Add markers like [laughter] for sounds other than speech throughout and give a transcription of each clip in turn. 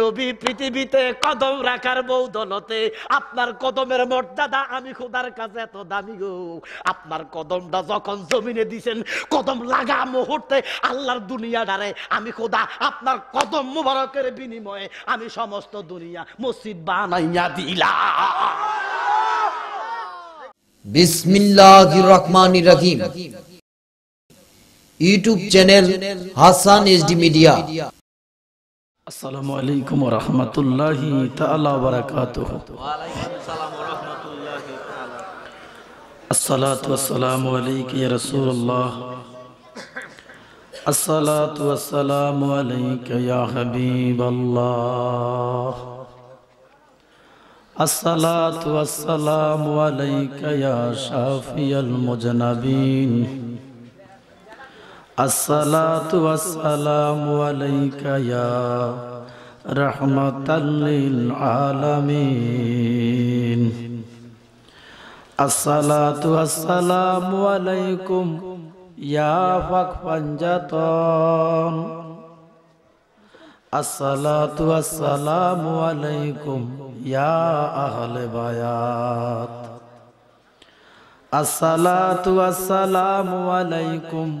নবী পৃথিবীতে কদম রাখার বৌদলতে আপনার কদমের মর্যাদা আমি খোদার কাছে এত দামি গো আপনার কদমটা যখন জমিনে দিছেন কদম লাগা মুহূর্তে আল্লাহর দুনিয়া ডারে আমি খোদা আপনার কদম মুবারকের বিনিময়ে আমি সমস্ত দুনিয়া মসজিদ বানাইয়া দিলা বিসমিল্লাহ রহমান রহিম YouTube channel Hasan SD Media السلام علیکم و اللہ تعالی وبرکاتہ والسلام وسلام یا رسول اللہ اللہ والسلام والسلام یا یا حبیب شافی المجنبین السلام الصلاة والسلام عليك يا رحمة للعالمين الصلاة والسلام عليكم يا فقفن جطان الصلاة والسلام عليكم يا أهل بيات الصلاة والسلام عليكم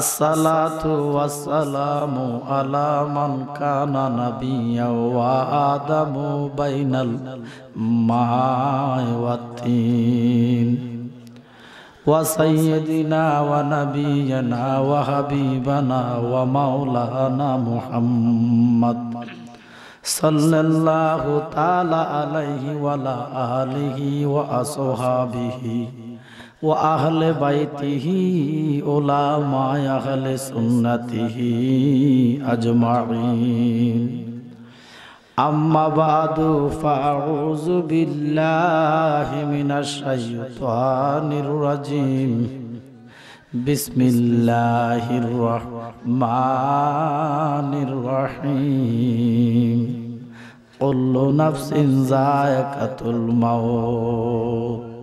আসসালাতু ওয়াসসালামু আলা মান কানা নাবিয়্যা ওয়া আদামু বাইনাল মাই ওয়া তিন ও আহলে বাইতিহি ওলা মায় আহলে সুন্নতিহি আজমাই আম্মা বাদু ফাউযু বিল্লাহি মিনাশ শাইতানির রাজিম বিসমিল্লাহির রাহমানির রাহিম কুল্লু নাফসিন যায়কাতুল মাউত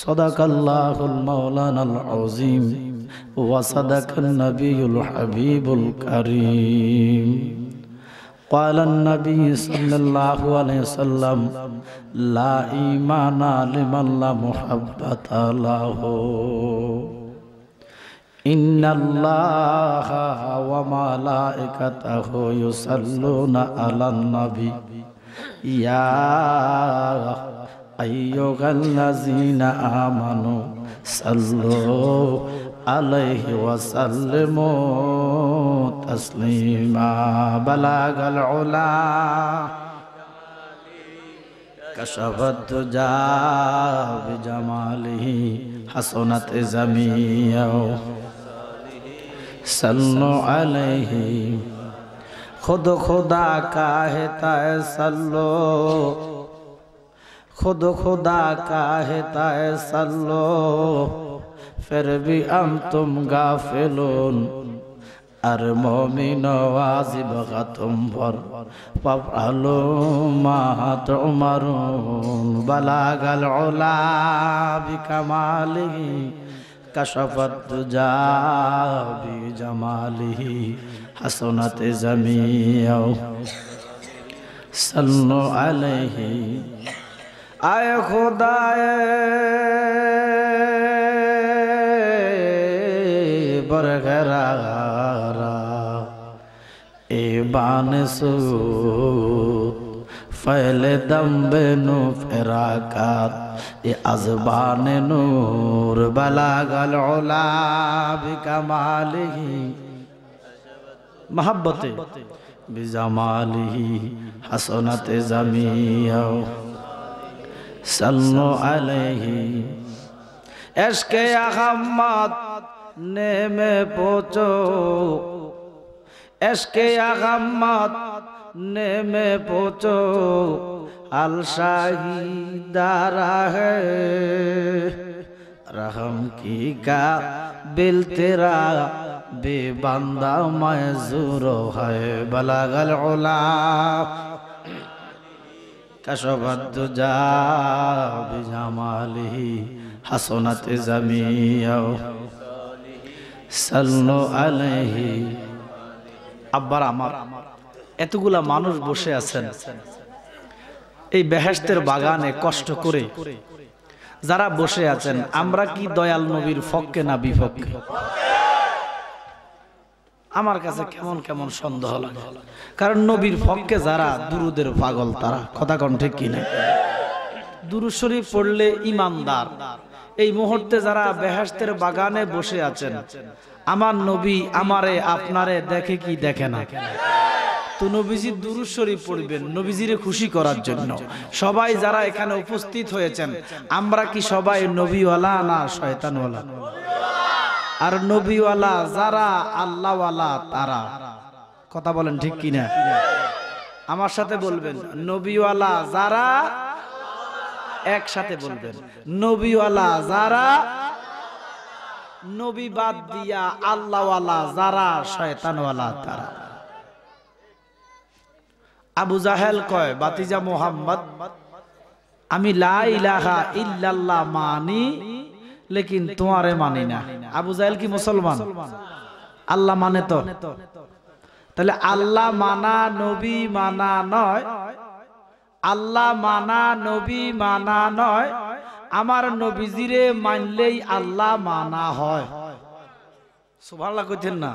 صدق الله المولانا العظيم وصدق النبي الحبيب الكريم قال النبي صلى الله عليه وسلم لا إيمان لمن لا محبة له إن الله وملائكته يصلون على النبي يا আইয়ুহাল্লাযীনা আমানু সাল্লু আলাইহি ওয়া সাল্লিমু তাসলিমা বালাগাল উলা কশফত জাব জামালিহি হাসনাত জামিয়াও সাল্লু আলাইহি খুদ খুদা কাহতা সাল্লু খুদা কাহে काहता है ফের फिर আম তুম গা ফেলুন আর মমিন আজিব তুম ভর পাপালো মা তোমার মারুন গাল ওলা কামালি কাশফত যাবি জমালি হাসনাতে জামিয়াও সাল্লু আলাইহি আয় খোদায় বরগরারা এ বান দম্বে নু ফেরাকাত এ আজবান নূর বলাগল ওলাব কামালিহি محبت بجمالی حسنت জামিয়াও سلو علیہ عشق اغمات نے میں پوچھو عشق اغمات نے میں پوچھو الشاہی دارا ہے رحم کی کا بل تیرا بے بندہ میں زورو ہے بلغ العلاق কাশবাদ্যজা জামালি হাসনাতে জামিয়াও সাল্লু আলাইহি আব্বার আমার এতগুলা মানুষ বসে আছেন এই বেহেস্তের বাগানে কষ্ট করে যারা বসে আছেন আমরা কি দয়াল নবীর ফককে না বিপক্ষে আমার কাছে কেমন কেমন সন্দেহ লাগে কারণ নবীর পক্ষে যারা দুরুদের পাগল তারা কথা কন ঠিক কিনা দুরু শরীফ পড়লে ইমানদার এই মুহূর্তে যারা বেহাস্তের বাগানে বসে আছেন আমার নবী আমারে আপনারে দেখে কি দেখে না তো নবীজি দুরু শরীফ পড়বেন নবীজিরে খুশি করার জন্য সবাই যারা এখানে উপস্থিত হয়েছেন আমরা কি সবাই নবীওয়ালা না শয়তানওয়ালা আর নবীওয়ালা যারা আল্লাহওয়ালা তারা কথা বলেন ঠিক কিনা আমার সাথে বলবেন নবীওয়ালা যারা একসাথে বলবেন নবীওয়ালা যারা নবী বাদ দিয়া আল্লাহওয়ালা যারা শয়তানওয়ালা তারা আবু জাহেল কয় বাতিজা মোহাম্মদ আমি লা ইলাহা ইল্লাল্লাহ মানি লেকিন তোমারে মানি না আবু জাহেল কি মুসলমান আল্লাহ মানে তো তাহলে আল্লাহ মানা নবী মানা নয় আল্লাহ মানা নবী মানা নয় আমার নবীজিরে মানলেই আল্লাহ মানা হয় সুভাল্লা করছেন না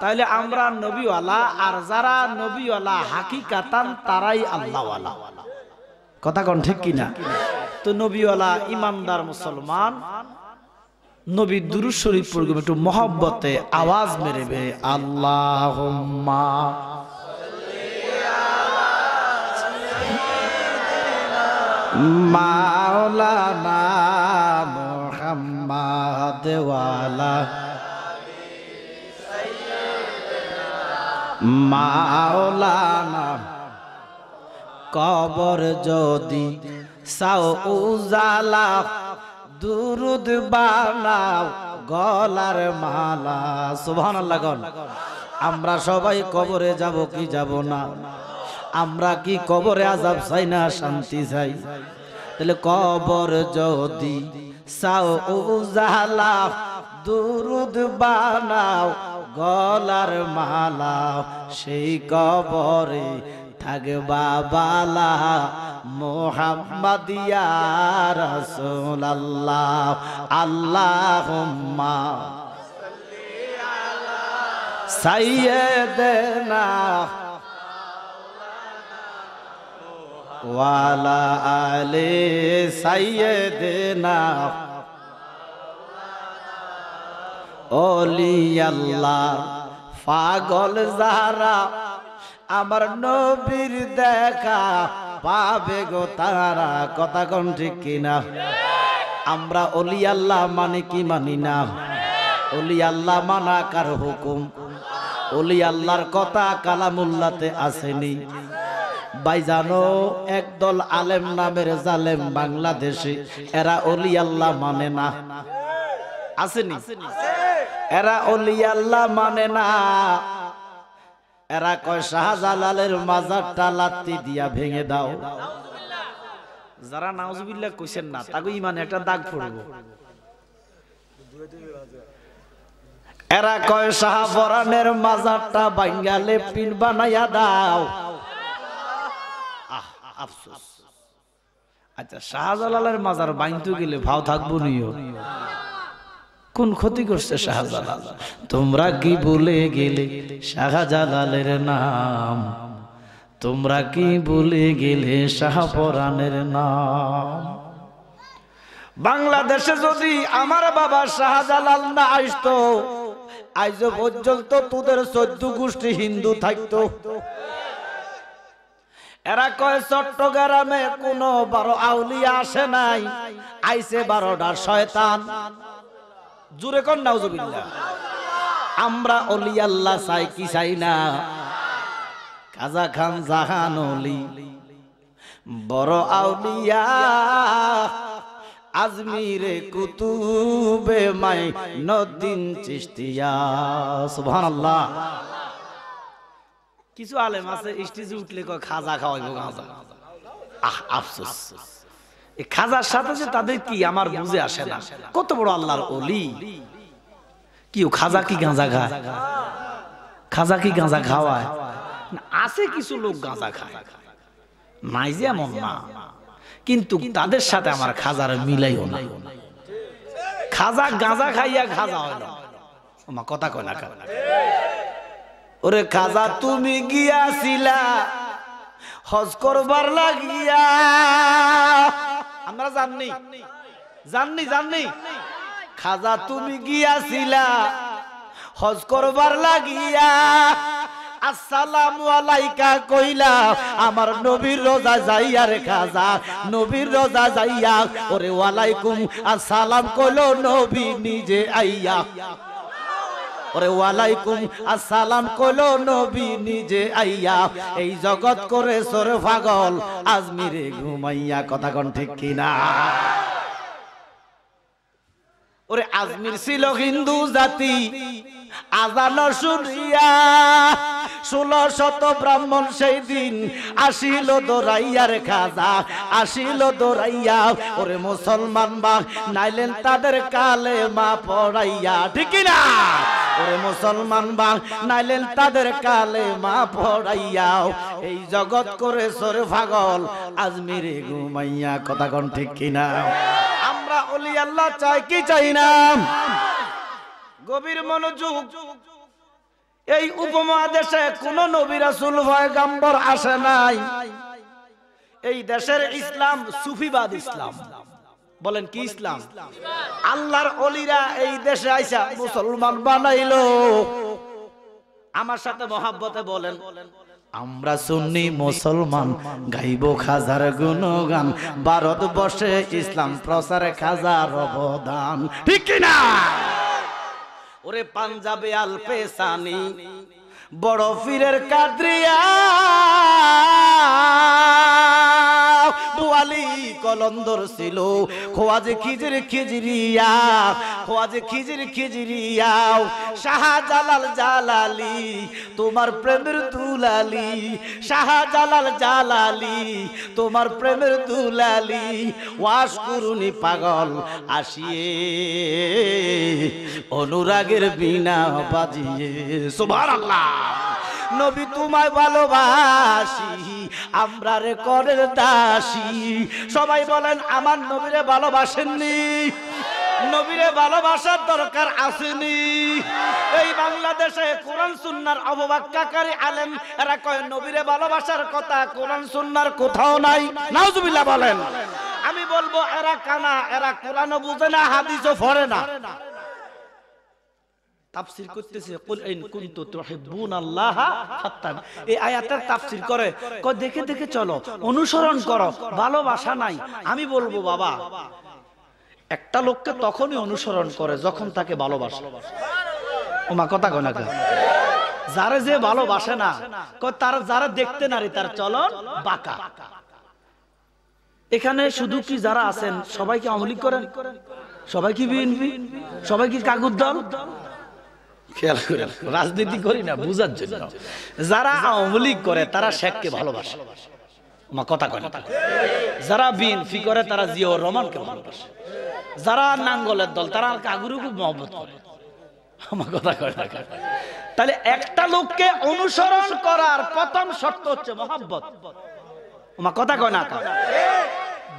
তাহলে আমরা নবীওয়ালা আর যারা নবীওয়ালা হাকি কাতান তারাই আল্লাহওয়ালা কথা কন ঠিক কিনা তো নবীওয়ালা ইমানদার মুসলমান নবী দুরু শরীফ পড়বে একটু মহব্বতে আওয়াজ মেরেবে আল্লাহ মাওলানা কবর যদি সাও উজালা দুরুদ বালা গলার মালা সুবহান লাগন আমরা সবাই কবরে যাব কি যাব না আমরা কি কবরে আজাব চাই না শান্তি চাই তাহলে কবর যদি সাও উজালা দুরুদ বানাও গলার মালা সেই কবরে আগে বাবালা মোহাম্মদিয়ার রসুল আল্লাহ আল্লাহ সাইয়েদনা ওয়ালা আলে ওলি আল্লাহ পাগল যারা আমার নবীর দেখা পাবে গো তারা কথা কোন ঠিক কিনা আমরা অলি আল্লাহ মানে কি মানি না অলি আল্লাহ মানা কার হুকুম অলি আল্লাহর কথা কালামুল্লাতে আসেনি বাইজানো একদল আলেম নামের জালেম বাংলাদেশে এরা অলি আল্লাহ মানে না আসেনি এরা অলি আল্লাহ মানে না এরা কয় শাহজালালের মাজারটা লাত্তি দিয়া ভেঙে দাও যারা নাউজুবিল্লাহ কইছেন না তাকে ইমান একটা দাগ পড়বো এরা কয় শাহবরানের মাজারটা বাঙ্গালে পিন বানাইয়া দাও আহ আফসোস আচ্ছা শাহজালালের মাজার বাইন্তু গেলে ভাও থাকবো নিও কোন ক্ষতি করছে শাহজালাল তোমরা কি বলে গেলে শাহজালালের নাম তোমরা কি বলে গেলে শাহপরানের নাম বাংলাদেশে যদি আমার বাবা শাহজালাল না আসত আজ পর্যন্ত তোদের চোদ্দ গোষ্ঠী হিন্দু থাকতো এরা কয় চট্টগ্রামে কোনো বারো আউলি আসে নাই আইসে বারোটা শয়তান জুরে কর নাউজুবিল্লাহ আমরা অলি আল্লাহ চাই কি চাই না কাজা খান জাহান অলি বড় আউলিয়া আজমিরে কুতুবে মাই নদিন চিস্তিয়া সুবহানাল্লাহ কিছু আলেম আছে স্টেজে উঠলে কয় খাজা খাওয়াইবো খাজা আহ আফসোস খাজার সাথে যে তাদের কি আমার বুঝে আসে না কত বড় আল্লাহর অলি কি ও খাজা কি গাঁজা খায় খাজা কি গাঁজা খাওয়ায় আছে কিছু লোক গাঁজা খায় নাই যে এমন না কিন্তু তাদের সাথে আমার খাজার মিলাইও না খাজা গাঁজা খাইয়া খাজা হয় না কথা কয় না ওরে খাজা তুমি গিয়াছিলা হজ করবার লাগিয়া আমরা জাননি জাননি জাননি খাজা তুমি গিয়াছিলা হজ করবার লাগিয়া আসসালামু আলাইকা কইলা আমার নবীর রোজা যাইয়া রে খাজা নবীর রোজা যাইয়া ওরে ওয়ালাইকুম আসসালাম নবী নিজে আইয়া ওরে ওয়ালাইকুম আসসালাম কইলো নবী নিজে আইয়া এই জগৎ করে সরে পাগল আজমিরে ঘুমাইয়া কথা কোন ঠিক না ওরে আজমির ছিল হিন্দু জাতি আজান শুনিয়া ষোলো শত ব্রাহ্মণ সেই দিন আসিল দোরাইয়ার খাজা আসিল দোরাইয়া ওরে মুসলমান বা নাইলেন তাদের কালে মা পড়াইয়া ঠিক না ওরে মুসলমান বা নাইলেন তাদের কালে মা পড়াইয়াও এই জগৎ করে সরে ফাগল আজমিরে ঘুমাইয়া কথা কন ঠিক কিনা আমরা অলি আল্লাহ চাই কি চাই না গভীর মনোযোগ এই উপমহাদেশে কোন নবী রাসুল গাম্বর আসে নাই এই দেশের ইসলাম সুফিবাদ ইসলাম বলেন কি ইসলাম আল্লাহর অলিরা এই দেশে আইসা মুসলমান বানাইল আমার সাথে মহাব্বতে বলেন আমরা সুন্নি মুসলমান গাইব খাজার গুণগান ভারতবর্ষে ইসলাম প্রসারে খাজার অবদান ঠিক কিনা ওরে পাঞ্জাবে আলপে সানি বড় ফিরের কাদ্রিয়া আবু আলী কলন্দর ছিল খোয়াজে খিজির খিজরিয়া খোয়াজে খিজির জালাল জালালি তোমার প্রেমের দুলালি শাহ জালালি তোমার প্রেমের দুলালি করুনি পাগল আসিয়ে অনুরাগের বিনা বাজিয়ে সুবহানাল্লাহ নবী তোমায় ভালোবাসি আমরা রে করে দাসি সবাই বলেন আমার নবীরে ভালোবাসেননি নবীরে ভালোবাসার দরকার আসেনি এই বাংলাদেশে কোরআন সুন্নার অববাক্যাকারী আলেন এরা কয় নবীরে ভালোবাসার কথা কোরআন সুন্নার কোথাও নাই নাউজুবিল্লাহ বলেন আমি বলবো এরা কানা এরা কোরআনও বুঝে না হাদিসও ফরে না তাফসির করতেছে কুল ইন কুনতু এই আয়াতের তাফসির করে দেখে দেখে চলো অনুসরণ করো ভালোবাসা নাই আমি বলবো বাবা একটা লোককে তখনই অনুসরণ করে যখন তাকে ভালোবাসে ওমা কথা কয় না যারা যে ভালোবাসে না তার যারা দেখতে নারী তার চলন বাঁকা এখানে শুধু কি যারা আছেন সবাইকে অমলিক করেন সবাই কি বিএনপি সবাই কি কাকুর দল খেয়াল করে রাজনীতি করি না বুঝার জন্য যারা আওয়ামী লীগ করে তারা শেখকে ভালোবাসে মা কথা কয় যারা বিএনপি করে তারা জিয়াউর রহমানকে ভালোবাসে যারা নাঙ্গলের দল তারা আর কাগুরু খুব মহব্বত করে আমার কথা কয় না তাহলে একটা লোককে অনুসরণ করার প্রথম শর্ত হচ্ছে মহাব্বত আমার কথা কয় না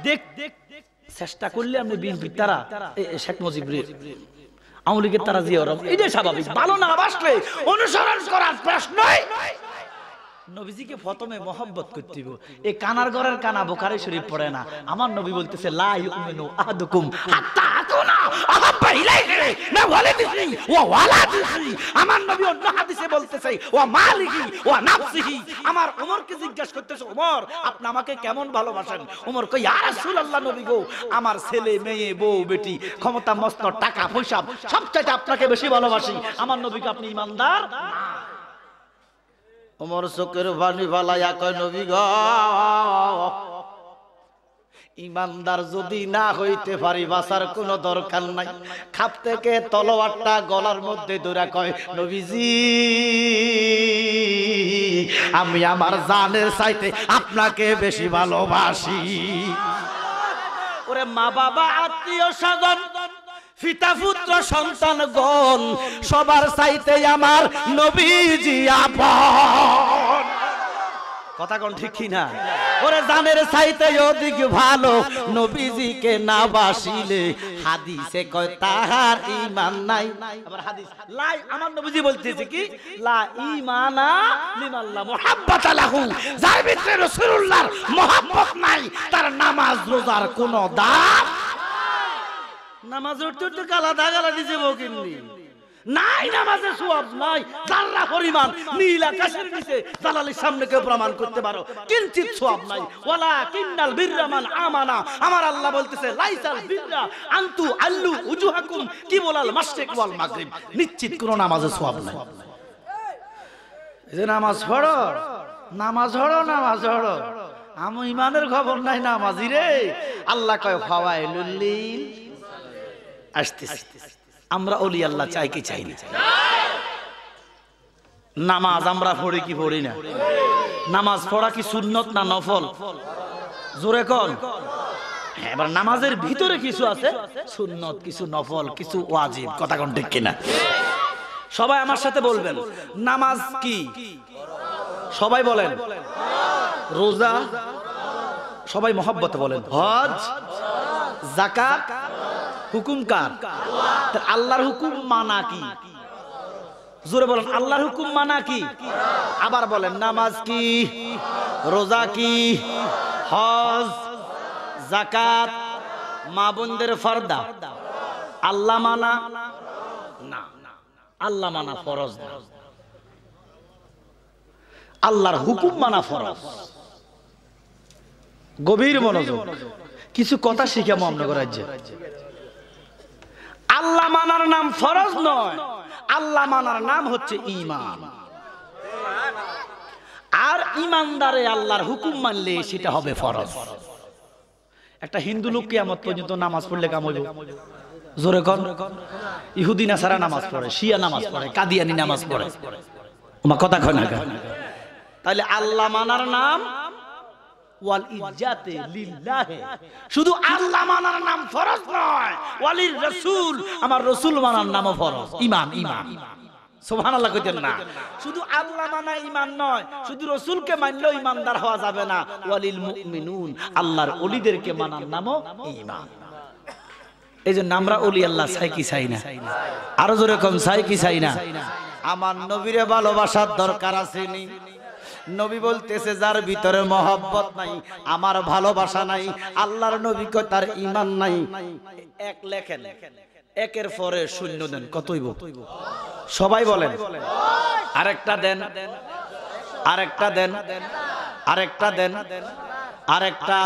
দেখ দেখ চেষ্টা করলে আপনি বিএনপি তারা শেখ মুজিবুর আওয়ামী তারা জিয়া রহমান এটাই স্বাভাবিক ভালো না বাসলে অনুসরণ করার প্রশ্নই নবীজিকে প্রথমে মহব্বত করতে এই কানার ঘরের কানা বোখারি শরীফ পড়ে না আমার নবী বলতেছে লাই ইউমিনু হাত্তা না আমার নবী অন্য হাদিসে বলতেছে নাফসিহি আমার ওমরকে জিজ্ঞাসা করতেছে ওমর আপনি আমাকে কেমন ভালোবাসেন ওমর কই ইয়া রাসূলুল্লাহ নবী গো আমার ছেলে মেয়ে বউ বেটি ক্ষমতা মস্ত টাকা পয়সা সবচাইতে আপনাকে বেশি ভালোবাসি আমার নবীকে আপনি ইমানদার না ওমর চোখের ভানি কয় নবী গো ইমানদার যদি না হইতে পারি বাসার কোনো দরকার নাই খাপ থেকে তলোয়ারটা গলার মধ্যে দৌড়া কয় নবীজি আমি আমার জানের চাইতে আপনাকে বেশি ভালোবাসি ওরে মা বাবা আত্মীয় স্বজন পিতা পুত্র সন্তান গণ সবার চাইতে আমার নবীজি আপন কথা কোন ঠিক কি না ওরে জানের চাইতে অধিক ভালো নবীজিকে না বাসিলে হাদিসে কয় তাহার ঈমান নাই হাদিস লাই আমার নবীজি বলতেছে কি লা ঈমানা লিমাল্লাহ মুহাব্বাত লাহু যার ভিতরে রাসূলুল্লাহর মহব্বত নাই তার নামাজ রোজার কোনো দাম নামাজ উঠতে উঠতে গালা দাগালা দিয়ে যাবো কিন্তু নাই নামাজে সওয়াব নাই যারা পরিমাণ নীল আকাশের নিচে দালালের সামনে কেউ প্রমাণ করতে পারো কিঞ্চিত সওয়াব নাই ওয়ালা কিন্নাল বিররামান আমানা আমার আল্লাহ বলতেছে লাইসাল বিররা আনতু আল্লু উজুহাকুম বলাল মাশরিক ওয়াল মাগরিব নিশ্চিত কোনো নামাজে সওয়াব নাই যে নামাজ পড়ো নামাজ হড়ো নামাজ হড়ো আমি ইমানের খবর নাই নামাজি রে আল্লাহ কয় হওয়ায় লুল্লিল আসতে আসতে আমরা অলি আল্লাহ চাই কি চাই না নামাজ আমরা পড়ি কি পড়ি না নামাজ পড়া কি সুন্নত না নফল জোরে কন হ্যাঁ, এবার নামাজের ভিতরে কিছু আছে সুন্নত কিছু নফল কিছু ওয়াজিব কথা কোন ঠিক কিনা সবাই আমার সাথে বলবেন নামাজ কি সবাই বলেন রোজা সবাই মহব্বত বলেন হজ জাকাত হুকুম কার আল্লাহর হুকুম মানা কি জোরে বলেন আল্লাহর হুকুম মানা কি আবার বলেন নামাজ কি রোজা কি হজ জাকাত মা বোনদের ফর্দা আল্লাহ মানা না আল্লাহ মানা ফরজ না আল্লাহর হুকুম মানা ফরজ গভীর মনোযোগ কিছু কথা শিখামো আমরা রাজ্যে আল্লাহ মানার নাম ফরজ নয় আল্লাহ মানার নাম হচ্ছে ইমান আর ইমানদারে আল্লাহর হুকুম মানলে সেটা হবে ফরজ একটা হিন্দু লোক কিয়ামত পর্যন্ত নামাজ পড়লে কামল জোরে কন ইহুদিনা সারা নামাজ পড়ে শিয়া নামাজ পড়ে কাদিয়ানি নামাজ পড়ে তোমার কথা কয় না তাহলে আল্লাহ মানার নাম ওয়াল শুধু আল্লাহ মানার নাম ফরজ নয় ওয়ালির আমার মানার নামও ফরজ শুধু আল্লাহ মানা নয় শুধু হওয়া যাবে না ওয়ালিল মুমিনুন আল্লাহর ওলিদেরকে মানার নামও এই জন্য আমরা অলি আল্লাহ সাই কি চাই না আরো যেরকম চাই কি চাই না আমার নবীরে ভালোবাসার দরকার আছে নি নবী বলতেছে যার ভিতরে মহব্বত নাই আমার ভালোবাসা নাই আল্লাহর নবীকে তার ইমান নাই এক লেখেন একের পরে শূন্য দেন কতই সবাই বলেন আরেকটা দেন আরেকটা দেন আরেকটা দেন আরেকটা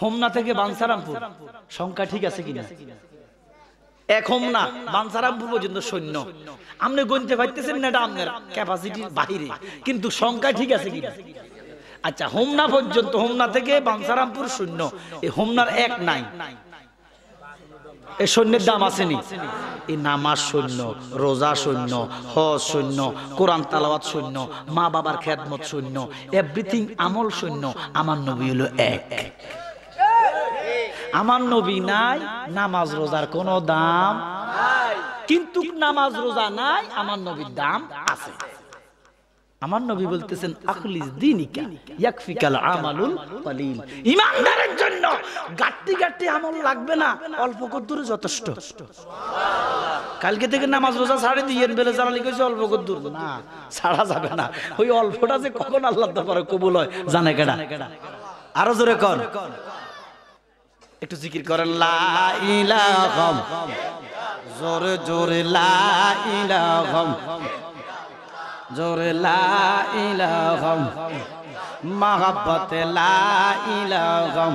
হোমনা থেকে বাংসারামপুর সংখ্যা ঠিক আছে কিনা এখন না বানসারামপুর পর্যন্ত সৈন্য আপনি গণতে পারতেছেন না এটা আপনার ক্যাপাসিটির বাহিরে কিন্তু সংখ্যা ঠিক আছে কি আচ্ছা হোমনা পর্যন্ত হোমনা থেকে বানসারামপুর সৈন্য এই হোমনার এক নাই এই সৈন্যের দাম আসেনি এই নামাজ সৈন্য রোজা সৈন্য হ সৈন্য কোরআন তালাওয়াত সৈন্য মা বাবার খ্যাতমত সৈন্য এভরিথিং আমল সৈন্য আমার নবী হলো এক আমার নবী নাই নামাজ রোজার কোনো দাম কিন্তু নামাজ রোজা নাই আমার নবীর দাম আছে আমার নবী বলতেছেন আখলিস দিনিকা ইয়াকফিকাল আমালুল কলিল ইমানদারের জন্য গাট্টি গাট্টি আমল লাগবে না অল্প কদ্দুরে যথেষ্ট কালকে থেকে নামাজ রোজা ছাড়ে দিয়েন বেলে জানালি কইছে অল্প কদ্দুর না ছাড়া যাবে না ওই অল্পটা যে কখন আল্লাহ দরবারে কবুল হয় জানে কেডা আরো জোরে কর একটু জিকির করেন লাইলাহম জোরে জোরে লাইলাহম জোরে লাইলাহম মাহাব্বতে লাইলাহম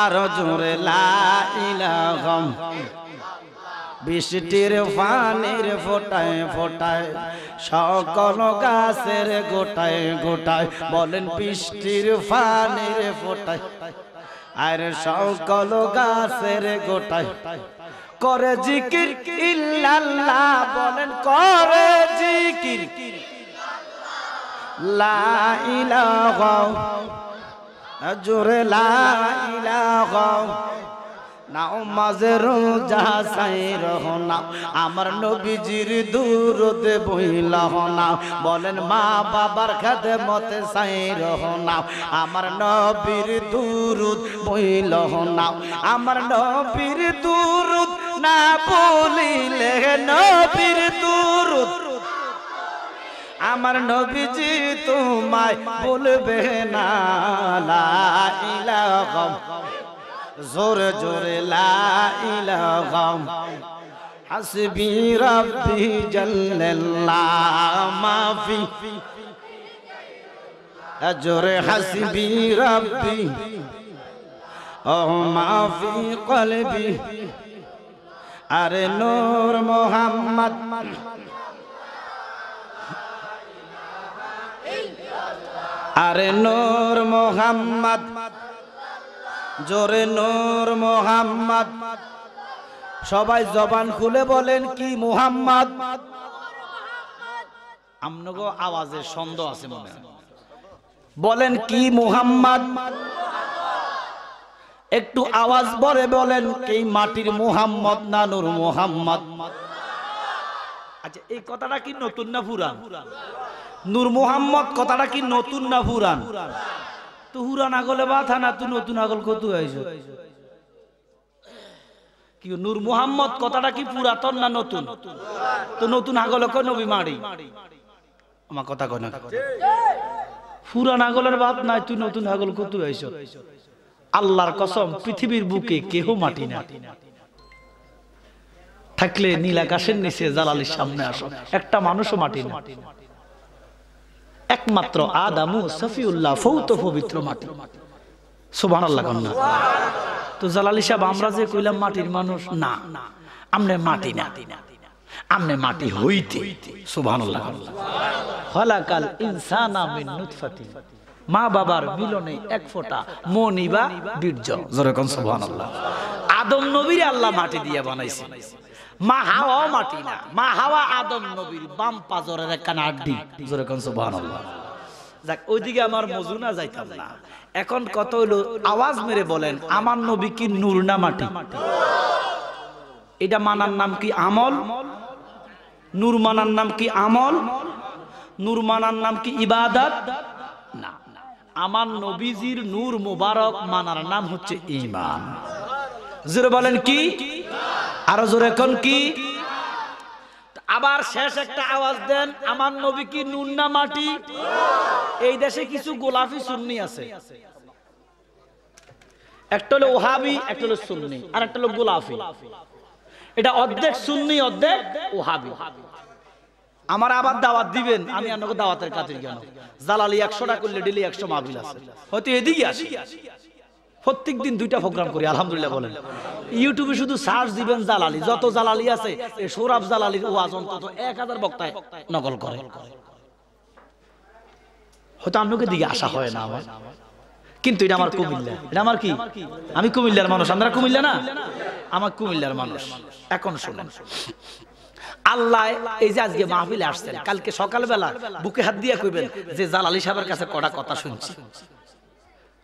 আর জোরে লাইলাহম বৃষ্টির ফানির ফোটায় ফোটায় সকল গাছের গোটায় গোটায় বলেন বৃষ্টির ফানির ফোটায় আর সকল গাছের গোটায় করে জিকির ইল্লাল্লাহ বলেন করে জিকির লা ইলাহা জোরে লা ইলাহা নাও মাঝে রোজা সাই রহ আমার নবীজির দূরতে বইলা বলেন মা বাবার খাতে মতে সাই রহনা আমার নবীর দূরত বইলাহনা আমার নবীর দূরত না বলিলে নবীর দূরত আমার নবীজি তোমায় বলবে না লা ইলাহা জোরে জোরে লাইলাম হাসবি রব্বি জাল্লাল্লাহ মাফি জোরে হাসবি রব্বি ও মাফি কলবি আরে নূর মোহাম্মদ আরে নূর মোহাম্মদ জোরে নূর মোহাম্মদ সবাই জবান খুলে বলেন কি মুহাম্মদ আমনগো আওয়াজের ছন্দ আছে মনে বলেন কি মুহাম্মদ একটু আওয়াজ বলে বলেন কি মাটির মুহাম্মদ নানুর মুহাম্মদ আচ্ছা এই কথাটা কি নতুন না পুরান নূর মুহাম্মদ কথাটা কি নতুন না পুরান তুহুরা নাগলে বাথা না তুই নতুন আগল কত হয়েছ কি নূর মুহাম্মদ কথাটা কি পুরাতন না নতুন তো নতুন আগল নবী মারি আমার কথা পুরান আগলের নাই তুই নতুন আগল কত আল্লাহর কসম পৃথিবীর বুকে কেহ মাটি না থাকলে নীল আকাশের নিচে জালালির সামনে আসো একটা মানুষও মাটি না একমাত্র আদামু সফিউল্লাহ ফৌত পবিত্র মাটি সুবাহ না তো জালালি সাহেব আমরা যে কইলাম মাটির মানুষ না আমনে মাটি না আমনে মাটি হইতে হলাকাল ইনসানা মিন নুতফাতি মা বাবার মিলনে এক ফোঁটা মনিবা বীর্য জোরে কোন সুবহানাল্লাহ আদম নবীর আল্লাহ মাটি দিয়ে বানাইছে মা হাওয়াও মাটি না মা হাওয়া আদম নবীর বাম পাজরের একখানা আড্ডি জোরে কোন সুবহানাল্লাহ যাক ওইদিকে আমার মজু না যাইতাম না এখন কত হলো আওয়াজ মেরে বলেন আমার নবী কি নূর না মাটি এটা মানার নাম কি আমল নূর মানার নাম কি আমল নূর মানার নাম কি ইবাদত না আমার নবীজির নূর মুবারক মানার নাম হচ্ছে ইমান জোরে বলেন কি আরো জোরে এখন কি আবার শেষ একটা আওয়াজ দেন আমার নবী কি নুন না মাটি এই দেশে কিছু গোলাপি সুন্নি আছে একটা হলো ওহাবি একটা হলো সুন্নি আর একটা হলো গোলাপি এটা অর্ধেক সুন্নি অর্ধেক ওহাবি আমার আবার দাওয়াত দিবেন আমি আপনাকে দাওয়াতের কাছে গেলাম জালালি টাকা করলে ডেলি একশো মাহবিল আছে হয়তো এদিকে আসি প্রত্যেক দিন দুইটা প্রোগ্রাম করি আলহামদুলিল্লাহ বলেন ইউটিউবে শুধু সার্চ দিবেন জালালি যত জালালি আছে সৌরভ জালালি ও আজন তত এক হাজার বক্তায় নকল করে হয়তো আপনাকে দিকে আসা হয় না আমার কিন্তু এটা আমার কুমিল্লা এটা আমার কি আমি কুমিল্লার মানুষ আমরা কুমিল্লা না আমার কুমিল্লার মানুষ এখন শোনেন আল্লাহ এই যে আজকে মাহফিলে আসছেন কালকে সকালবেলা বুকে হাত দিয়ে কইবেন যে জালালি সাহেবের কাছে কড়া কথা শুনছি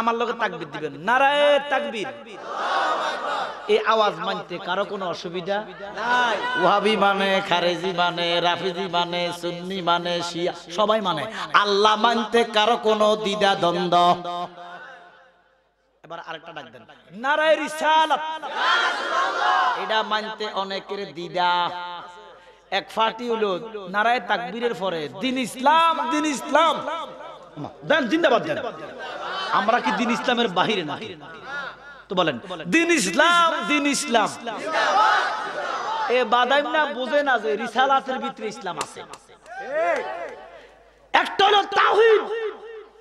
আমার লগে তাকবির দিবেন নারায় তাকবির এই আওয়াজ মানতে কারো কোনো অসুবিধা ওহাবি মানে খারেজি মানে রাফিজি মানে সুন্নি মানে শিয়া সবাই মানে আল্লাহ মানতে কারো কোনো দ্বিধা দ্বন্দ্ব আরেকটা ডাক জিন্দাবাদ দেন আমরা কি দিন ইসলামের বাহিরে না তো বলেন দিন ইসলাম দিন ইসলাম এ বাদাম না বোঝে না যে রিসালাতের ভিতরে ইসলাম আছে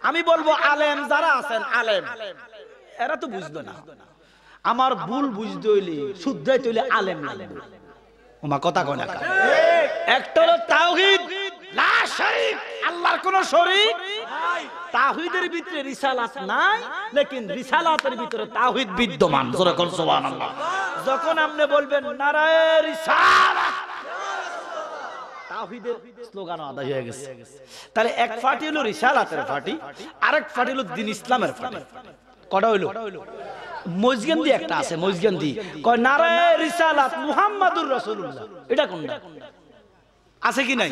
আমি বলবো আলেম যারা আছেন আলেম এরা তো বুঝলো না আমার ভুল বুঝতে হইলে শুদ্ধ আলেম আলেম ওমা কথা কয় না একটা হলো তাওহিদ লা শরীক আল্লাহর কোন শরীক তাহিদের ভিতরে রিসালাত নাই লেকিন রিসালাতের ভিতরে তাহিদ বিদ্যমান যখন সুবহানাল্লাহ যখন আপনি বলবেন নারায়ে রিসালাত তাহলে এক ফাটি হলো রিসালাতের ফাটি আরেক ফাটি হলো দিন ইসলামের ফাটি কটা হইলো মজগেন্দি একটা আছে মজগেন্দি কয় নারায়ে রিসালাত মুহাম্মাদুর এটা কোনটা আছে কি নাই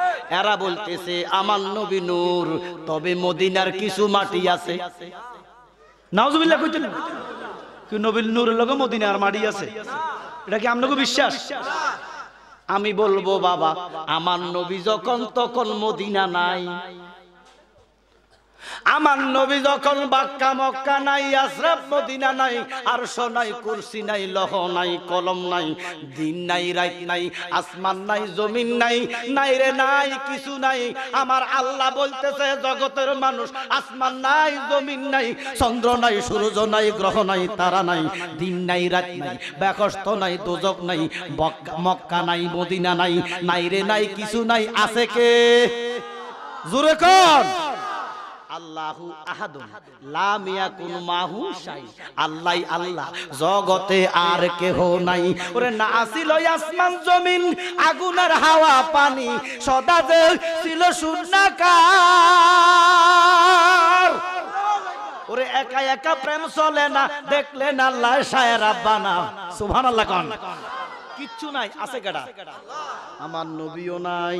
এরা বলতেছে আমার নবী নূর তবে মদিনার কিছু মাটি আছে নাউজুবিল্লাহ কইতেন কি নবীল নূরের লগে মদিনার মাটি আছে এটা কি আপনাকে বিশ্বাস আমি বলবো বাবা আমার নবী যখন তখন মদিনা নাই আমার নবী যখন বাক্কা মক্কা নাই আশ্রাব মদিনা নাই আরশ নাই কুরসি নাই লহ নাই কলম নাই দিন নাই রাত নাই আসমান নাই জমিন নাই নাই রে নাই কিছু নাই আমার আল্লাহ বলতেছে জগতের মানুষ আসমান নাই জমিন নাই চন্দ্র নাই সূর্য নাই গ্রহ নাই তারা নাই দিন নাই রাত নাই ব্যাকস্ত নাই দোজক নাই মক্কা নাই মদিনা নাই নাই রে নাই কিছু নাই আছে কে জোরে কর আল্লাহু আহাদুন লাম ইয়াকুন মাহু শাই আল্লাহ আল্লাহ জগতে আর কেহ নাই ওরে না আছিল আসমান জমিন আগুন আর হাওয়া পানি সদা যে ছিল শূন্যকার ওরে একা একা প্রেম চলে না দেখলেন আল্লাহ সায়রা বানা সুবহানাল্লাহ কোন কিচ্ছু নাই আছে কেডা আমার নবীও নাই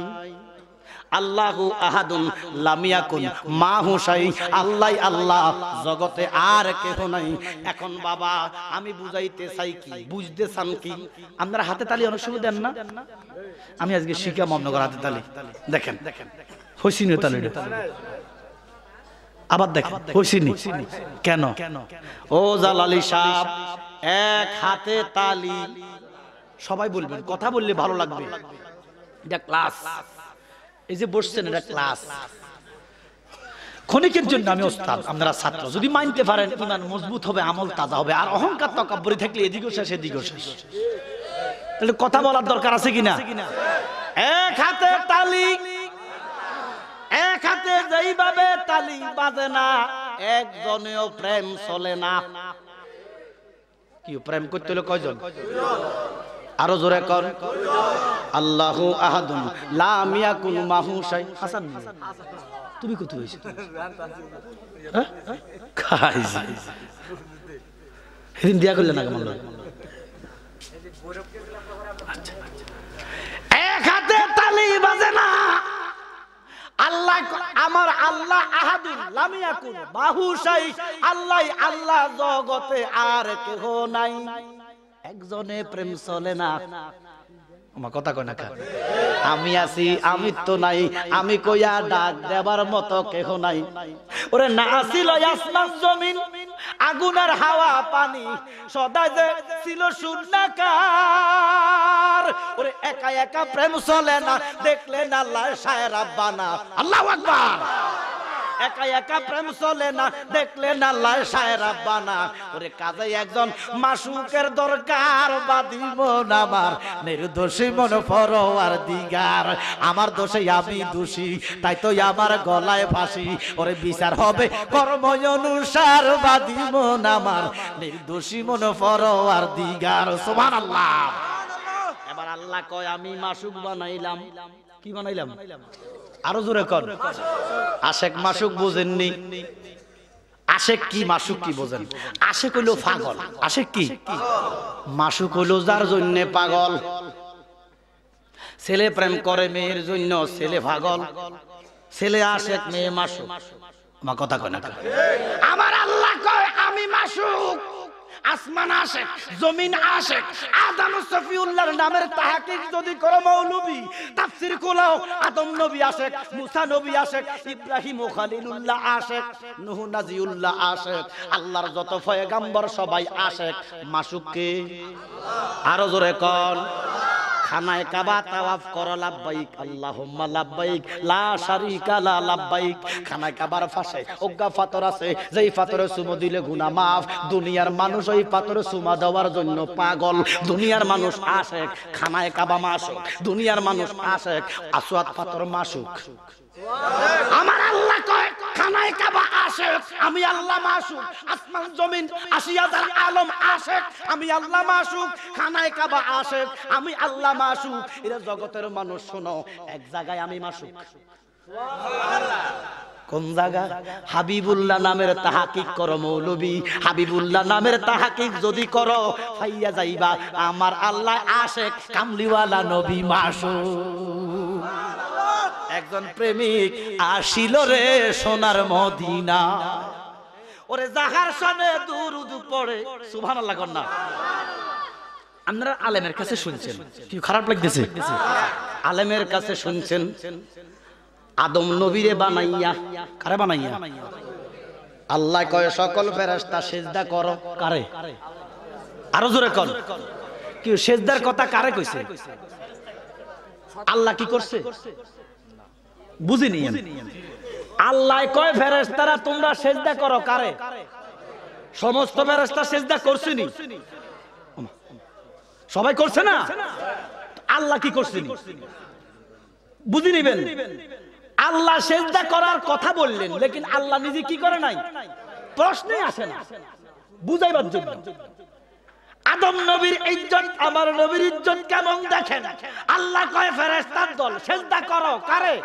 আল্লাহু আহাদুন লামিয়াকুন মা হুসাই আল্লাহ আল্লাহ জগতে আর কেহ নাই এখন বাবা আমি বুঝাইতে চাই কি বুঝতে চান কি আপনারা হাতে তালি অনেক সময় দেন না আমি আজকে শিখা মমনগর হাতে তালি দেখেন দেখেন হোসিনীয় তালি আবার দেখেন হোসিনী কেন ও জালালি সাহ এক হাতে তালি সবাই বলবেন কথা বললে ভালো লাগবে এটা ক্লাস এই যে বসছেন এটা ক্লাস ক্ষণিকের জন্য আমি ওস্তাদ আপনারা ছাত্র যদি মানতে পারেন ইমান মজবুত হবে আমল তাজা হবে আর অহংকার তকাব্বরি থাকলে এদিকেও শেষ এদিকেও শেষ তাহলে কথা বলার দরকার আছে কিনা এক হাতে তালি এক হাতে যেইভাবে তালি বাজে না একজনেও প্রেম চলে না কি প্রেম করতে হলে কয়জন আরো জোরে কর আল্লাহু আহাদুন লা ইয়াকুন মাহু শাই হাসান তুমি কত হইছো হ্যাঁ? খাইছি সেদিন দিয়া করলে না কেমন এক হাতে তালি বাজে না আল্লাহ আমার আল্লাহ আহাদুন লামিয়াকুন বাহু শাই আল্লাহ আল্লাহ জগতে আর কেহ নাই একজনে প্রেম চলে না আমার কথা কয় না আমি আছি আমি তো নাই আমি কইয়া ডাক দেবার মতো কেহ নাই ওরে না আসিল জমিন আগুনের হাওয়া পানি সদা যে ছিল শূন্যকার ওরে একা একা প্রেম চলে না দেখলেন আল্লাহ সায়রা বানা আল্লাহ আকবার একা একা প্রেম চলে না দেখলে না লাল সায়রা বানা ওরে কাজে একজন মাসুকের দরকার বাদি মন আমার নির্দোষী মন ফরোয়ার দিগার আমার দোষে আমি দোষী তাই তো আমার গলায় ফাঁসি ওরে বিচার হবে কর্ম অনুসার বাদি মন আমার নির্দোষী মন ফরোয়ার দিগার সোমান আল্লাহ এবার আল্লাহ কয় আমি মাসুক বানাইলাম কি বানাইলাম আরো জোরে কর আশেক মাসুক বোঝেননি আশেক কি মাসুক কি বোঝেন আশেক হইলো পাগল আশেক কি মাসুক হইলো যার জন্য পাগল ছেলে প্রেম করে মেয়ের জন্য ছেলে পাগল ছেলে আশেক মেয়ে মাসুক আমার কথা কয় না আমার আল্লাহ কয় আমি মাসুক আসমান আসে জমিন আসে আদম সফিউল্লাহর নামের তাহকিক যদি করো মাওলানা তাফসীর কোলাও আদম নবী আসে মুসা নবী আসে ইব্রাহিম ও খলিলুল্লাহ আসে নূহ নাজিউল্লাহ আসে আল্লাহর যত পয়গাম্বর সবাই আসে আল্লাহ আরো জোরে আল্লাহ খানায় কাবা তাওয়াফ করো লাব্বাইক আল্লাহুম্মা লাব্বাইক লা শারীকা লা লাব্বাইক খানায় কাবার পাশে ওগা পাথর আছে যেই পাথরে চুমু দিলে গুনাহ মাফ দুনিয়ার মানুষ ওই পাথরে চুমা দেওয়ার জন্য পাগল দুনিয়ার মানুষ আশেক খানায় কাবা মাসুক দুনিয়ার মানুষ আশেক আসওয়াত পাথর মাসুক আমার আল্লাহ কয় খানায় কাবা আসে আমি আল্লাহ মাসুক আসমান জমিন আশি হাজার আলম আসে আমি আল্লাহ মাসুক খানায় কাবা আসে আমি আল্লাহ মাসুক এরা জগতের মানুষ শোনো এক জায়গায় আমি মাসুক সুবহানাল্লাহ কোন জায়গা হাবিবুল্লাহ নামের তাহাকিক করো মৌলবি হাবিবুল্লাহ নামের তাহাকিক যদি করো ফাইয়া যাইবা আমার আল্লাহ আসে কামলিওয়ালা নবী মাসু একজন প্রেমিক আসিল রে সোনার মদিনা ওরে জাহার সামনে দুরুদ পড়ে সুভান আল্লাহ না আপনারা আলেমের কাছে শুনছেন কি খারাপ লাগতেছে আলেমের কাছে শুনছেন আদম নবীরে বানাইয়া কারে বানাইয়া আল্লাহ কয় সকল ফেরাস্তা সেজদা করো কারে আরো জোরে কর কি সেজদার কথা কারে কইছে আল্লাহ কি করছে বুঝিনি আল্লাহ কয় ফেরেশতারা তোমরা সেজদা করো কারে সমস্ত ফেরেশতা সেজদা নি সবাই করছে না আল্লাহ কি করছেনি বুঝে নিবেন আল্লাহ সেজদা করার কথা বললেন লেকিন আল্লাহ নিজে কি করে নাই প্রশ্নে আসে না বুঝাইবার জন্য আদম নবীর ইজ্জত আমার নবীর ইজ্জত কেমন দেখেন আল্লাহ কয় ফেরেস্তার দল সেজদা করো কারে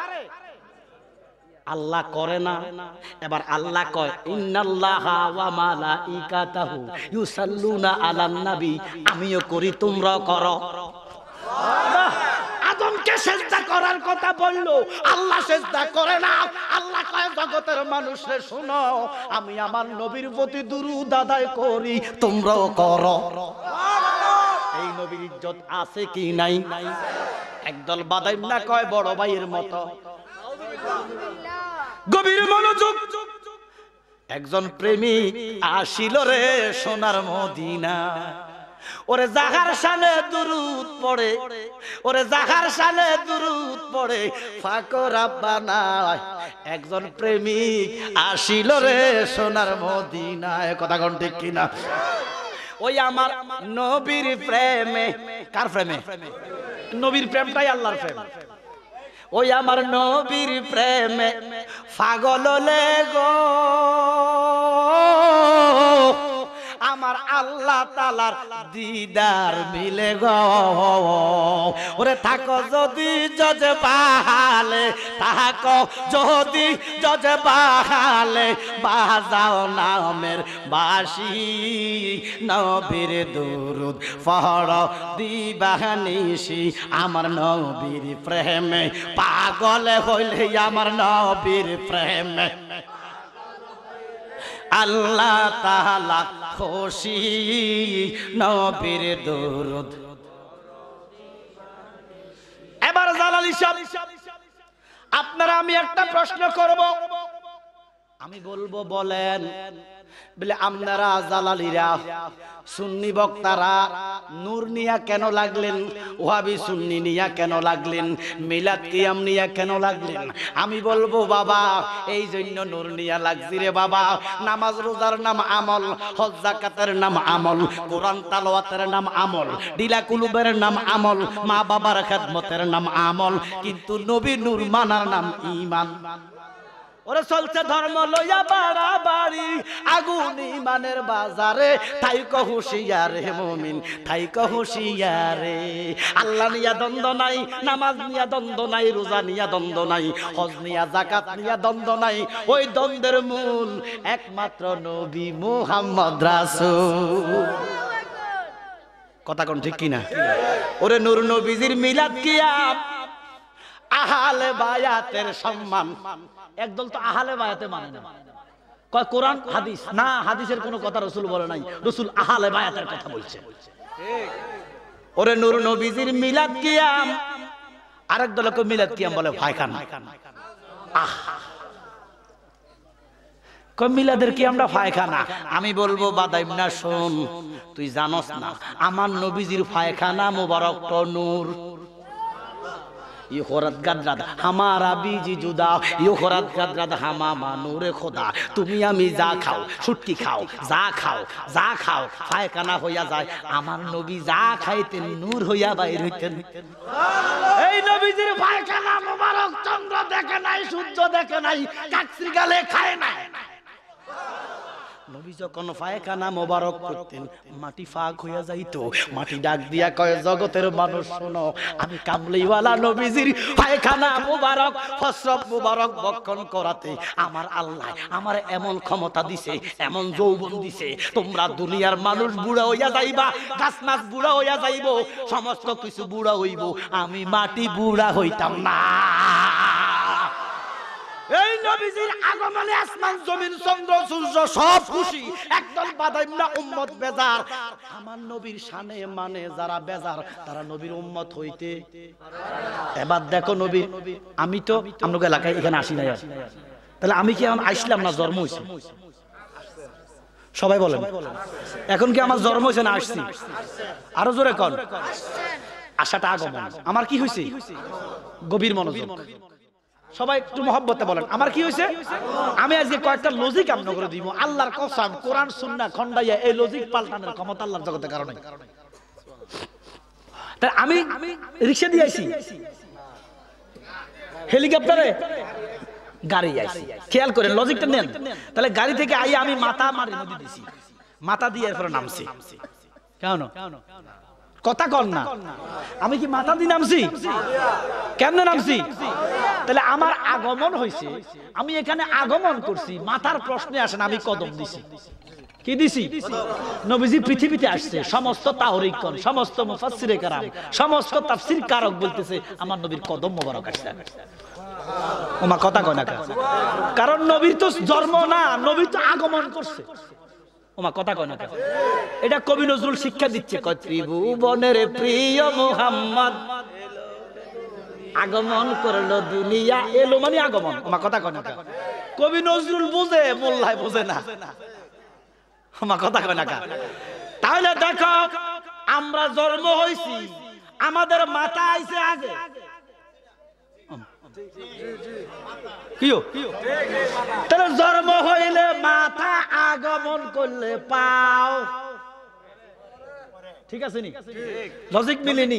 আল্লাহ করে না এবার আল্লাহ কয় ইন্নাল্লাহা ওয়া মালাইকাতাহু ইউসাল্লুনা আলান নাবী আমিও করি তোমরাও করো সেজদা করার কথা বললো আল্লাহ সেজদা করে না আল্লাহ কয় জগতের মানুষে শোনো আমি আমার নবীর প্রতি দুরুদ আদায় করি তোমরাও করো এই নবীর ইজ্জত আছে কি নাই একদল বাদাইম না কয় বড় ভাইয়ের মতো গভীর মনোযোগ একজন প্রেমিক আসিল রে সোনার মদিনা ওরে জাহার সালে দুরুদ পড়ে ওরে জাহার সালে দুরুদ পড়ে আব্বা নাই একজন প্রেমিক আসিল রে সোনার মদিনায় কথা কোন ঠিক কিনা ওই আমার নবীর প্রেমে কার প্রেমে নবীর প্রেমটাই আল্লাহর প্রেম ওই আমার নবীর প্রেমে ফাগল লেগো আমার আল্লাহ তালার দিদার মিলে গরে ওরে থাকো যদি যজ বাহালে থাকো যদি যজ বাহালে বাজাও নামের বাসি নবীর দুরুদ ফহর দিবাহানিসি আমার নবীর প্রেমে পাগল হইলে আমার নবীর প্রেমে আল্লাহ তাহালা খুশি নবীর দরুদ এবার জালালি সাহেব আপনারা আমি একটা প্রশ্ন করব আমি বলবো বলেন বলে আপনারা জালালিরা সুন্নি বক্তারা নূর নিয়া কেন লাগলেন ওহাবি সুন্নি নিয়া কেন লাগলেন মিলাদ কিয়াম নিয়া কেন লাগলেন আমি বলবো বাবা এই জন্য নূর নিয়া লাগছি রে বাবা নামাজ রোজার নাম আমল হজ জাকাতের নাম আমল কোরআন তালাওয়াতের নাম আমল ডিলা কুলুবের নাম আমল মা বাবার খেদমতের নাম আমল কিন্তু নবী নূর মানার নাম ইমান ওরে চলছে ধর্ম লইয়া বাড়াবাড়ি আগুন ইমানের বাজারে তাই কহুশিয়ারে মমিন তাই কহুশিয়ারে আল্লাহ নিয়া দ্বন্দ্ব নাই নামাজ নিয়া দ্বন্দ্ব নাই রোজা নিয়া দ্বন্দ্ব নাই হজ নিয়া জাকাত নিয়া দ্বন্দ্ব নাই ওই দ্বন্দ্বের মূল একমাত্র নবী মুহাম্মদ রাসূল কথা কোন ঠিক কিনা ওরে নূর নবীজির মিলাদ কিয়া আহালে বায়াতের সম্মান একদল তো আহালে বায়াতে মানে না কয় কোরআন হাদিস না হাদিসের কোনো কথা রসুল বলে নাই রসুল আহালে বায়াতের কথা বলছে ওরে নুর নবীজির মিলাদ কিয়াম আরেক দলকে মিলাদ কিয়াম বলে ফায়খানা আহ মিলাদের কি আমরা ফায়খানা আমি বলবো বাদাইম না শোন তুই জানস না আমার নবীজির ফায়খানা মোবারক নূর ইহরাত গাদরাত হামারা বিজি জুদা ইহরাত গাদরাত হামা মানুরে খোদা তুমি আমি যা খাও সুটকি খাও যা খাও যা খাও পায়খানা হইয়া যায় আমার নবী যা খাইতেন নূর হইয়া বাইর হইতেন এই নবীজির পায়খানা মোবারক চন্দ্র দেখে নাই সূর্য দেখে নাই কাকশ্রী গালে খায় নাই নবী যখন মোবারক করতেন মাটি ফাঁক হইয়া যাইত মাটি ডাক দিয়া কয় জগতের মানুষ শোনো আমি কামলিওয়ালা নবীজির মোবারক মোবারক বক্ষণ করাতে আমার আল্লাহ আমার এমন ক্ষমতা দিছে এমন যৌবন দিছে তোমরা দুনিয়ার মানুষ বুড়া হইয়া যাইবা গাছ মাছ বুড়া হইয়া যাইব সমস্ত কিছু বুড়া হইব আমি মাটি বুড়া হইতাম না এই নবীজির আগমনে আসমান জমিন চন্দ্র সূর্য সব খুশি একদল বাদাইম না উম্মত বেজার আমার নবীর শানে মানে যারা বেজার তারা নবীর উম্মত হইতে এবার দেখো নবী আমি তো আমনুক এলাকায় এখানে আসি নাই তাহলে আমি কি এখন আসলাম না জন্ম হয়েছে সবাই বলেন এখন কি আমার জন্ম হয়েছে না আসছি আরো জোরে কন আশাটা আগমন আমার কি হয়েছে গভীর মনোযোগ সবাই একটু মহব্বতে বলেন আমার কি হয়েছে আমি আজকে কয়েকটা লজিক আপনি করে দিব আল্লাহর কসম কোরআন সুন্না খন্ডাইয়া এই লজিক পাল্টানোর ক্ষমতা আল্লাহর জগতে কারণে আমি রিক্সা দিয়ে আসি হেলিকপ্টারে গাড়ি আইছি খেয়াল করেন লজিকটা নেন তাহলে গাড়ি থেকে আইয়া আমি মাথা মারি নদী দিছি মাথা দিয়ে এরপরে নামছি কেন কথা কন না আমি কি মাথা দিয়ে নামছি কেমনে নামছি তাহলে আমার আগমন হয়েছে আমি এখানে আগমন করছি মাথার প্রশ্নে আসেন আমি কদম দিছি কি দিছি নবীজি পৃথিবীতে আসছে সমস্ত তাহরিকগণ সমস্ত মুফাসসিরে কারাম সমস্ত তাফসীর কারক বলতেছে আমার নবীর কদম মোবারক আসছে ওমা কথা কয় না কারণ নবীর তো জন্ম না নবী তো আগমন করছে ওমা কথা কয় না এটা কবি নজরুল শিক্ষা দিচ্ছে কয় ত্রিভুবনের প্রিয় মোহাম্মদ আগমন করলো দুনিয়া এলো মানে আগমন ওমা কথা কয় না কবি নজরুল বুঝে মোল্লায় বুঝে না ওমা কথা কয় না তাহলে দেখো আমরা জন্ম হইছি আমাদের মাথা আইসে আগে জন্ম হইলে মাথা আগমন করলে পাও ঠিক আছে নি লজিক মিলেনি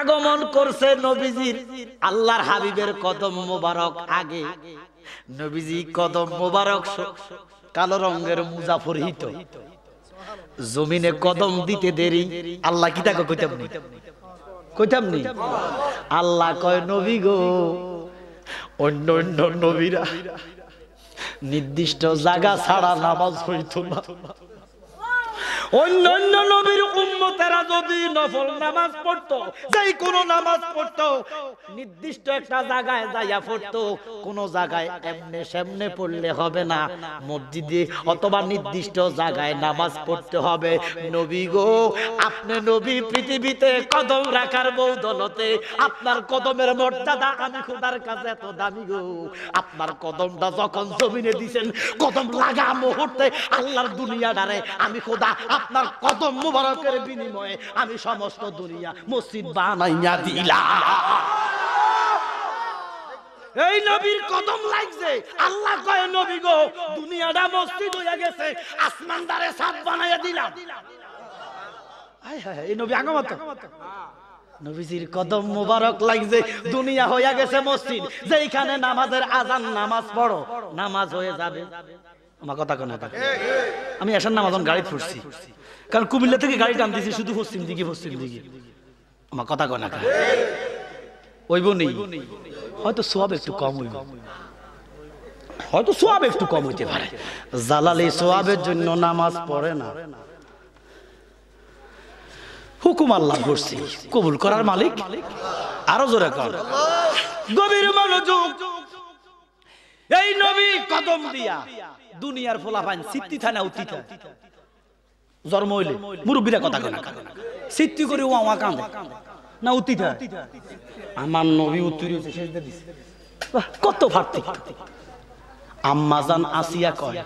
আগমন করছে নবীজির আল্লাহর হাবিবের কদম মোবারক আগে নবীজি কদম মোবারক কালো রঙের মুজা পরিহিত জমিনে কদম দিতে দেরি আল্লাহ কি কিতাকে কইতে কইতাম আল্লাহ কয় নবী গো অন্য অন্য নবীরা নির্দিষ্ট জায়গা ছাড়া নামাজ হইতো না অন্য অন্য নবীর উম্মতেরা যদি নফল নামাজ পড়তো যেই কোন নামাজ পড়তো নির্দিষ্ট একটা জায়গায় যাইয়া পড়তো কোন জায়গায় এমনে সেমনে পড়লে হবে না মসজিদে অথবা নির্দিষ্ট জায়গায় নামাজ পড়তে হবে নবী গো আপনি নবী পৃথিবীতে কদম রাখার বৌদলতে আপনার কদমের মর্যাদা আমি খোদার কাছে এত দামি গো আপনার কদমটা যখন জমিনে দিছেন কদম লাগা মুহূর্তে আল্লাহর দুনিয়া ডারে আমি খোদা আপনার কদম মুবারকের বিনিময়ে আমি সমস্ত দুনিয়া মসজিদ বানাইয়া দিলা এই নবীর কদম লাগছে আল্লাহ কয় নবী গো দুনিয়াটা মসজিদ হইয়া গেছে আসমান দ্বারে সাপ বানাইয়া দিলাম এই নবী আগমত নবীজির কদম মুবারক লাগছে দুনিয়া হইয়া গেছে মসজিদ যেইখানে নামাজের আজান নামাজ পড়ো নামাজ হয়ে যাবে আমার কথা কেন আমি এসার নাম এখন গাড়ি ফুটছি কারণ কুমিল্লা থেকে গাড়ি টানতেছি শুধু পশ্চিম দিকে পশ্চিম দিকে আমার কথা কেন ওইব নেই হয়তো সব একটু কম হইব হয়তো সোয়াব একটু কম হইতে পারে জালালি সোয়াবের জন্য নামাজ পড়ে না হুকুম আল্লাহ করছি কবুল করার মালিক আরো জোরে কর গভীর মনোযোগ এই নবী কদম দিয়া দুনিয়ার পান সিদ্ধি থানা উত্তি জন্ম হইলে মুরব্বীরা কথা কেনা করে ও আমা কাঁদে না উত্তি আমার নবী উত্তরি কত ভাবতে আম্মাজান আসিয়া কয়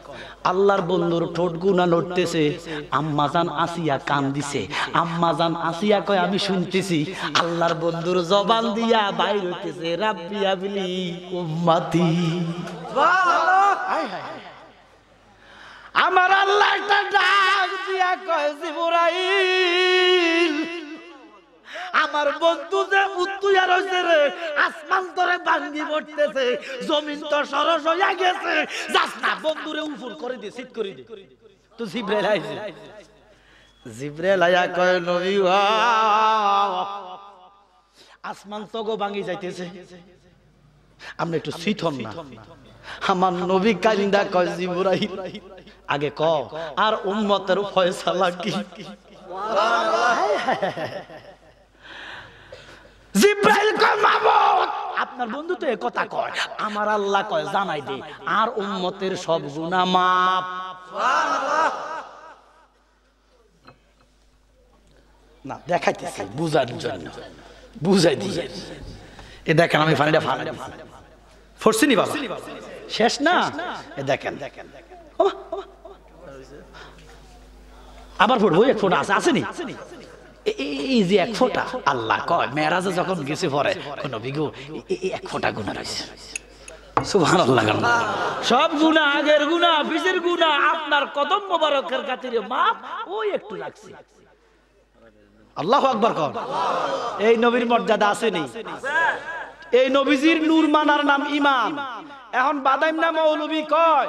আল্লাহর বন্ধুর ঠোঁট গুনা নড়তেছে আম্মাজান আসিয়া কান দিছে আম্মাজান আসিয়া কয় আমি শুনতেছি আল্লাহর বন্ধুর জবান দিয়া বাইর হইতেছে উম্মাতি হায় হায় আমার আল্লাহ ডাক দিয়া কয় জিবরাইল আমার বন্ধু যে উত্তুয়া রয়েছে রে আসমান ধরে ভাঙ্গি পড়তেছে জমিন তো সরস হইয়া গেছে যাস না বন্ধুরে করে সিট করে তো আইছে আয়া কয় নবী আসমান তগো ভাঙ্গি যাইতেছে আমরা একটু সিট হন না আমার নবী কালিন্দা কয় জিবরাইল আগে ক আর উম্মতের ফয়সালা কি আপনার বন্ধু তো এই কথা কয় আমার আল্লাহ কয় জানাই দে আর উম্মতের সব গুণা মাপ সুবহানাল্লাহ না দেখাইতেছি বুঝার জন্য বুঝাই দিয়ে এ দেখেন আমি ফানিটা ফালাই ফরসিনি বাবা শেষ না এ দেখেন দেখেন দেখেন আবার পড়বো এক ফোঁটা আছে আসেনি এই যে এক ফোটা আল্লাহ কয় মেয়েরাজে যখন গেছে পরে কোন বিগু এক ফোটা গুণা রয়েছে সব গুণা আগের গুণা পিছের গুণা আপনার কদম মোবারকের খাতিরে মাপ ওই একটু রাখছি আল্লাহ আকবর কর এই নবীর মর্যাদা আসেনি এই নবীজির নূর মানার নাম ইমান এখন বাদাম না মৌলবী কয়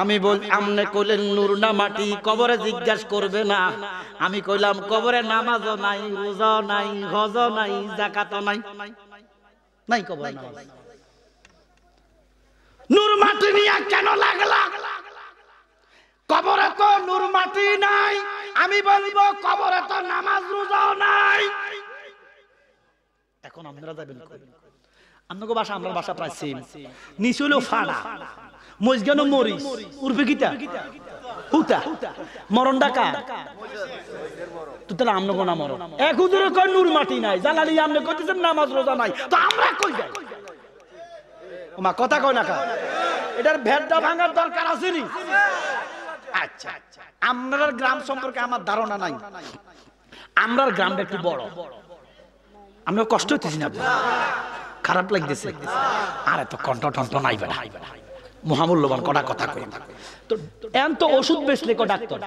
আমি বল আমনে কইলেন নূর না মাটি কবরে জিজ্ঞাসা করবে না আমি কইলাম কবরে নামাজ নাই রোজা নাই হজ নাই যাকাত নাই নাই কবর নাই নূর মাটি নিয়া কেন লাগলা কবরে তো নূর মাটি নাই আমি বলিব কবরে তো নামাজ রোজা নাই এখন আপনারা যাবেন আমনগো বাসা আমরা বাসা প্রায় সেম নিচুলো ফাড়া মজগানো মরিচ উর্ফে গীতা হুতা মরণ ডাকা তো তাহলে আমনগো না মরণ এক হুজুরে কয় নূর মাটি নাই জালালি আমনে কইতেছেন নামাজ রোজা নাই তো আমরা কই যাই ওমা কথা কয় না কা এটার ভেদটা ভাঙার দরকার আছে নি আচ্ছা আচ্ছা আমরার গ্রাম সম্পর্কে আমার ধারণা নাই আমরার গ্রামটা একটু বড় আমরা কষ্ট হইতেছি না খারাপ লাগতেছে আর এত কণ্ঠ টন্ট নাই বেড়া মহামূল্যবান কটা কথা কই তো এন তো ওষুধ বেচলে কো ডাক্তার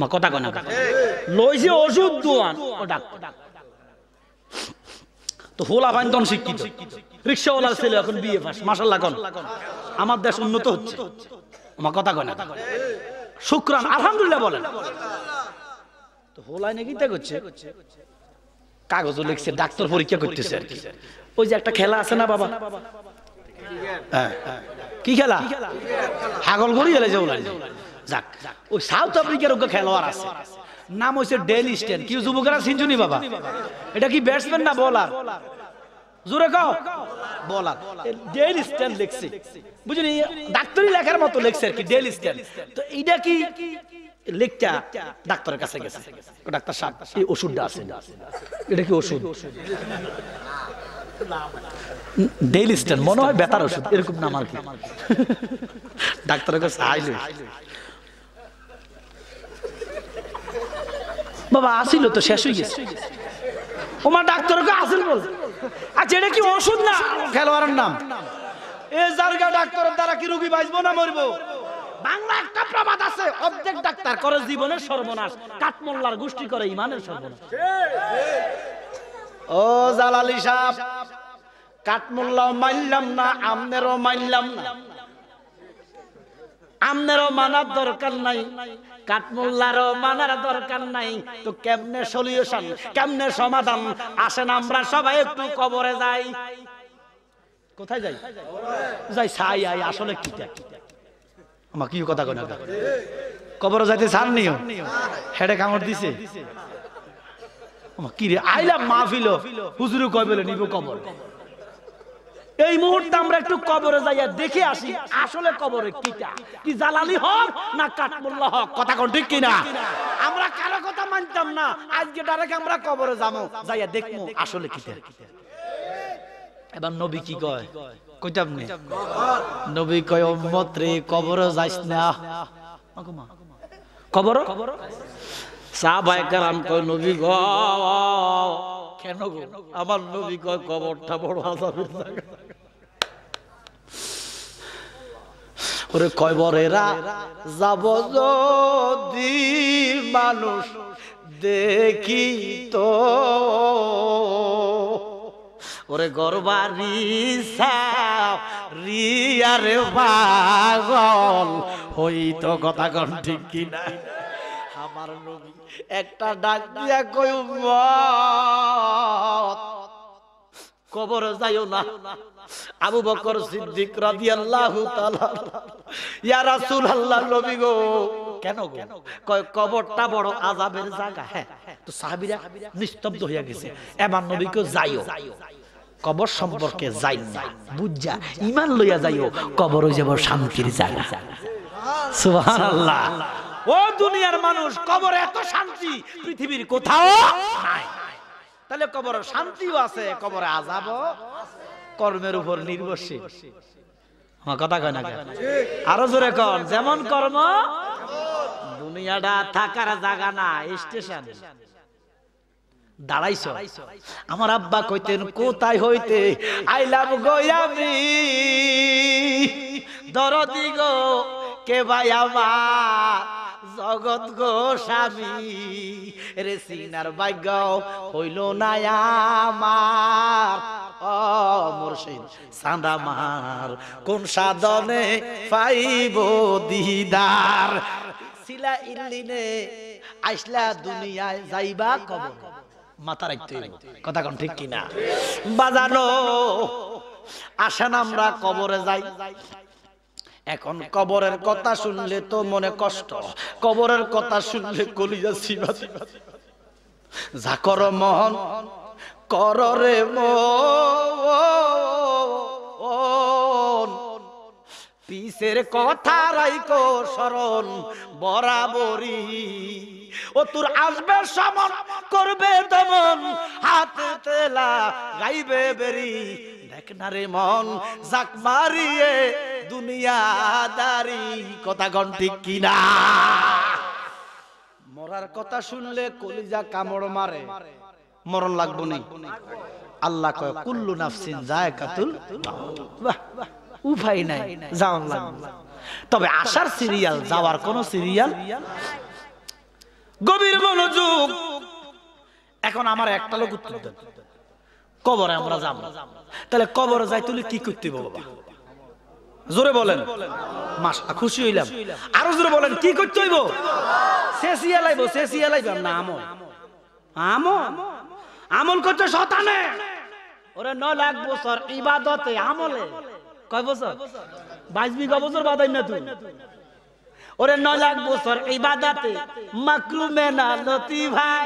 মা কথা কয় না লইছে ওষুধ দুয়ান ও ডাক্তার তো হোলা ভাইন শিক্ষিত রিক্সাওয়ালার ছেলে এখন বিয়ে পাস মাসাল্লাহ কোন আমার দেশ উন্নত হচ্ছে আমার কথা কয় না শুক্রান আলহামদুলিল্লাহ বলেন তো হোলায় নাকি তা করছে কাগজও লিখছে ডাক্তার পরীক্ষা করতেছে আর কি ওই যে একটা খেলা আছে না বাবা হ্যাঁ, হ্যাঁ। কি খেলা হাগল ঘড়ি হেলে যে ওলাই যাক ওই সাউথ আফ্রিকার ওকে খেলোয়াড় আছে নাম হয়েছে ডেল স্টেন কি যুবকেরা সিনজুনি বাবা এটা কি ব্যাটসম্যান না বলার জোরে কও বলার ডেল স্ট্যান্ড লিখছি বুঝলি ডাক্তারি লেখার মতো লিখছে আর কি ডেল স্ট্যান্ড তো এটা কি লিখটা ডাক্তারের কাছে গেছে ডাক্তার সাহেব এই ওষুধটা আছে এটা কি ওষুধ ডেইলি স্টেন মনে হয় বেতার ওষুধ এরকম নাম আর কি ডাক্তারের কাছে আইল বাবা আসিল তো শেষ হয়ে গেছে ডাক্তার ডাক্তারকে আসিল বল আচ্ছা এটা কি ওষুধ না খেলোয়াড়ের নাম এ জারগা ডাক্তারের দ্বারা কি রুগী বাঁচবো না মরবো বাংলা একটা প্রবাদ আছে অর্ধেক ডাক্তার করে জীবনের সর্বনাশ কাঠমোল্লার গোষ্ঠী করে ইমানের সর্বনাশ ও জালালি সাহ কাঠমোল্লাও মানলাম না আমনেরও মানলাম না আমনেরও মানার দরকার নাই কাঠমোল্লারও মানার দরকার নাই তো কেমনে সলিউশন কেমনে সমাধান আসেন আমরা সবাই একটু কবরে যাই কোথায় যাই যাই সাই আই আসলে কি আমার কি কথা কয় না কবর যাইতে চান নিও হেডে কামড় দিছে কি রে আইলাম মাহফিল হুজুরে কয় বলে নিব কবর এই মুহূর্তে আমরা একটু কবরে যাইয়া দেখে আসি আসলে কবরে কিটা কি জালালি হক না কাঠমোল্লা হক কথা কোন ঠিক কিনা আমরা কারো কথা মানতাম না আজকে ডাইরেক্ট আমরা কবরে যাবো যাইয়া দেখবো আসলে কিটা এবার নবী কি কয় নবী কয় নবী গ কেন আমার নবী কয় কবরটা বড় আজাবের ওরে কয়বরেরা যাব যদি মানুষ দেখি তো ওরে গরবারি রিয়ারে পাগল তো কথা কন ঠিক কিনা আমার নবী একটা ডাক দিয়া কই কবর যাইও না আবু বকর সিদ্দিক রাদিয়াল্লাহু তাআলা ইয়া রাসূলুল্লাহ নবী গো কেন গো কয় কবরটা বড় আযাবের জায়গা হ্যাঁ তো সাহাবীরা নিস্তব্ধ হইয়া গেছে নবী কো যাইও কবর সম্পর্কে যাই না বুঝা ইমান লইয়া যাইও কবর হয়ে যাব শান্তির জায়গা সুবহানাল্লাহ ও দুনিয়ার মানুষ কবর এত শান্তি পৃথিবীর কোথাও নাই তাহলে কবর শান্তিও আছে কবরে আজাব কর্মের উপর নির্ভরশীল আমার কথা কয় না আরো জোরে কন যেমন কর্ম দুনিয়াটা থাকার জায়গা না স্টেশন দাঁড়াইছ আমার আব্বা কইতেন কোথায় হইতে আইলাম গয়ামি দরদি গো কে ভাই আমার জগৎ গো স্বামী রে সিনার ভাগ্য হইল না আমার ও মুর্শিদ সান্দামার কোন সাধনে পাইব দিদার সিলা ইল্লিনে আইসলা দুনিয়ায় যাইবা কবর মাথা রাখতে কথা কোন ঠিক কিনা বাজানো আসেন আমরা কবরে যাই এখন কবরের কথা শুনলে তো মনে কষ্ট কবরের কথা শুনলে কলিজা সিবা যা কর মন কররে মো পিসের কথা রাইকো শরণ বরাবরি ও তোর আসবে সমন করবে দমন হাত তেলা গাইবে বেরি দেখ না রে মন জাক মারিয়ে দুনিয়াদারি কথা গণ কিনা মরার কথা শুনলে কলিজা কামড় মারে মরণ লাগবো নেই আল্লাহ কয় কুল্লু নাফসিন যায় কাতুল বাহ বাহ উপায় নাই যাওয়ার লাগবে তবে আসার সিরিয়াল যাওয়ার কোন সিরিয়াল গভীর মনোযোগ এখন আমার একটা লোক উত্তর দেন কবরে আমরা যাব তাহলে কবর যাই তুলে কি করতে বাবা জোরে বলেন মাস খুশি হইলাম আরো জোরে বলেন কি করতে হইব শেষি লাইব শেষি লাইব না আমল আমল আমল করতে শতানে ওরে ন লাখ বছর ইবাদতে আমলে কয় বছর বাইশ বিঘা বছর বাদাই না তুই ওরে লাখ বছর এই বাদাতে মাকরুমে না ভাই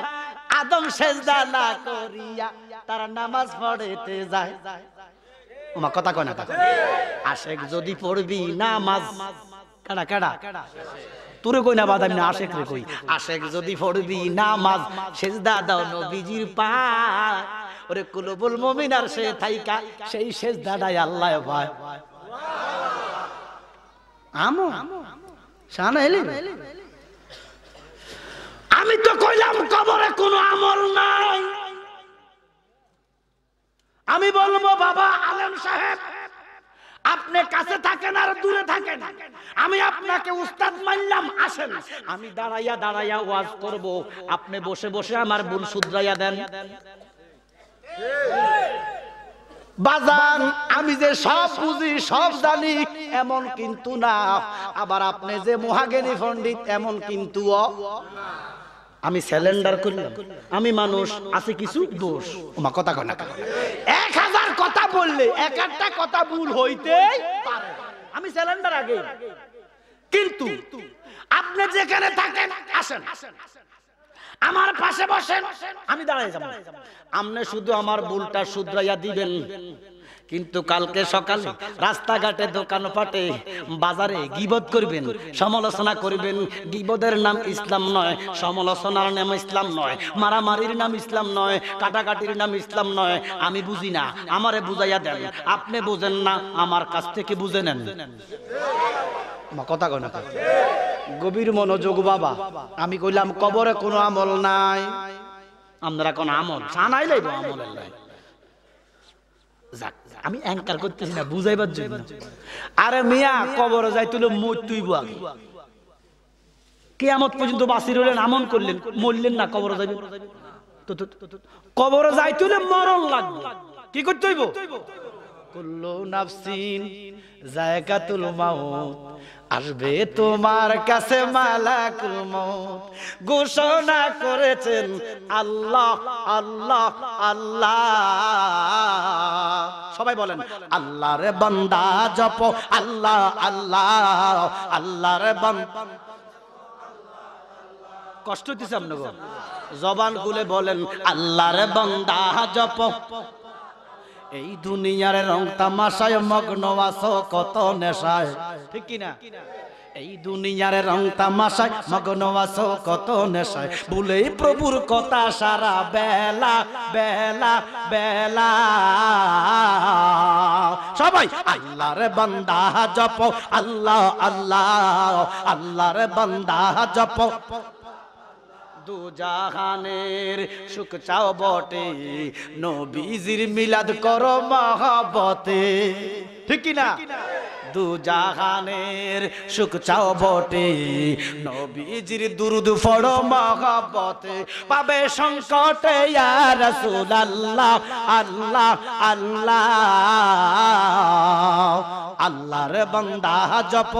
আদম সেজদা না করিয়া নামাজ পড়েতে যায় ওমা কথা কয় না আশেক যদি পড়বি নামাজ কেডা কাড়া তোরে কই না বাদাম না আশেক রে কই আশেক যদি পড়বি নামাজ সেজদা দাও নবীজির পা ওরে কুলুবুল মুমিনার সে থাইকা সেই শেষ দাদাই আল্লাহ ভয় আমো শাহানা আমি তো কইলাম কবরে কোনো আমল নাই আমি বলবো বাবা আলেম সাহেব আপনি কাছে থাকেন আর দূরে থাকেন আমি আপনাকে উস্তাদ মানলাম আসেন আমি দাঁড়াইয়া দাঁড়াইয়া ওয়াজ করব আপনি বসে বসে আমার বোন শুদ্রাইয়া দেন বাজান আমি যে সব বুঝি সব জানি এমন কিন্তু না আবার আপনি যে মহাগেনি পণ্ডিত এমন কিন্তু আমি স্যালেন্ডার করলাম আমি মানুষ আছে কিছু দোষ ওমা কথা কনা এক হাজার কথা বললে এক একটা কথা ভুল হইতে আমি স্যালেন্ডার আগে কিন্তু আপনি যেখানে থাকেন আসেন আসেন আমার পাশে বসেন আমি দাঁড়াই যাব আপনি শুধু আমার ভুলটা শুধরাইয়া দিবেন কিন্তু কালকে সকাল রাস্তাঘাটে দোকানপাটে বাজারে গিবত করবেন সমালোচনা করবেন গিবদের নাম ইসলাম নয় সমালোচনার নাম ইসলাম নয় মারামারির নাম ইসলাম নয় কাটাকাটির নাম ইসলাম নয় আমি বুঝি না আমারে বুঝাইয়া দেন আপনি বুঝেন না আমার কাছ থেকে বুঝে নেন কথা কথা গভীর মনোযোগ বাবা আমি কইলাম কবরে কোনো আমল নাই আমরা কোনো আমল জানাইলাই আমল নাই যাক আমি অ্যাঙ্কার করতেছি না বুঝাইবার জন্য আরে মিয়া কবর যাই তুলে মই তুইব কেয়ামত পর্যন্ত বাসি রইলেন আমন করলেন মরলেন না কবর যাবে কবর যাই তুলে মরণ লাগবে কি করতে হইব কুল্লু নাফসিন জায়গাতুল মাউত আসবে তোমার কাছে মালাক ঘোষণা করেছেন আল্লাহ আল্লাহ আল্লাহ সবাই বলেন আল্লাহ রে বন্দা জপ আল্লাহ আল্লাহ রে বান্দা কষ্ট দিছে আপনাকে জবান খুলে বলেন আল্লাহ রে বন্দা জপ এই দুনিয়ার রং তামাশায় মগ্ন আছো কত নেশায় ঠিক কিনা এই দুনিয়ার রং তামাশায় মগ্ন আছো কত নেশায় ভুলেই প্রভুর কথা সারা বেলা বেলা বেলা সবাই আল্লাহর বান্দা জপ আল্লাহ আল্লাহ আল্লাহর বান্দা জপ দু জাহানের সুখ চাও বটে নবীজির মিলাদ করো মহাবতে ঠিক না দু জাহানের সুখ চাও বটে নবীজির দুরুদ ফড় মহাবতে পাবে সংকটে রসুল আল্লাহ আল্লাহ আল্লাহ আল্লাহর বন্দা জপ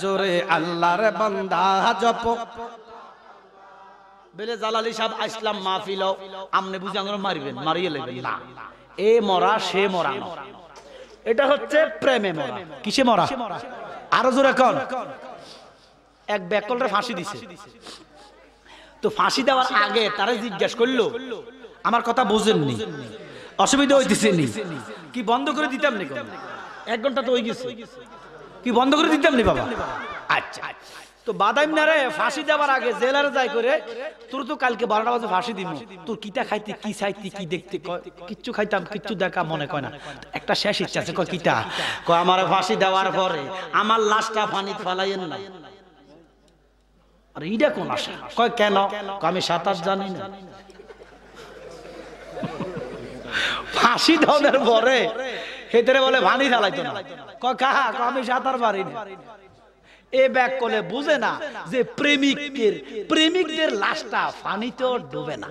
জোরে আল্লাহর বন্দা জপ বেলে জালালি সাহেব আসলাম মাহফিল আমনে বুঝে আমরা মারিবেন মারিয়ে লাগবেন না এ মরা সে মরা এটা হচ্ছে প্রেমে মরা কিসে মরা আরো জোরে কোন এক ব্যাকলরে ফাঁসি দিছে তো ফাঁসি দেওয়ার আগে তারা জিজ্ঞাসা করলো আমার কথা বুঝেননি অসুবিধা হইতেছে নি কি বন্ধ করে দিতাম নি এক ঘন্টা তো হয়ে গেছে কি বন্ধ করে দিতাম নি বাবা আচ্ছা আচ্ছা তো বাদাম না রে ফাঁসি দেওয়ার আগে জেলারে যাই করে তোর তো কালকে বারোটা বাজে ফাঁসি দিব তোর কিতা খাইতে কি চাইতে কি দেখতে কিচ্ছু খাইতাম কিচ্ছু দেখা মনে কয় না একটা শেষ ইচ্ছা আছে কয় কিতা কয় আমার ফাঁসি দেওয়ার পরে আমার লাশটা পানি ফালাইয়েন না আর ইডা কোন আশা কয় কেন আমি সাঁতার জানি না ফাঁসি দেওয়ার পরে হেতরে বলে ভানি ফেলাইতো না কয় কাহা আমি সাঁতার পারি না এ ব্যাগ করলে বুঝে না যে প্রেমিকের প্রেমিকদের লাশটা ফানিতেও ডুবে না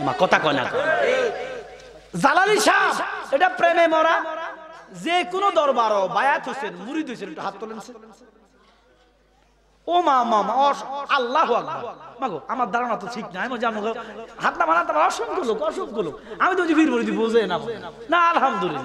আমার কথা কয় না জালালি শাহ এটা প্রেমে মরা যে কোনো দরবারও বায়াত হোসেন মুরিদ হোসেন একটু হাত তোলেন ও মা মা মা আল্লাহ মাগো আমার ধারণা তো ঠিক নাই জানো হাত না মানা তোমার অসংখ্য লোক অসংখ্য লোক আমি তো ফির বলি বুঝে না না আলহামদুলিল্লাহ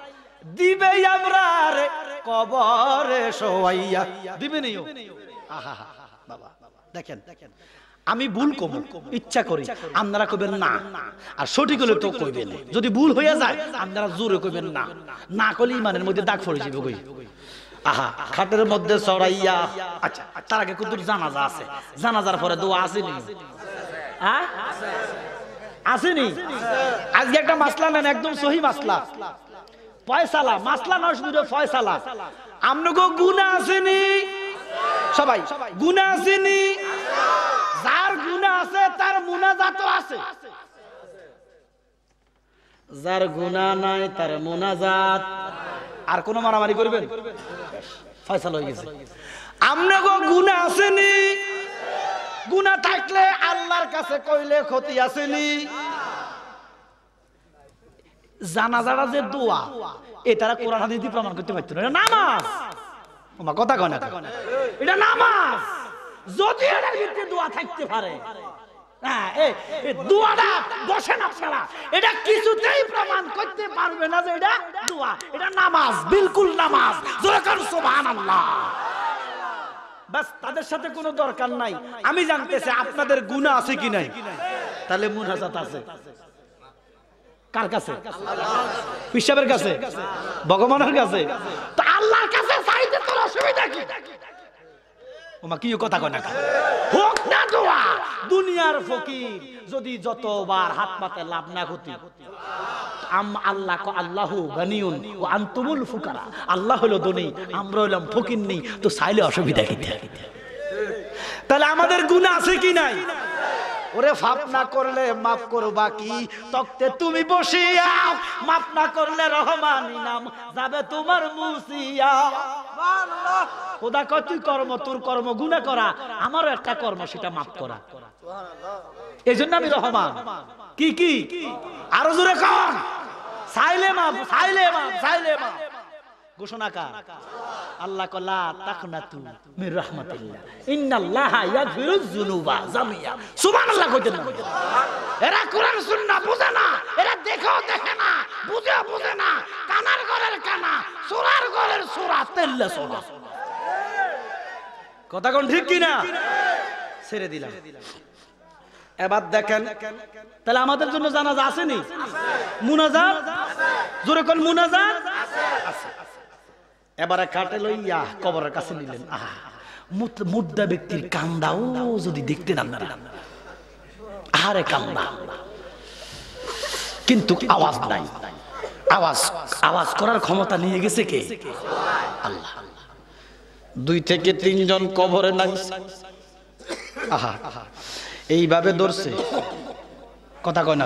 দিবে আমরার কবরে সোয়াইয়া দিবে নিও আহা বাবা দেখেন দেখেন আমি ভুল কব ইচ্ছা করি আপনারা কবেন না আর সঠিক হলে তো কইবেন যদি ভুল হইয়া যায় আপনারা জোরে কইবেন না না কলি ইমানের মধ্যে দাগ পড়ে যাবে কই আহা খাটের মধ্যে সরাইয়া আচ্ছা তার আগে কুদুর জানাজা আছে জানাজার পরে দোয়া আছে নি আছে নি আজকে একটা মাসলা নেন একদম সহি মাসলা ফয়সালা মাসলা নয় শুধু ফয়সালা আমনগো গুণা আসেনি সবাই গুণা আসেনি যার গুণা আছে তার মুনাজাত আছে যার গুণা নাই তার মোনাজাত আর কোনো মারামারি করবেন ফয়সালা হয়ে গেছে আমনগো গুণা আসেনি গুণা থাকলে আল্লাহর কাছে কইলে ক্ষতি আসেনি জানাজারা যে দোয়া এ তারা কোরআন হাদিস দিয়ে প্রমাণ করতে পারতো না নামাজ তোমার কথা কয় না এটা নামাজ যদি এটার ভিতরে দোয়া থাকতে পারে হ্যাঁ, এটা কিছুতেই প্রমাণ করতে পারবে না যে এটা এটা নামাজ বিলকুল নামাজ তাদের সাথে কোনো দরকার নাই আমি জানতেছি আপনাদের গুণা আছে কি নাই তাহলে মুনাজাত আছে কার কাছে কাছে ভগবানের কাছে তো আল্লাহর কাছে চাইতে তোর কথা দুনিয়ার ফকির যদি যতবার হাত পাতে লাভ না ক্ষতি আল্লাহ ক ফুকারা আল্লাহ আমরা ফকির নেই তো চাইলে অসুবিধা কি তাহলে আমাদের গুণ আছে কি নাই ওরে ফাপ না করলে মাফ করবা কি তক্তে তুমি বসিয়া মাফ না করলে রহমান ইনাম যাবে তোমার মুসিয়া খোদা কয় তুই কর্ম তোর কর্ম গুণা করা আমারও একটা কর্ম সেটা মাফ করা এই জন্য আমি রহমান কি কি আরো জোরে কর সাইলে মাপ সাইলে মাপ সাইলে মাপ ঘোষণা আল্লাহ কলা তাকনাতু মির রাহমাতিল্লাহ ইন্নাল্লাহ ইয়াগফিরুজ যুনুবা জামিয়া সুবহানাল্লাহ না এরা কোরআন সুন্নাহ বুঝে না এরা দেখে না বুঝে না কানার ঘরের কানা সুরার ঘরের সুরা তেল্লা সুরা কথা কোন ঠিক কি না ছেড়ে দিলাম এবার দেখেন তাহলে আমাদের জন্য জানাজা আসেনি মুনাজার জোরে কোন মুনাজার আছে এবারে কাটে লইয়া কবরের কাছে নিলেন আহা মুদ্রা ব্যক্তির কান্দাও যদি দেখতে না আহারে কান্দা কিন্তু আওয়াজ নাই আওয়াজ আওয়াজ করার ক্ষমতা নিয়ে গেছে কে আল্লাহ দুই থেকে তিনজন কবরে নাই আহা এইভাবে ধরছে কথা কয় না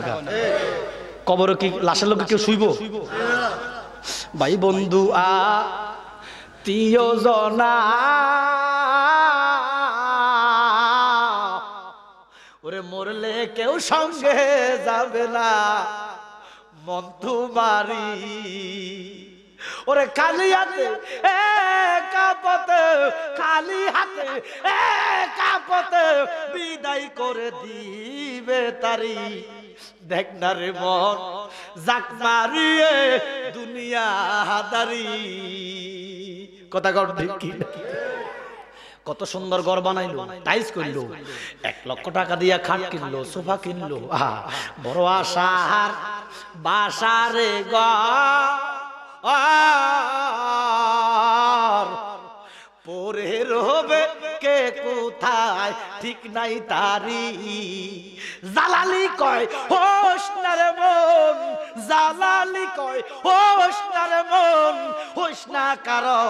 কবরে কি লাশের লোকে কেউ শুইব ভাই বন্ধু আ আত্মীয় জনা ওরে মরলে কেউ সঙ্গে যাবে না মন্তু মারি ওরে কালি হাতে এ কাপতে খালি হাতে এ কাপতে বিদায় করে দিবে তারি দেখ না রে মন জাক মারিয়ে দুনিয়া দারি কত সুন্দর ঘর বানাইলো টাইস করিল এক লক্ষ টাকা দিয়া খাট কিনলো সোফা কিনলো বড় আশার বাসারে গ পরে রবে কে কোথায় ঠিক নাই তারি জালালি কয় হোশ মন জালালি কয় হোশ নার মন হোশ না কারো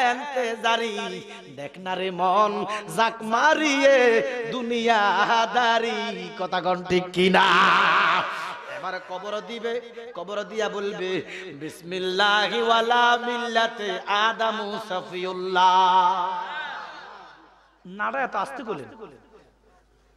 এনতে জারি দেখ মন জাক মারিয়ে দুনিয়া দারি কথা গণ ঠিক কিনা আমার কবর দিবে কবর দিয়া বলবে বিসমিল্লাহি ওয়ালা মিল্লাতে আদামু সাফিউল্লাহ নাড়া এত আসতে বলেন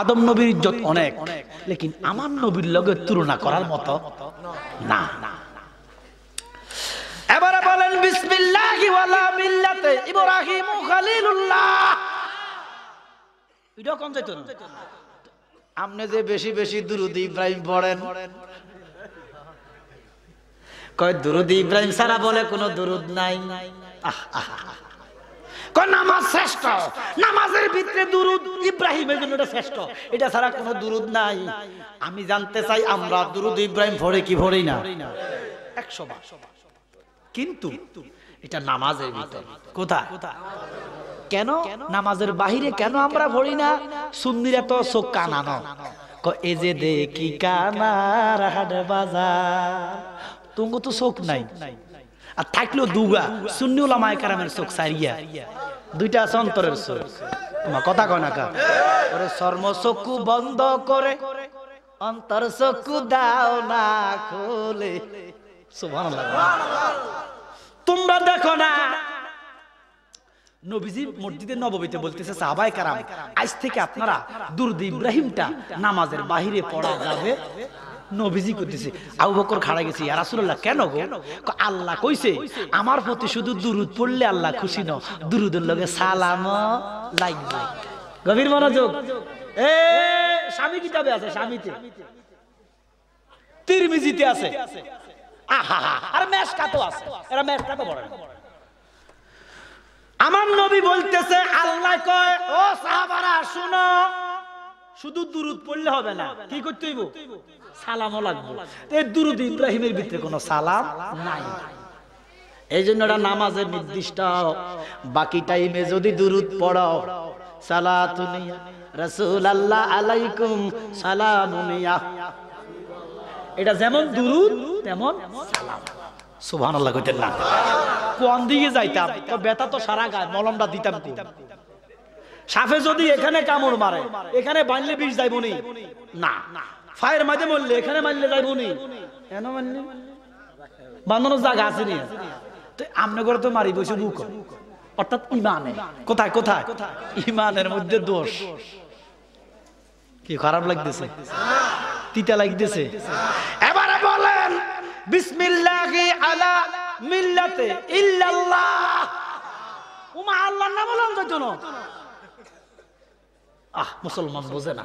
আদম নবীর ইজ্জত অনেক লেকিন আমার নবীর লগে তুলনা করার মতো না এবারে বলেন বিসমিল্লাহি মিল্লাতে ইব্রাহিম খলিলুল্লাহ আপনি যে বেশি বেশি দুরুদ ইব্রাহিম পড়েন কয় দুরুদ ইব্রাহিম সারা বলে কোনো দুরুদ নাই আহ আহ আমি জানতে চাই আমরা দুরুদ ইব্রাহিম ভরে কি ভরে না একশো কিন্তু এটা নামাজের ভিতরে কোথায় কেন নামাজের বাহিরে কেন আমরা ভরি না সুন্দর এত চোখ কানানো এ যে দেখি কানার হাট বাজার তুঙ্গু তো চোখ নাই আর থাকলো দুগা সুন্নিউলা মায়কারামের চোখ সারিয়া দুইটা আছে অন্তরের চোখ তোমার কথা না ওরে চকু বন্ধ করে অন্তর চকু দাও না খোলে তোমরা দেখো না আপনারা দুর্দ ইব্রাহিমটা নামাজের বাহিরে পড়া যাবে নবীজি করতেছি আবু বকর খাড়া গেছি আর রাসূলুল্লাহ কেন গো আল্লাহ কইছে আমার প্রতি শুধু দুরুদ পড়লে আল্লাহ খুশি ন দুরুদের লগে সালাম গভীর মনোযোগ এ স্বামী কিতাবে আছে স্বামীতে তিরমিজিতে আছে আহা আর মেশকা তো আছে এরা বড় আমার নবী বলতেছে আল্লাহ কয় ও সাহাবারা শুনো শুধু দুরুদ পড়লে হবে না কি করতে হইব সালামও লাগবে এই দুরুদ ইব্রাহিমের ভিতরে কোনো সালাম নাই এই জন্য এটা নামাজের নির্দিষ্ট বাকি টাইমে যদি দুরুদ পড়াও সালাতুনিয়া রাসূল আল্লাহ আলাইকুম সালামুনিয়া এটা যেমন দুরুদ তেমন সালাম সুবহানাল্লাহ কইতেন না কোন দিকে যাইতাম তো ব্যথা তো সারা গায় মলমটা দিতাম সাফে যদি এখানে কামড় মারে এখানে বাঁধলে বিষ যাইবনি না ফায়ের মাঝে মরলে এখানে মারলে যাইব নি কেন মারলি বাঁধানোর জাগা আছে নি তো আমনে করে তো মারি বসে বুক অর্থাৎ ইমানে কোথায় কোথায় ইমানের মধ্যে দোষ কি খারাপ লাগতেছে তিতা লাগতেছে এবারে বলেন বিসমিল্লাহি আলা মিল্লাতে ইল্লাল্লাহ উমা আল্লাহর নাম বলেন তো আহ মুসলমান বোঝে না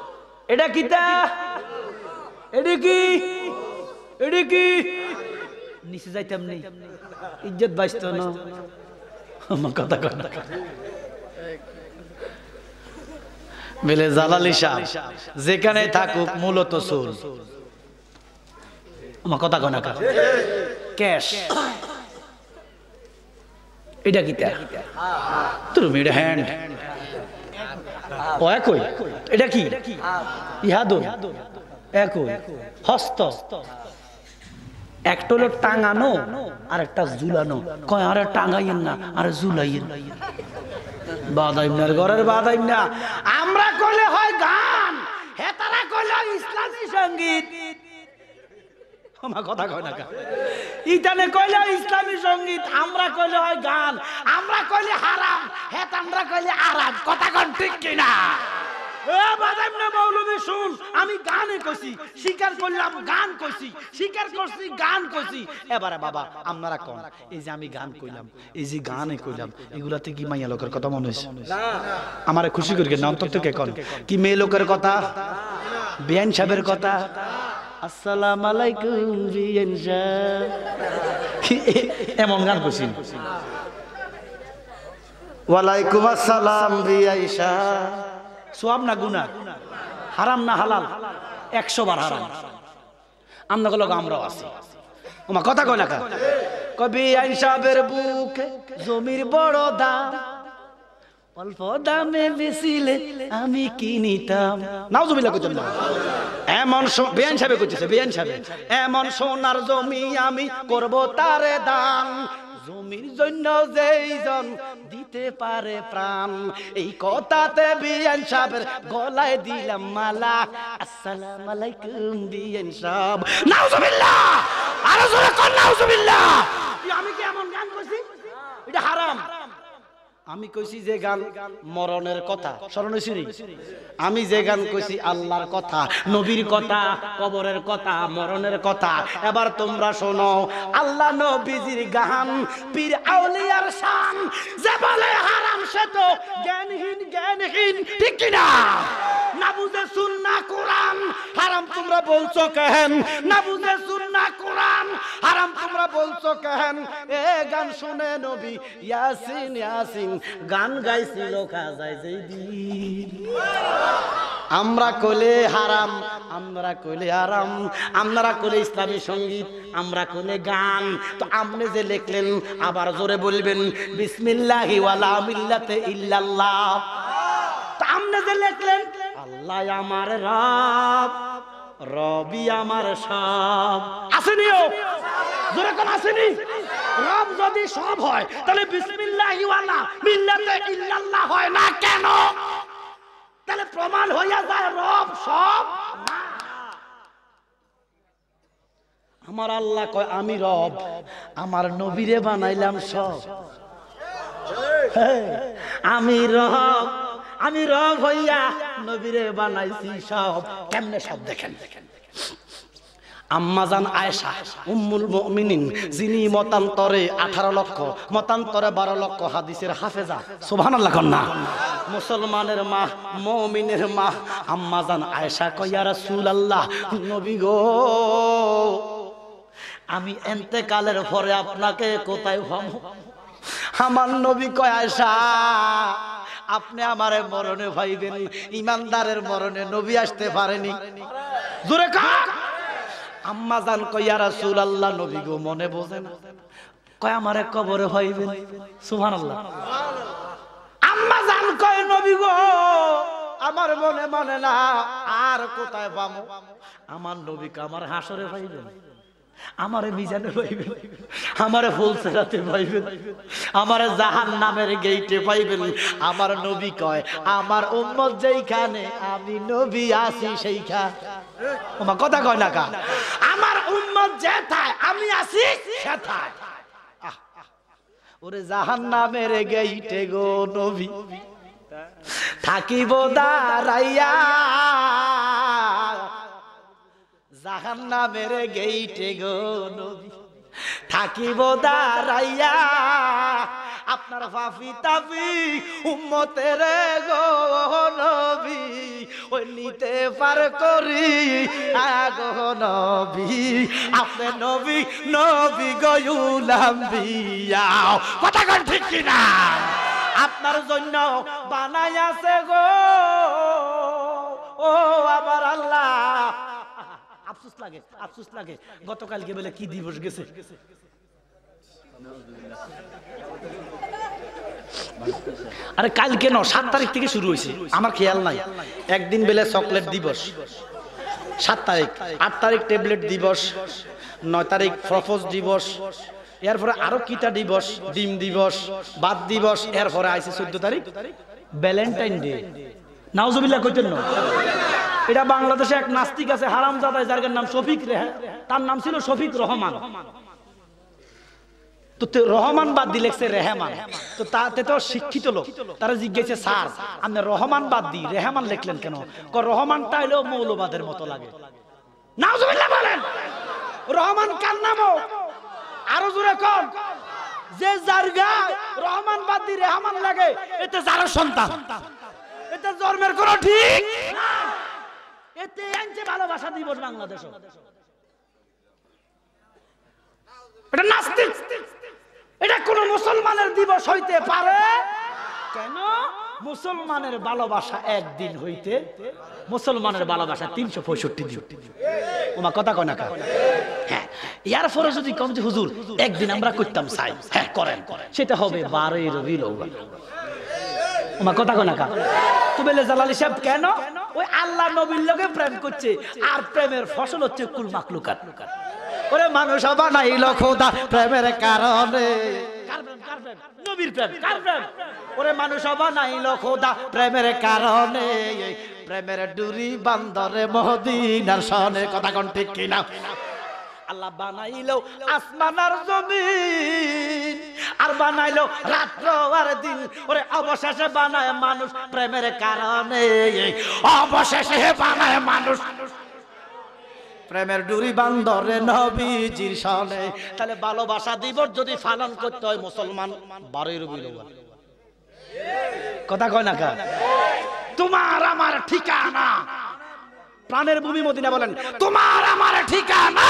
এটা কিতা এটা কি এটা কি নিচে যাইতাম নেই ইজ্জত বাঁচত না আমার কথা কথা বেলে জালালি সাহ যেখানে থাকুক মূলত সুর আমার কথা কনা ক্যাশ এটা কিতা তুমি এটা হ্যান্ড একই এটা কি ইহাদুন একই হস্ত একটা হলো টাঙানো আর একটা ঝুলানো কয় আরে টাঙাইয়েন না আর ঝুলাইয়েন বাদাইমনার ঘরের না আমরা কইলে হয় গান হেতারা কইলে ইসলামী সঙ্গীত আমার কথা কয় না ইটানে কইলে ইসলামী সঙ্গীত আমরা কইলে হয় গান আমরা কইলে হারাম হেত আমরা কইলে আরাম কথা কন ঠিক কিনা আমি গানে কষি স্বীকার করলাম গান কষি স্বীকার করছি গান কষি এবারে বাবা আপনারা কন এই যে আমি গান কইলাম এই যে গানে কইলাম এগুলাতে কি মাইয়া লোকের কথা মনে হয়েছে আমার খুশি করি না অন্তর থেকে কন কি মেয়ে লোকের কথা বেআইন সাহেবের কথা আসসালাম আলাইকুম বিয়েন এমন গান করছি ওয়ালাইকুম আসসালাম রিয়াইশা সোয়াব না গুনা হারাম না হালাল একশো বার হারাম আমরা গুলো আমরাও আছি ওমা কথা কয় না কবি আইন সাহেবের বুক জমির বড় দাম অল্প দামে বেশিলে আমি কিনিতাম নাউজুবিল্লাহ এমন বেয়ান এমন সোনার জমি আমি করব তারে জন্য দিতে পারে প্রাণ এই কথাতে বিয়ান সাহেবের গলায় দিলাম মালা আসসালাম আলাইকুম বিয়ান সাহেব নাউজুবিল্লাহ আরো জোরে আমি কি এমন গান করছি এটা হারাম আমি কইছি যে গান মরণের কথা স্মরণ হয়েছিনি আমি যে গান কইছি আল্লাহর কথা নবীর কথা কবরের কথা মরণের কথা এবার তোমরা শোনো আল্লাহ নবীজির গান পীর আউলিয়ার শান যে বলে হারাম সে তো জ্ঞানহীন জ্ঞানহীন ঠিক কিনা না বুঝে সুন্না কোরআন হারাম তোমরা বলছো কেন না বুঝে সুন্না কোরআন হারাম তোমরা বলছো কেন এ গান শুনে নবী ইয়াসিন ইয়াসিন গান গাইছিল আমরা কলে হারাম আমরা কলে আরাম আমরা কলে ইসলামী সঙ্গীত আমরা কলে গান তো আপনি যে লেখলেন আবার জোরে বলবেন বিসমিল্লাহি ওয়ালা মিল্লাতে ইল্লাল্লাহ তো আপনি যে লেখলেন আল্লাহ আমার রাব রবি আমার সব আসেনি আসেনি রব যদি সব হয় তাহলে বিসমিল্লাহ মিল্লাতে ইল্লাল্লাহ হয় না কেন তাহলে প্রমাণ হইয়া যায় রব সব আমার আল্লাহ কয় আমি রব আমার নবীরে বানাইলাম সব আমি রব আমি রব হইয়া নবীরে বানাইছি সব কেমনে সব দেখেন দেখেন আম্মাজান আয়েশা উম্মুল মুমিনিন যিনি মতান্তরে 18 লক্ষ মতান্তরে 12 লক্ষ হাদিসের হাফেজা সুবহানাল্লাহ কন্যা মুসলমানের মা মুমিনের মা আম্মাজান আয়েশা কইয়া রাসূলুল্লাহ নবী গো আমি এন্তেকালের পরে আপনাকে কোথায় পাবো আমার নবী কয় আয়েশা আপনি আমার মরণে ভাইবেন ইমানদারের মরণে নবী আসতে পারেনি আম্মা জান কইয়া রাসূল আল্লাহ নবী গো মনে বোঝে না কয় আমার কবরে ভাইবেন সুবহানাল্লাহ আম্মা জান কয় নবী গো আমার মনে মনে না আর কোথায় পাবো আমার নবীকে আমার হাসরে ভাইবেন আমারে মিজানে পাইবেন আমারে ফুল সেরাতে পাইবেন আমারে জাহান নামের গেইটে পাইবেন আমার নবী কয় আমার উম্মত যেইখানে আমি নবী আছি সেইখানে ওমা কথা কয় না কা আমার উম্মত যেথায় আমি আছি সেথায় ওরে জাহান নামের গেইটে গো নবী থাকিব দাঁড়াইয়া জাহান নামের গেইটে গো নবী থাকিব দাঁড়াইয়া আপনার ফাফি তাফি উম্মতের গো নবী ওই নিতে পার করি আগো নবী আপনি নবী নবী গয়ুলাম বিয়াও কথা কর ঠিক কিনা আপনার জন্য বানাই আছে গো ও আমার আল্লাহ আফসুস লাগে আফসুস লাগে গতকালকে বলে কি দিবস গেছে আরে কাল কেন সাত তারিখ থেকে শুরু হয়েছে আমার খেয়াল নাই একদিন বেলে চকলেট দিবস সাত তারিখ আট তারিখ ট্যাবলেট দিবস নয় তারিখ প্রপোজ দিবস এরপরে আরো কিটা দিবস ডিম দিবস বাদ দিবস এরপরে আইসি চোদ্দ তারিখ ভ্যালেন্টাইন ডে নাওজবিল্লা কইতেন না এটা বাংলাদেশে এক নাস্তিক আছে হারাম জাদায় যার নাম শফিক রেহা হ্যাঁ? তার নাম ছিল শফিক রহমান তো রহমান বাদ দিয়ে লেখছে রেহমান তো তাতে তো শিক্ষিত লোক তারা জিজ্ঞেসে স্যার আপনি রহমান বাদ দিয়ে রেহমান লিখলেন কেন ক রহমান টাইলো মৌলবাদের মতো লাগে নাওজবিল্লা বলেন রহমান কার নাম আরো জোরে কন যে জারগা রহমান বাদ দিয়ে রেহমান লাগে এতে যারা সন্তান এতে জন্মের কোনো ঠিক এতে আনছে ভালোবাসা দিবস বাংলাদেশ এটা নাস্তিক এটা কোন মুসলমানের দিবস হইতে পারে কেন মুসলমানের ভালোবাসা একদিন হইতে মুসলমানের ভালোবাসা তিনশো পঁয়ষট্টি দিন কথা কয় না হ্যাঁ ইয়ার পরে যদি কম যে হুজুর একদিন আমরা করতাম চাই হ্যাঁ করেন করেন সেটা হবে বারোই রবি ওমা কথা কোনাকা তো বলে জালালি সাহেব কেন ওই আল্লাহ নবীর লোকে প্রেম করছে আর প্রেমের ফসল হচ্ছে কুল মাকলুকাত ওরে মানুষ বানাইল খোদা প্রেমের কারণে প্রেমের কারণে ডুরি বান্দরে মহদিনার কথা কন ঠিক কিনা আল্লাহ বানাইলো আসমান আর জমিন আর বানাইলো রাত্র আর দিন ওরে অবশেষে বানায় মানুষ প্রেমের কারণে অবশেষে বানায় মানুষ প্রেমের ডুরি বান্দরে নবীজির সনে তাহলে ভালোবাসা দিব যদি পালন করতে হয় মুসলমান বারোই রবি কথা কয় না কা তোমার আমার ঠিকানা প্রাণের ভূমি মদিনা বলেন তোমার আমার ঠিকানা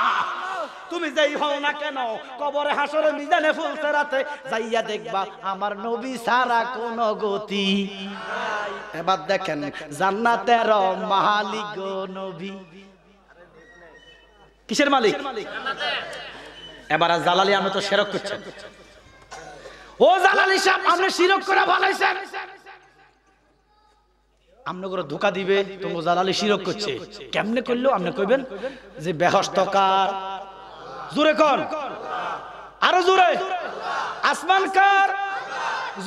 তুমি যেই হও না কেন কবরে হাসরে মিজানে ফুলছে রাতে যাইয়া দেখবা আমার নবী সারা কোন গতি এবার দেখেন জান্নাতের মালিক গো নবী কিসের মালিক এবার জালালি আমি তো সেরক করছি ও জালালি সাহেব আপনি শিরক করে ভালাইছেন আমনে করে ধোকা দিবে তোমার জালালি শিরক করছে কেমনে করলো আপনি কইবেন যে বেহস্তকার জোরে কর আরো জোরে আসমান কার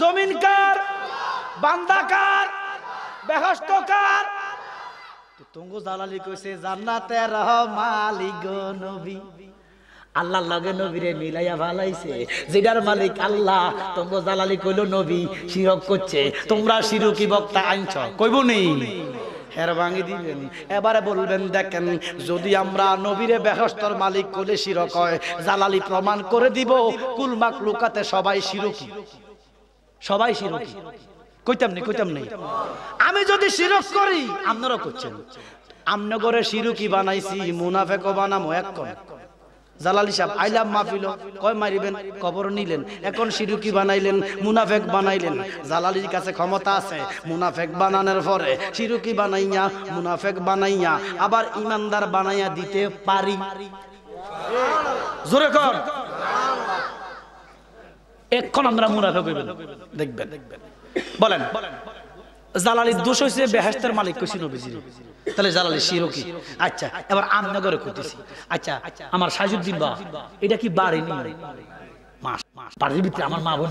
জমিন কার বান্দা কার বেহস্ত কার তঙ্গু জালালি কইছে জান্নাতের মালিক নবী আল্লাহর লগে নবীরে মিলাইয়া ভালাইছে যেটার মালিক আল্লাহ তোমরা জালালি কইল নবী শিরক করছে তোমরা শিরকি বক্তা আনছ কইব নেই হের ভাঙি দিবেন এবারে বলবেন দেখেন যদি আমরা নবীরে বেহস্তর মালিক কোলে শিরক হয় জালালি প্রমাণ করে দিব কুলমাক লুকাতে সবাই শিরকি সবাই শিরকি কইতাম নেই কইতাম নেই আমি যদি শিরক করি আপনারা করছেন আমনগরে শিরুকি বানাইছি মুনাফেকও বানামো এক কম জালালি সাহেব আইলাম মাহফিল কয় মারিবেন কবর নিলেন এখন সিরুকি বানাইলেন মুনাফেক বানাইলেন জালালির কাছে ক্ষমতা আছে মুনাফেক বানানোর পরে সিরুকি বানাইয়া মুনাফেক বানাইয়া আবার ইমানদার বানাইয়া দিতে পারি জোরে কর আমরা মুনাফেক দেখবেন দেখবেন বলেন বলেন জালালি দোষ হয়েছে বেহেস্তের মালিক কইছি নবীজির তাহলে জালালি শিরো কি আচ্ছা এবার আমনগরে করতেছি আচ্ছা আমার সাজুদ্দিন বা এটা কি বাড়ি বাড়ির আমার মা বোন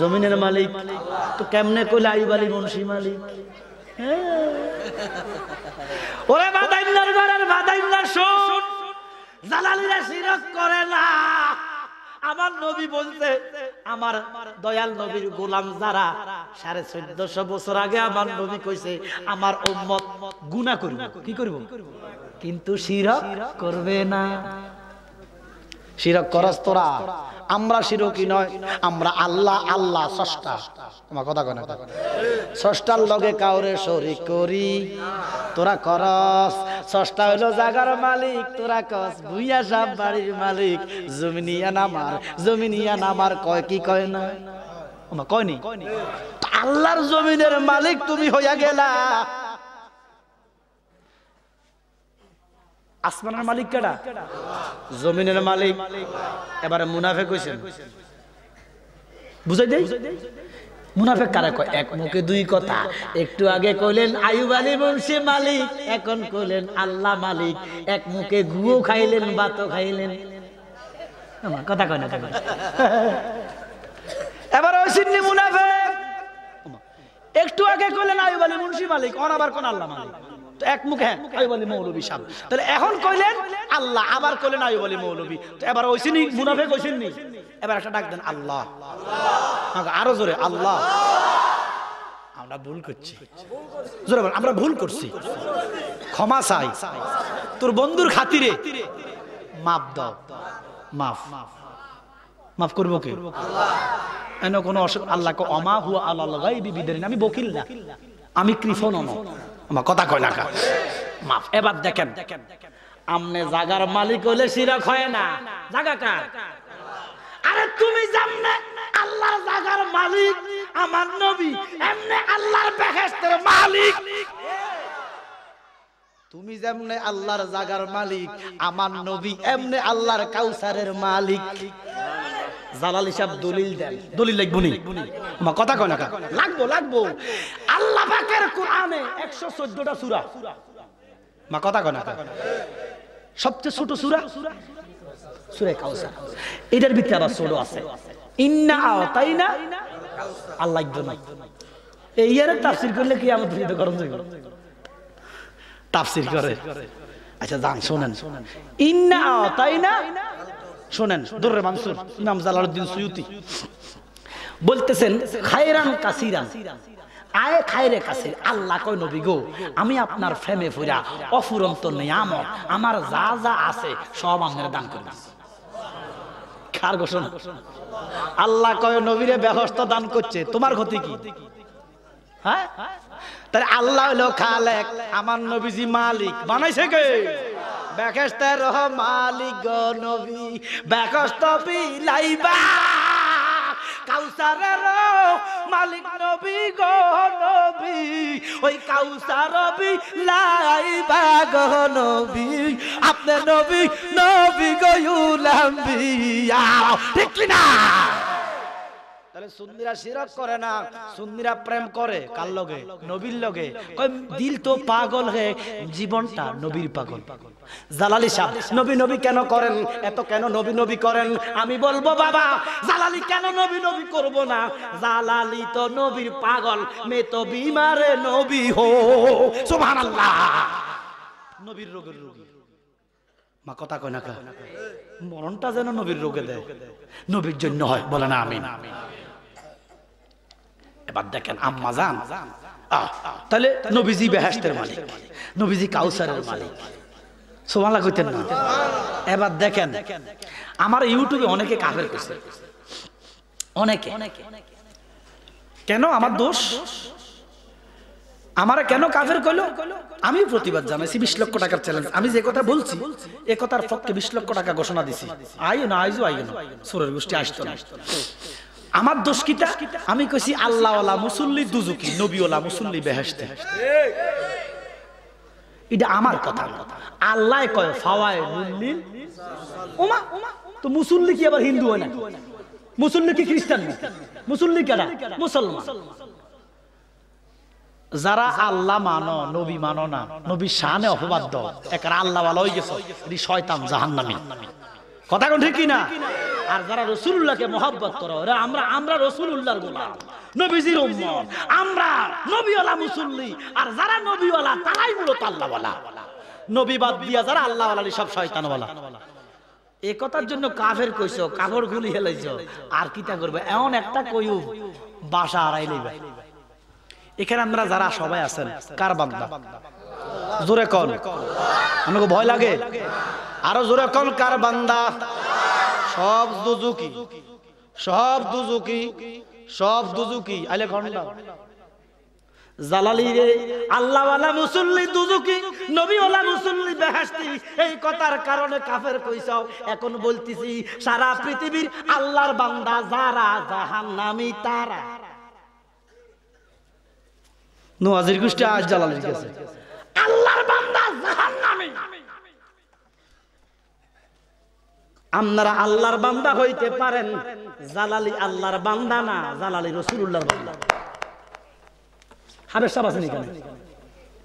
জমিনের মালিক তো কেমনে কইলে আইব আলী মনসি মালিক হ্যাঁ। ওরে বাদাইন্দার ঘরের জালালিরা শিরক করে না আমার নবী বলছে আমার দয়াল নবীর গোলাম যারা সাড়ে চোদ্দশো বছর আগে আমার নবী কইছে আমার উম্মত গুণা করব কি করব কিন্তু শিরক করবে না শিরক করাস তোরা আমরা শিরকি নয় আমরা আল্লাহ আল্লাহ সষ্টা তোমার কথা কনে সষ্টার লগে কাউরে শরিক করি তোরা করস সষ্টা হইলো জাগার মালিক তোরা কস ভুইয়া সব বাড়ির মালিক জমিনিয়া নামার জমিনিয়া নামার কয় কি কয় না কয়নি আল্লাহর জমিনের মালিক তুমি হইয়া গেলা আসমানের মালিক কেডা জমিনের মালিক এবারে মুনাফে কইছেন বুঝাই দেই মুনাফেক কারা কয় এক মুখে দুই কথা একটু আগে কইলেন আয়ুব আলী বংশী মালিক এখন কইলেন আল্লাহ মালিক এক মুখে গুও খাইলেন বাতো খাইলেন কথা কয় না এবার ওই সিন্নি মুনাফেক একটু আগে কইলেন আয়ুব আলী মুন্সি মালিক অন আবার কোন আল্লাহ মালিক এক মুখে হ্যাঁ আয়ুব আলী মৌলবী সাহেব তাহলে এখন কইলেন আল্লাহ আবার কইলেন আয়ুব আলী মৌলবী তো এবার ওইসিনি মুনাফেক ওইসিনি এবার একটা ডাক দেন আল্লাহ আরো জোরে আল্লাহ আমরা ভুল করছি জোরে আমরা ভুল করছি ক্ষমা চাই তোর বন্ধুর খাতিরে মাপ দাও মাফ মাফ করবো কে এন কোনো আল্লাহকে অমা হুয়া আল্লাহ আমি বকিল না আমি কৃফন আমার কথা কয় না মাফ এবার দেখেন আমনে জাগার মালিক হলে শিরক হয় না জাগা কার আরে তুমি জানলে আল্লাহর জাগার মালিক আমার নবী এমনে আল্লাহর বেহেশতের মালিক তুমি যেমনে আল্লাহর জাগার মালিক আমার নবী এমনে আল্লাহর কাউসারের মালিক জালাল হিসাব দলিল দেন দলিল লাগবো নি আমার কথা কয় না লাগবো লাগবো আল্লাহ পাকের কোরআনে 114টা সূরা মা কথা কয় না সবচেয়ে ছোট সূরা সূরা কাউসার এটার ভিতরে আবার ছোট আছে ইন্না আতাইনা আল্লাহ লাগবে না এই ইয়ারে তাফসীর করলে কি আমার দুনিয়াতে গরম হয়ে তাফসীর করে আচ্ছা জান শুনেন ইন্না আতাইনা শোনেন দুর্রে মানসুর ইমাম জালালুদ্দিন সুয়ুতি বলতেছেন খায়রান কাসিরান আয় খায়রে কাসির আল্লাহ কয় নবী গো আমি আপনার ফ্রেমে ফুরা অফুরন্ত নিয়ামত আমার যা যা আছে সব আপনারা দান করে কার ঘোষণা আল্লাহ কয় নবীরে ব্যবস্থা দান করছে তোমার ক্ষতি কি হ্যাঁ তাহলে আল্লাহ হলো খালেক আমার নবীজি মালিক বানাইছে কে বেকস্ত রহ মালিক গ নবী বেকস্ত পিলাইবা কাউসারের মালিক নবী গ নবী ওই কাউসার লাইবা গ নবী আপনি নবী নবী গো ইউলাম্বিয়া ঠিক না তাহলে সুন্নিরা শিরক করে না সুন্নিরা প্রেম করে কার লগে নবীর লগে কই দিল তো পাগল হে জীবনটা নবীর পাগল জালালি সাহ নবী নবী কেন করেন এত কেন নবী নবী করেন আমি বলবো বাবা জালালি কেন নবী নবী করব না জালালি তো নবীর পাগল মে তো বিমারে নবী হো সুবহানাল্লাহ নবীর রোগের রোগী মা কথা কই না মরণটা যেন নবীর রোগে দেয় নবীর জন্য হয় বলে না আমি এবার দেখেন আম্মা যান তাহলে নবীজি বেহাস্তের মালিক নবীজি কাউসারের মালিক সোমালা কইতেন না এবার দেখেন আমার ইউটিউবে অনেকে কাফের করছে অনেকে কেন আমার দোষ আমার কেন কাফের কইলো আমি প্রতিবাদ জানাইছি বিশ লক্ষ টাকার চ্যালেঞ্জ আমি যে কথা বলছি এ কথার পক্ষে বিশ লক্ষ টাকা ঘোষণা দিছি আইও না আইজো আইও না সুরের গোষ্ঠী আসতো না আমার দোষ কিটা আমি কইছি আল্লাহওয়ালা মুসল্লি দুজুকি নবীওয়ালা মুসল্লি বেহেস্তে এটা আমার কথা আল্লাহ কয় ফাওয়ায় মুল্লিল ওমা তো মুসল্লি কি আবার হিন্দু হয় না মুসল্লি কি খ্রিস্টান মুসল্লি কারা মুসলমান যারা আল্লাহ মানো নবী মানো না নবী শানে অপবাদ এক আল্লাহ ভালো হয়ে গেছে শয়তান জাহান্নামী কথা কোন ঠিক কিনা আর যারা রসুল্লাহকে মহব্বত করো আমরা আমরা রসুল্লাহর গোলাম নবীজির আমরা নবীওয়ালা মুসল্লি আর যারা নবীওয়ালা তারাই মূলত আল্লাহ নবী বাদ দিয়া যারা আল্লাহ সব শয়তানওয়ালা জন্য কাফের কইছো কাফর গুলি হেলাইছো আর কিটা করবে এমন একটা কইউ বাসা আড়াই লইবে এখানে আমরা যারা সবাই আছেন কার বান্দা জোরে কন আমাকে ভয় লাগে আরো জোরে কন কার বান্দা সব দুজুকি সব দুজুকি সব দুজুকি আলে ঘন্টা জালালি মুসল্লি দুজুকি নবীওয়ালা মুসল্লি কথার কারণে কাফের এখন সারা পৃথিবীর আল্লাহর বান্দা যারা নামি তারা গোষ্ঠী আজ বান্দা আপনারা আল্লাহর বান্দা হইতে পারেন জালালি আল্লাহর বান্দা না জালালি রসুল্লাহ বান্দা হাবের সাহেব আছেন এখানে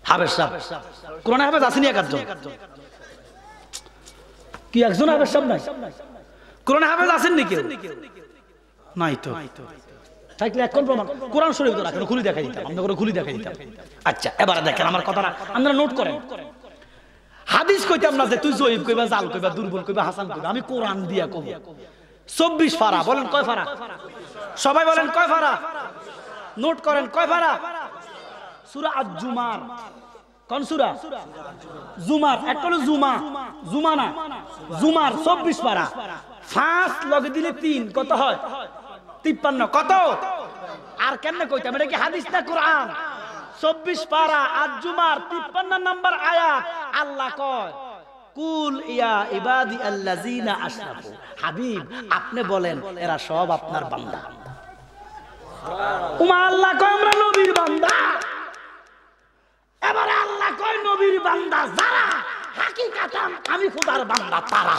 হাবের সাহেব কোরআন হাবেজ আসেনি একজন কি একজন হাবের সাহেব নাই কোরআন হাবেজ আছেন নাকি নাই তো থাকলে এখন প্রমাণ কোরআন শরীফ তো রাখেন খুলি দেখাই দিতাম আমরা খুলি দেখাই দিতাম আচ্ছা এবারে দেখেন আমার কথাটা আপনারা নোট করেন হাদিস কইতাম না যে তুই জয়ীব কইবা জাল কইবা দুর্বল কইবা হাসান কইবা আমি কোরআন দিয়া কব চব্বিশ ফারা বলেন কয় ফারা সবাই বলেন কয় ফারা নোট করেন কয় ফারা সুরা জুমার কোন সুরা জুমার একটা হলো জুমা জুমা না জুমার চব্বিশ ফারা ফাঁস লগে দিলে তিন কত হয় তিপ্পান্ন কত আর কেন কইতাম এটা কি হাদিস না কোরআন চব্বিশ পারা আজুমার তিপ্পান্ন নম্বর আয়া আল্লাহ কয় কুল ইয়া হাবিব আপনি বলেন এরা সব আপনার বান্দা এবারে আল্লাহ নবীর বান্দা যারা আমি খোদার বান্দা তারা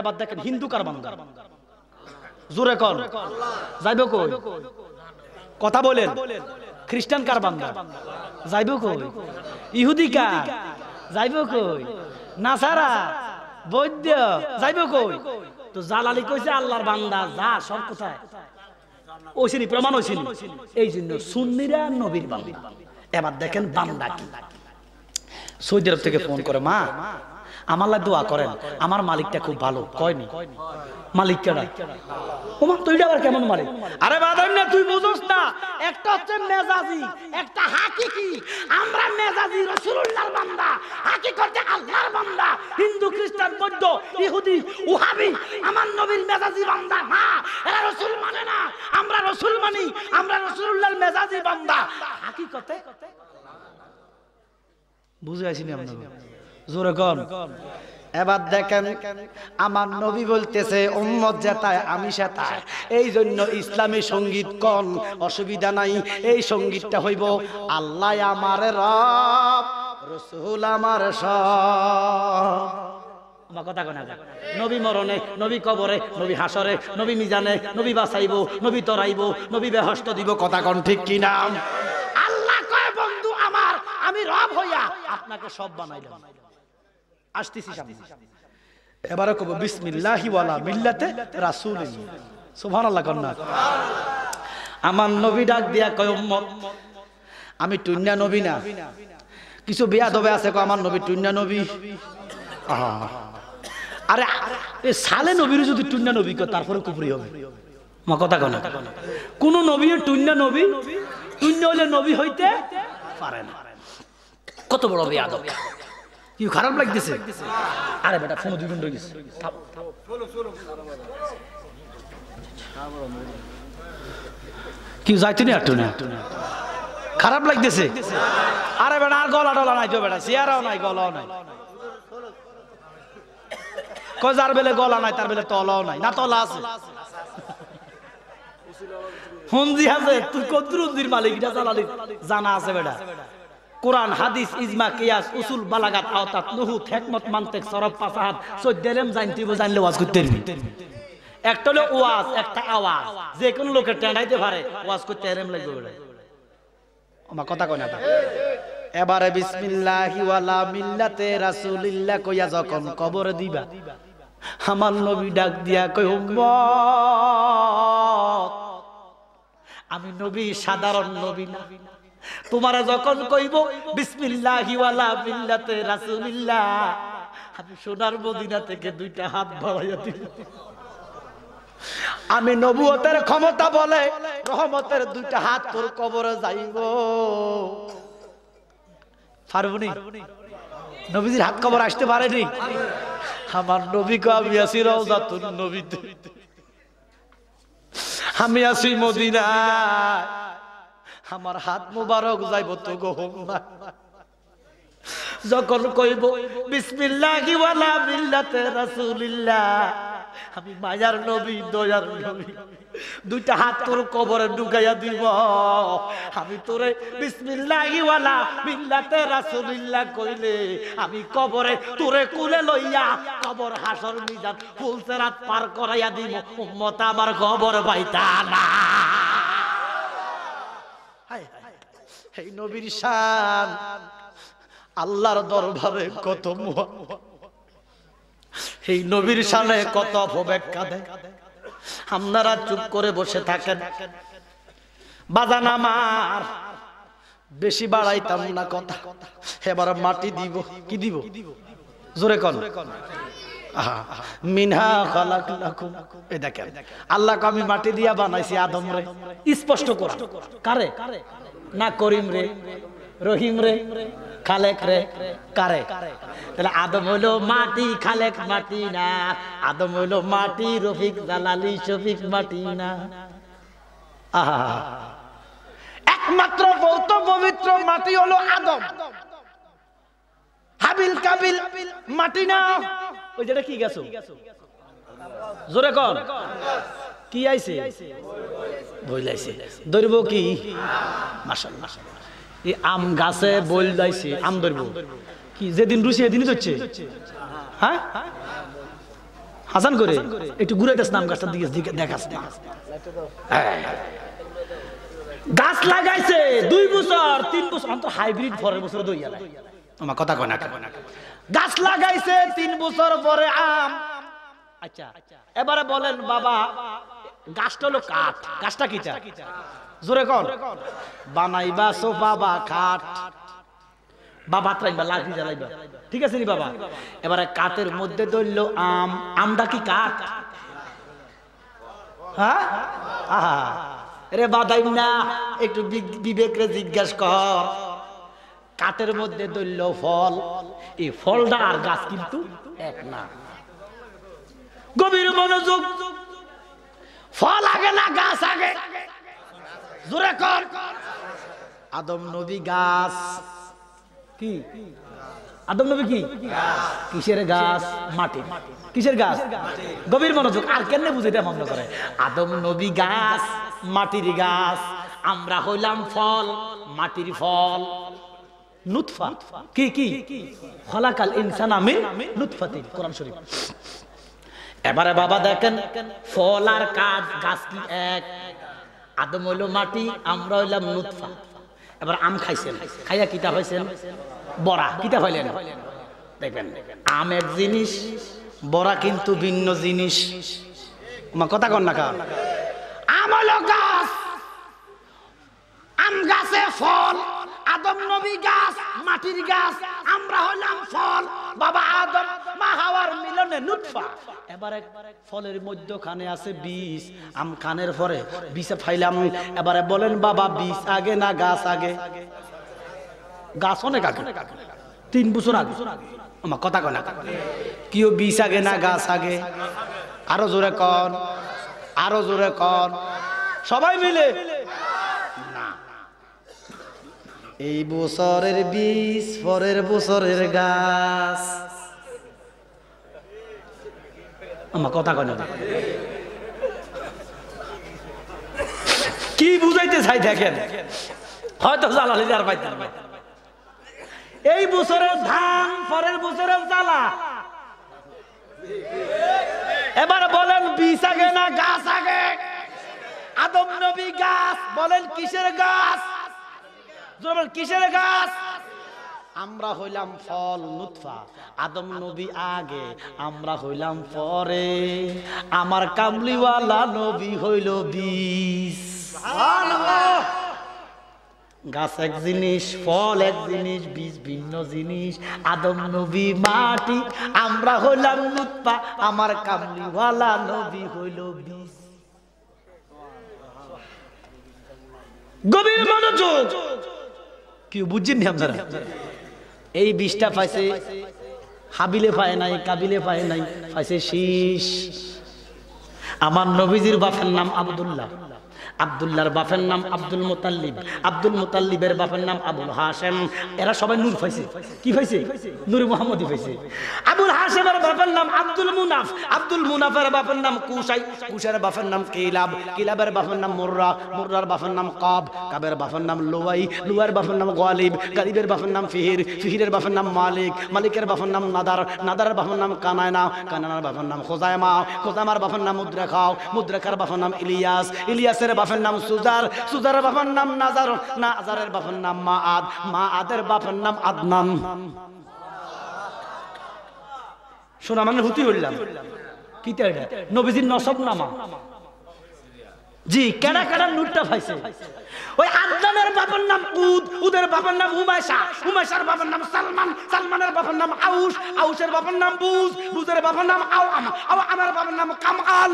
এবার দেখেন হিন্দু কার বান্দা জোরে কর যাইব কথা বলেন খ্রিস্টান কার বান্দা যাইব কই ইহুদি কার যাইব কই নাসারা বৈদ্য যাইব কই তো জালালি কইছে আল্লাহর বান্দা যা সব কোথায় ওইসিনি প্রমাণ ওইসিনি এই জন্য সুন্নিরা নবীর বান্দা এবার দেখেন বান্দা কি সৌদি আরব থেকে ফোন করে মা আমার লাগে দোয়া করেন আমার মালিকটা খুব ভালো কয়নি মালিক কেডা ওমা তুই আবার কেমন মালিক আরে বাদাম না তুই বুঝোস না একটা হচ্ছে মেজাজি একটা হাকিকি আমরা মেজাজি রাসূলুল্লাহর বান্দা হাকিকতে আল্লাহর বান্দা হিন্দু খ্রিস্টান বৌদ্ধ ইহুদি ওহাবি আমার নবীর মেজাজি বান্দা না এরা রাসূল মানে না আমরা রাসূল মানি আমরা রাসূলুল্লাহর মেজাজি বান্দা হাকিকতে বুঝে আসিনি আপনারা জোরে কর এবার দেখেন আমার নবী বলতেছে উম্মত জেতায় আমি সেতায় এই জন্য ইসলামী সঙ্গীত কন অসুবিধা নাই এই সঙ্গীতটা হইব আল্লাহ আমার রব রসুল আমার সব আমার কথা নবী মরণে নবী কবরে নবী হাসরে নবী মিজানে নবী বাঁচাইব নবী তরাইব নবী বেহস্ত দিব কথা কন ঠিক কিনা আল্লাহ বন্ধু আমার আমি রব হইয়া আপনাকে সব বানাইলাম আসতেছি এবারে কব বিসমিল্লাহি ওয়ালা মিল্লাতে রাসূল সুবহানাল্লাহ কন্যা আমার নবী ডাক দিয়া কয় উম্মত আমি টুন্যা নবী না কিছু বিয়া দবে আছে কো আমার নবী টুন্যা নবী আরে এ সালে নবীর যদি টুন্যা নবী কয় তারপরে কুপুরি হবে মা কথা কোন কোন নবী টুন্যা নবী টুন্না হলে নবী হইতে পারে না কত বড় বিয়া দবে কি খারাপ লাগতেছে আরে বেটা ফোন দুই ঘন্টা গেছে কি যাইতো না একটু না খারাপ লাগতেছে আরে বেটা আর গলা টলা নাই তো বেটা চেয়ারাও নাই গলাও নাই যার বেলে গলা নাই তার বেলে তলাও নাই না তলা আছে হুঞ্জি আছে তুই কদ্রুদ্দির মালিক জানা আছে বেটা কোরআন হাদিস ইজমা কিয়াস উসুল বালাগাত আওতাত নুহুত হিকমত মানতে সরব ফাসাহাত সৈদ্যেলেম জানতে জানলে ওয়াজ করতে পারবি একটা হলো ওয়াজ একটা আওয়াজ যে কোন লোকে টেঁড়াইতে পারে ওয়াজ করতে এরম লাগবে আমার কথা কই না এবারে বিসমিল্লাহি ওয়ালা মিল্লাতে রাসূলিল্লাহ কইয়া যখন কবরে দিবা আমার নবী ডাক দিয়া কই উম্মত আমি নবী সাধারণ নবী না তোমারা যখন কইব বিসমিল্লাহি ওয়ালা মিল্লাতে রাসূলিল্লাহ আমি সোনার মদিনা থেকে দুইটা হাত বাড়াইয়া দিব আমি নবুয়তের ক্ষমতা বলে রহমতের দুইটা হাত তোর কবরে যাইব ফারবনি নবীজির হাত কবর আসতে পারেনি আমার নবী কো আমি আছি রওজাতুন নবীতে আমি আছি মদিনায় আমার হাত মুবারক যাইব তো গহম যখন কইব বিসমিল্লাহি ওয়ালা মিল্লাতে রাসূলিল্লাহ আমি মায়ার নবী দয়ার নবী দুইটা হাত তোর কবরে ঢুকাইয়া দিব আমি তোরে বিসমিল্লাহি ওয়ালা মিল্লাতে রাসূলিল্লাহ কইলে আমি কবরে তোরে কোলে লইয়া কবর হাসর মিজান ফুলসেরাত পার করাইয়া দিব উম্মত আমার কবর পাইতা না এই নবীর শান আল্লাহর দরবারে কত এই নবীর সালে কত অপব্যাখ্যা দেয় আপনারা চুপ করে বসে থাকেন বাজান আমার বেশি বাড়াইতাম না কথা এবার মাটি দিব কি দিব জোরে কন আল্লাহ আমি মাটি দিয়া বানাইছি আদম রে স্পষ্ট কর কারে না করিম রে রহিম রে খালেক রে কারে তাহলে আদম হলো মাটি খালেক মাটি না আদম হলো মাটি রফিক দালালি শফিক মাটি না আহা একমাত্র বৌত পবিত্র মাটি হলো আদম হাবিল কাবিল মাটি না ওই যেটা কি গেছো জোরে কর কি আইছে বইলাইছে ধরব কি এই আম গাছে বইল দাইছে আম ধরব কি যেদিন রুশি এদিনই ধরছে হ্যাঁ হাসান করে একটু ঘুরাইতেছ নাম গাছটার দিকে দেখাস গাছ লাগাইছে দুই বছর তিন বছর অন্তর হাইব্রিড পরের বছর দইয়া লাগে তোমার কথা কয় না গাছ লাগাইছে তিন বছর পরে আম আচ্ছা এবারে বলেন বাবা গাছটা হলো কাঠ গাছটা কিটা জোরে কর বানাইবা সোফা বা কাঠ বা ভাত রাখবা জ্বালাইবা ঠিক আছে নি বাবা এবারে কাঠের মধ্যে ধরলো আম আমটা কি কাঠ হ্যাঁ আহা রে বাদাই না একটু বিবেক রে জিজ্ঞেস কর কাঠের মধ্যে ধরল ফল এই ফলটা আর গাছ কিন্তু এক না গভীর মনোযোগ ফল আগে না গাছ আগে জোরে কর আদম নবী গাছ কি আদম নবী কি কিসের গাছ মাটি কিসের গাছ গভীর মনোযোগ আর কেন বুঝে এটা মনে করে আদম নবী গাছ মাটির গাছ আমরা হইলাম ফল মাটির ফল নুৎফা কি কি ফলাকাল ইনসান আমিন নুৎফাতি কোরআন শরীফ এবারে বাবা দেখেন ফল আর কাজ গাছ কি এক আদম হইল মাটি আমরা হইলাম নুৎফা এবার আম খাইছেন খাইয়া কিটা হয়েছেন বড়া কিতা হইলেন দেখবেন আম এক জিনিস বড়া কিন্তু ভিন্ন জিনিস কথা কন না কারণ আম হইলো গাছ আম গাছে ফল আদম নবী গাছ মাটির গাছ আমরা হলাম ফল বাবা আদম মা হাওয়ার মিলনে নুটফা এবারে ফলের মধ্যখানে আছে বীজ আম খানের পরে বিষে ফাইলাম এবারে বলেন বাবা বীজ আগে না গাছ আগে গাছ অনেক আগে তিন বছর আগে আমার কথা না কিও বীজ আগে না গাছ আগে আরো জোরে কন আরো জোরে কন সবাই মিলে এই বছরের বিশ পরের বছরের গাছ আমার কথা কেন কি বুঝাইতে চাই দেখেন হয়তো জ্বালালি আর পাইতাম এই বছরে ধান পরের বছরেও জ্বালা এবার বলেন বিষ আগে না গাছ আগে আদম নবী গাছ বলেন কিসের গাছ কিসের গাছ আমরা হইলাম ফল লুৎফা আদম নবী আগে আমরা হইলাম পরে আমার কামলিওয়ালা নবী হইল বিষ গাছ এক জিনিস ফল এক জিনিস বীজ ভিন্ন জিনিস আদম নবী মাটি আমরা হইলাম নুৎপা আমার কামলিওয়ালা নবী হইল বিষ গভীর মনোযোগ কি বুঝছেন নি আপনারা এই বিষটা পাইছে হাবিলে পায় নাই কাবিলে পায় নাই পাইছে শীষ আমার নবীজির বাপের নাম আবদুল্লাহ আবদুল্লাহর বাপের নাম আব্দুল মোতাল্লিব আব্দুল মোতাল্লিবের বাপের নাম আবুল হাসেম এরা সবাই নূর পাইছে কি পাইছে নূর মোহাম্মদি পাইছে আবুল হাসেমের বাপের নাম আব্দুল মুনাফ আব্দুল মুনাফের বাপের নাম কুশাই কুশের বাপের নাম কিলাব কিলাবের বাপের নাম মুর্রা মুর্রার বাপের নাম কাব কাবের বাপের নাম লোয়াই লোয়ার বাপের নাম গালিব গালিবের বাপের নাম ফিহির ফিহিরের বাপের নাম মালিক মালিকের বাপের নাম নাদার নাদার বাপের নাম কানায়না কানানার বাপের নাম খোজায়মা খোজামার বাপের নাম মুদ্রাখাও মুদ্রাখার বাপের নাম ইলিয়াস ইলিয়াসের বাপ বাপের নাম সুজার সুজার বাপের নাম নাজার নাজারের বাপের নাম মা আদ মা আদের বাপের নাম আদনান শোনা মানে হুতি হইলাম কিতা এটা নবীজির নসব নামা জি কেডা কেডা নুটটা পাইছে ওই আদনানের বাপের নাম কুদ উদের বাপের নাম উমাইশা উমাইশার বাপের নাম সালমান সালমানের বাপের নাম আউস আউসের বাপের নাম বুজ বুজের বাপের নাম আও আমা আও আমার বাপের নাম কামাল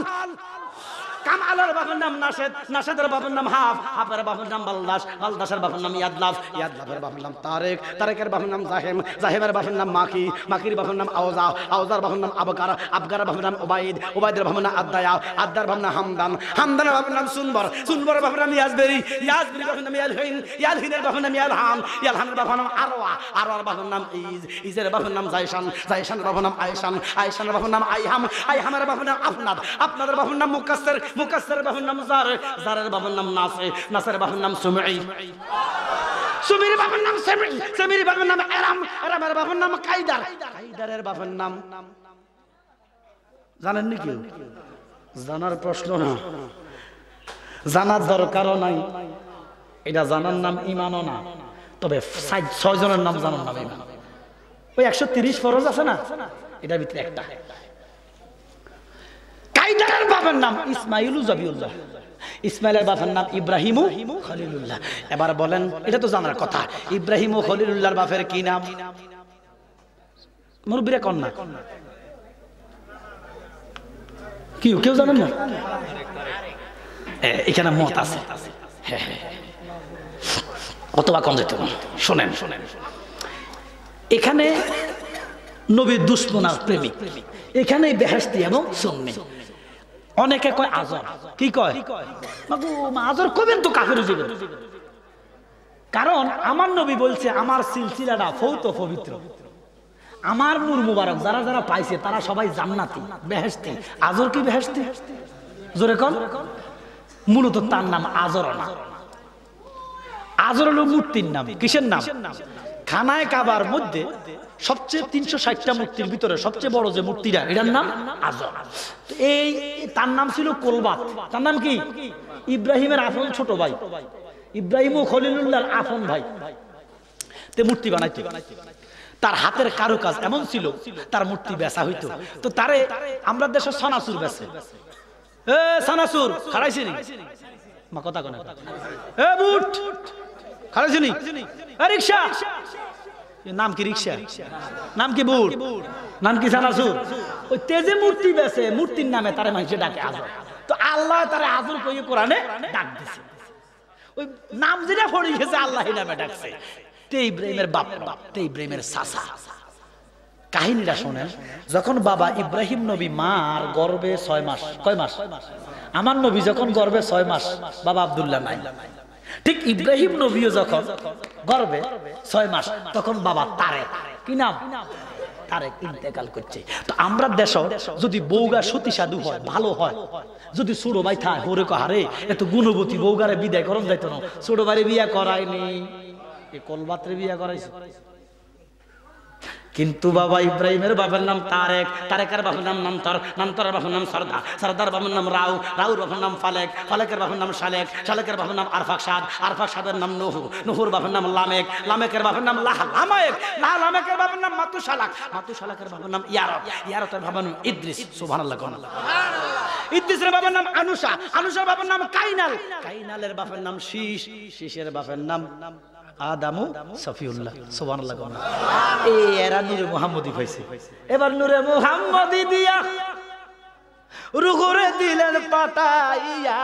কামালের বাপের নাম নাসেদ নাসেদের বাপের নাম হাফ হাফের বাপের নাম বাল্লাস বাল্লাসের বাপের নাম ইয়াদলাফ ইয়াদলাফের বাপের নাম তারেক তারেকের বাপের নাম জাহেম জাহেমের বাপের নাম মাকি মাকির বাপের নাম আওজা আওজার বাপের নাম আবকার আবকার বাপের নাম ওবাইদ ওবাইদের বাপের নাম আদায়া আদার বাপের নাম হামদান হামদানের বাপের নাম সুনবর সুনবরের বাপের নাম ইয়াজবেরি ইয়াজবেরি বাপের নাম ইয়ালহিন ইয়ালহিনের বাপের নাম ইয়ালহান ইয়ালহানের বাপের নাম আরওয়া আরওয়ার বাপের নাম ইজ ইজের বাপের নাম জাইশান জাইশানের বাপের নাম আয়েশান আয়েশানের বাপের নাম আইহাম আইহামের বাপের নাম আফনাদ আপনাদের বাপের নাম মুকাসসির মুকাসসার বাহুর নাম জার জারের বাবার নাম নাসে নাসের বাহুর নাম সুমাই সুমির বাবার নাম সেমি সেমির বাবার নাম এরাম এরামের বাবার নাম কাইদার কাইদারের বাবার নাম জানেন নাকি জানার প্রশ্ন না জানার দরকারও নাই এটা জানার নাম ইমানও না তবে ছয় জনের নাম জানার নাম ইমান ওই একশো তিরিশ ফরজ আছে না এটার ভিতরে একটা হাইদারের বাবার নাম ইসমাইল জবিউল্লাহ ইসমাইলের বাপের নাম ইব্রাহিম ও খলিলুল্লাহ এবার বলেন এটা তো জানার কথা ইব্রাহিম ও খলিলুল্লাহর বাপের কি নাম মুরব্বীরা কন্যা কি কেউ জানেন না এখানে মত আছে হ্যাঁ, হ্যাঁ, হ্যাঁ। অথবা শোনেন শোনেন এখানে নবীর দুশ্মনার প্রেমিক এখানে বেহাস্তি এবং সন্মি অনেকে কয় আজর কি কয় আজর কবেন তো কাফের জীবন কারণ আমার নবী বলছে আমার সিলসিলাটা ফৌত পবিত্র আমার নূর মুবারক যারা যারা পাইছে তারা সবাই জান্নাতি বেহেস্তি আজর কি বেহেস্তি জোরে কন মূলত তার নাম আজর না আজর হলো মূর্তির নাম কিসের নাম খানায় কাবার মধ্যে সবচেয়ে তিনশো ষাটটা মূর্তির ভিতরে সবচেয়ে বড় যে মূর্তিটা এটার নাম আজম এই তার নাম ছিল কোলবাত তার নাম কি ইব্রাহিমের আফন ছোট ভাই ইব্রাহিম ও খলিলুল্লাহর আফন ভাই তে মূর্তি বানাইতে তার হাতের কারুকাজ এমন ছিল তার মূর্তি বেসা হইতো তো তারে আমরা দেশে সনাসুর বেসে এ সনাসুর হারাইছিনি মা কথা কনে এ রিক্সা নাম কি রিক্সা নাম কি নাম কি ওই তেজে মূর্তি বেছে মূর্তির নামে মানুষে ডাকে আজর তো আল্লাহ আজর কোরআনে ডাক দিছে ওই নাম যেটা গেছে আল্লাহ নামে ডাকছে তে ইব্রাহিমের বাপ বাপ তে ইব্রাহিমের সাসা কাহিনীটা শোনেন যখন বাবা ইব্রাহিম নবী মার গর্বে ছয় মাস কয় মাস আমার নবী যখন গর্বে ছয় মাস বাবা আবদুল্লাহ নাই ঠিক ইব্রাহিম নবীও যখন গর্বে ছয় মাস তখন বাবা তারে কি নাম তারেক ইন্তেকাল করছে তো আমরা দেশ যদি বৌগা সতী সাধু হয় ভালো হয় যদি ছোট ভাই থায় হরে হারে এত গুণবতী বৌগারে বিদায় করন যাইতো না ছোট বাইরে বিয়া করায়নি কলবাত্রে বিয়া করাইছে কিন্তু বাবা ইব্রাহিমের বাপের নাম তারেক তারেকের বাপের নাম নামতর নামতরের বাপের নাম সর্দা সর্দার বাপের নাম রাউ রাউর বাপের নাম ফালেক ফালেকের বাপের নাম শালেক শালেকের বাপের নাম আরফাক সাদ আরফাক সাদের নাম নুহু নুহুর বাপের নাম লামেক লামেকের বাপের নাম লাহ লামেক লাহ লামেকের বাপের নাম মাতু মাতুশালাকের মাতু বাপের নাম ইয়ারত ইয়ারতের বাপের নাম ইদ্রিস সুবহানাল্লাহ ইদ্রিসের বাবার নাম আনুষা আনুষার বাবার নাম কাইনাল কাইনালের বাপের নাম শীষ শীষের বাপের নাম আদামু সফিউল্লাহ সোবান এই এরা নূরে মোহাম্মদি পাইছে এবার নূরে মোহাম্মদি দিয়া রুগুরে দিলেন পাতাইয়া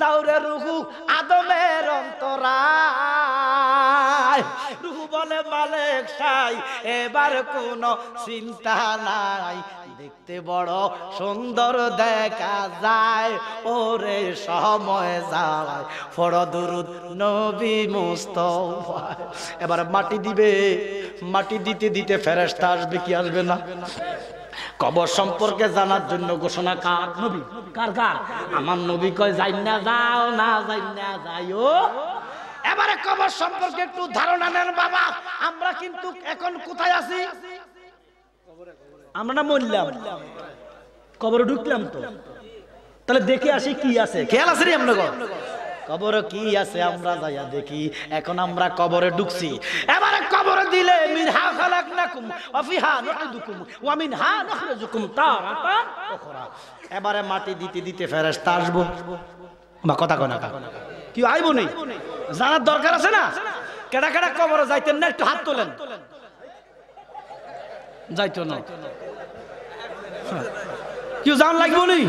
যাওরে রুহু আদমের অন্তরায় রুহু বলে মালেক সাই এবার কোনো চিন্তা নাই দেখতে বড় সুন্দর দেখা যায় ওরে সময় যায় ফরদুর নবী মুস্ত এবার মাটি দিবে মাটি দিতে দিতে ফেরেস্তা আসবে কি আসবে না কবর সম্পর্কে জানার জন্য ঘোষণা কার নবী কার কার আমার নবী কয় যাই না যাও না যাই না যাই ও এবারে কবর সম্পর্কে একটু ধারণা নেন বাবা আমরা কিন্তু এখন কোথায় আছি আমরা না মরলাম কবরে ঢুকলাম তো তাহলে দেখে আসি কি আছে খেয়াল আছে রে আমরা কবরে কি আছে আমরা যাইয়া দেখি এখন আমরা কবরে ঢুকছি এবারে কবরে দিলে হা খালাকনাকুম ওয়া ফিহা নুইদুকুম ওয়া হা নুখরিজুকুম তারাতান উখরা এবারে মাটি দিতে দিতে ফেরেশতা আসবো বা কথা কয় না কি আইবো নেই জানার দরকার আছে না কেডা কেডা কবরে যাইতেন না একটু হাত তোলেন যাইতো না কি জান লাগবো নি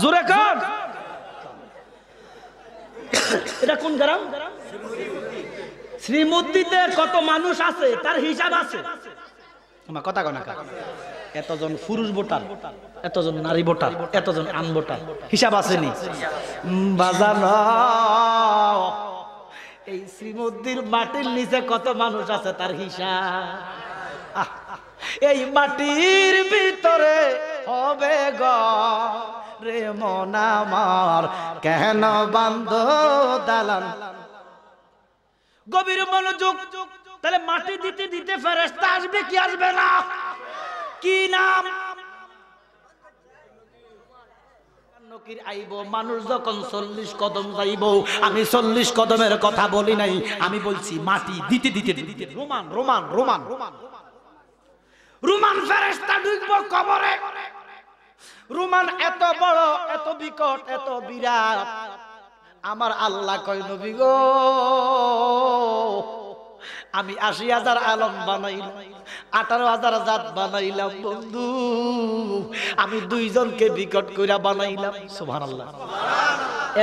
জোরে কাক এটা কোন গ্রাম শ্রীমূর্তিতে কত মানুষ আছে তার হিসাব আছে আমার কথা কনা এতজন পুরুষ ভোটার এতজন নারী ভোটার এতজন আন ভোটার হিসাব নি বাজানো এই শ্রীমূর্তির মাটির নিচে কত মানুষ আছে তার হিসাব এই মাটির ভিতরে হবে গ রে মনামার কেন বান্ধ দালান গভীর যুগ তাহলে মাটি দিতে দিতে ফেরেস্তা আসবে কি আসবে না কি নাম মানুষ যখন চল্লিশ কদম যাইব আমি চল্লিশ কদমের কথা বলি নাই আমি বলছি মাটি দিতে দিতে দিতে রোমান রোমান রোমান রোমান রুমান ফেরেস্তা ঢুকবো কবরে রুমান এত বড় এত বিকট এত বিরাট আমার আল্লাহ কয় নবী গো আমি আশি হাজার আলম বানাইলাম আঠারো হাজার জাত বানাইলাম বন্ধু আমি দুইজনকে বিকট কইরা বানাইলাম সুবহানাল্লাহ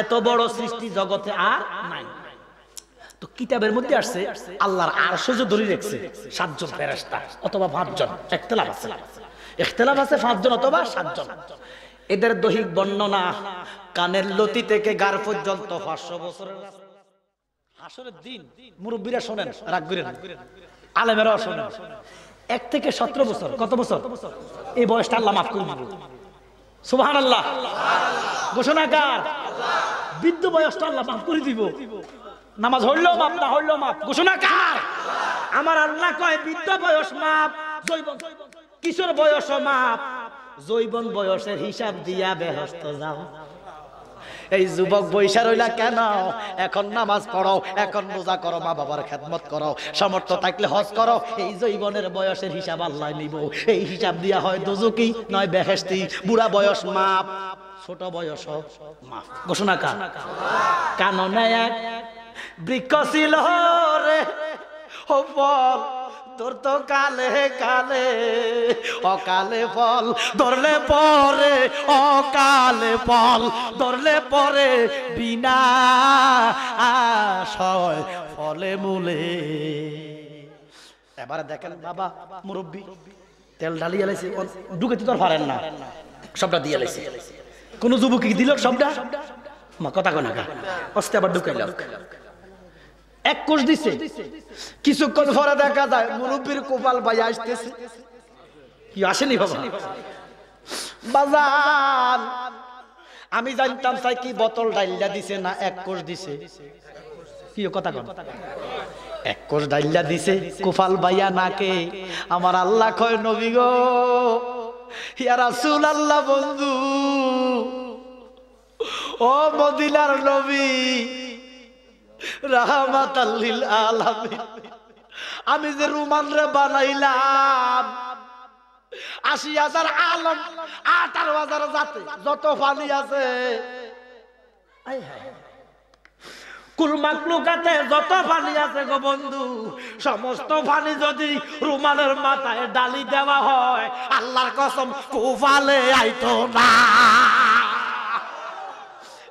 এত বড় সৃষ্টি জগতে আর নাই তো কিতাবের মধ্যে আসছে আল্লাহর আরশে যে ধরে রেখছে সাতজন ফেরেশতা অথবা পাঁচজন একতলাফ আছে একতলাফ আছে পাঁচজন অথবা সাতজন এদের দৈহিক বর্ণনা কানের লতি থেকে গার পর্যন্ত পাঁচশো বছরের হাসরের দিন মুরব্বীরা শোনেন রাগ করেন আলেমেরাও শোনেন এক থেকে সতেরো বছর কত বছর এই বয়সটা আল্লাহ মাফ করুন সুবহানাল্লাহ আল্লাহ ঘোষণাকার বৃদ্ধ বয়সটা আল্লাহ মাফ করে দিব নামাজ হইল মাপ না হইল মাপ ঘোষণা কার আমার আল্লাহ কয় বৃদ্ধ বয়স মাপ জৈব কিশোর বয়স মাপ জৈবন বয়সের হিসাব দিয়া বেহস্ত যাও এই যুবক বৈশা রইলা কেন এখন নামাজ পড়ো এখন রোজা করো মা বাবার খেদমত করো সমর্থ থাকলে হজ করো এই জৈবনের বয়সের হিসাব আল্লাহ নিব এই হিসাব দিয়া হয় দুজুকি নয় বেহেস্তি বুড়া বয়স মাপ ছোট বয়স মাপ ঘোষণা কান কাননে এক বৃক্ষশীল রে ও ফল তোর তো কালে কালে অকালে ফল ধরলে পরে অকালে ফল ধরলে পরে বিনা আশয় ফলে মূলে এবারে দেখেন বাবা মুরব্বী তেল ঢালিয়ে লাইছে ঢুকেতে তোর পারেন না সবটা দিয়ে লাইছে কোন যুবক দিল সবটা কথা কোনা অস্তে আবার ঢুকাইল এক কোষ দিছে কিছুক্ষণ পরে দেখা যায় মুরব্বীর কপাল ভাই আসতেছে কি আসেনি বাবা বাজার আমি জানতাম চাই কি বোতল ডাইলা দিছে না এক কোষ দিছে কি কথা কন এক কোষ ডাইলা দিছে কোপাল ভাইয়া নাকে আমার আল্লাহ কয় নবী গো ইয়া রাসূল আল্লাহ বন্ধু ও মদিনার নবী রাহমাতাল্লিল আলামিন আমি যে রুমান রে বানাইলাম আশি হাজার আলম আঠারো হাজার জাতি যত পানি আছে যত পানি আছে গো বন্ধু সমস্ত পানি যদি রুমালের মাথায় ডালি দেওয়া হয় আল্লাহর কসম কুফালে আইতো না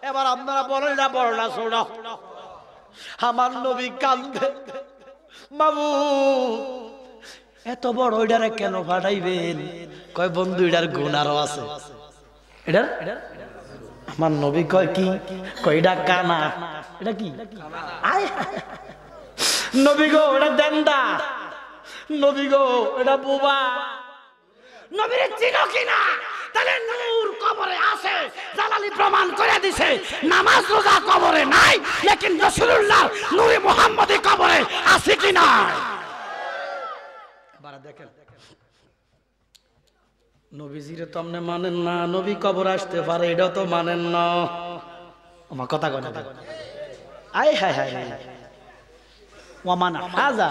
এবার আপনারা বলেন না বড় না শোনা আমার নবী কান্দে বাবু এত বড় ওইটারে কেন ফাটাইবেন কয় বন্ধু এটার গুণ আরো আছে এটার আমার নবী কয় কি কয় এটা কানা এটা কি নবী গো এটা দেন্দা নবী গো এটা বোবা নবীরে চিনো কিনা তাহলে নূর কবরে আছে জালালি প্রমাণ করে দিছে নামাজ রোজা কবরে নাই লেকিন রসুল্লাহ নূরে মোহাম্মদী কবরে আছে কি না দেখেন নবীজিরে তো আপনি মানেন না নবী কবর আসতে পারে এটা তো মানেন না আমার কথা কথা আয় হায় হায় ওমান হাজা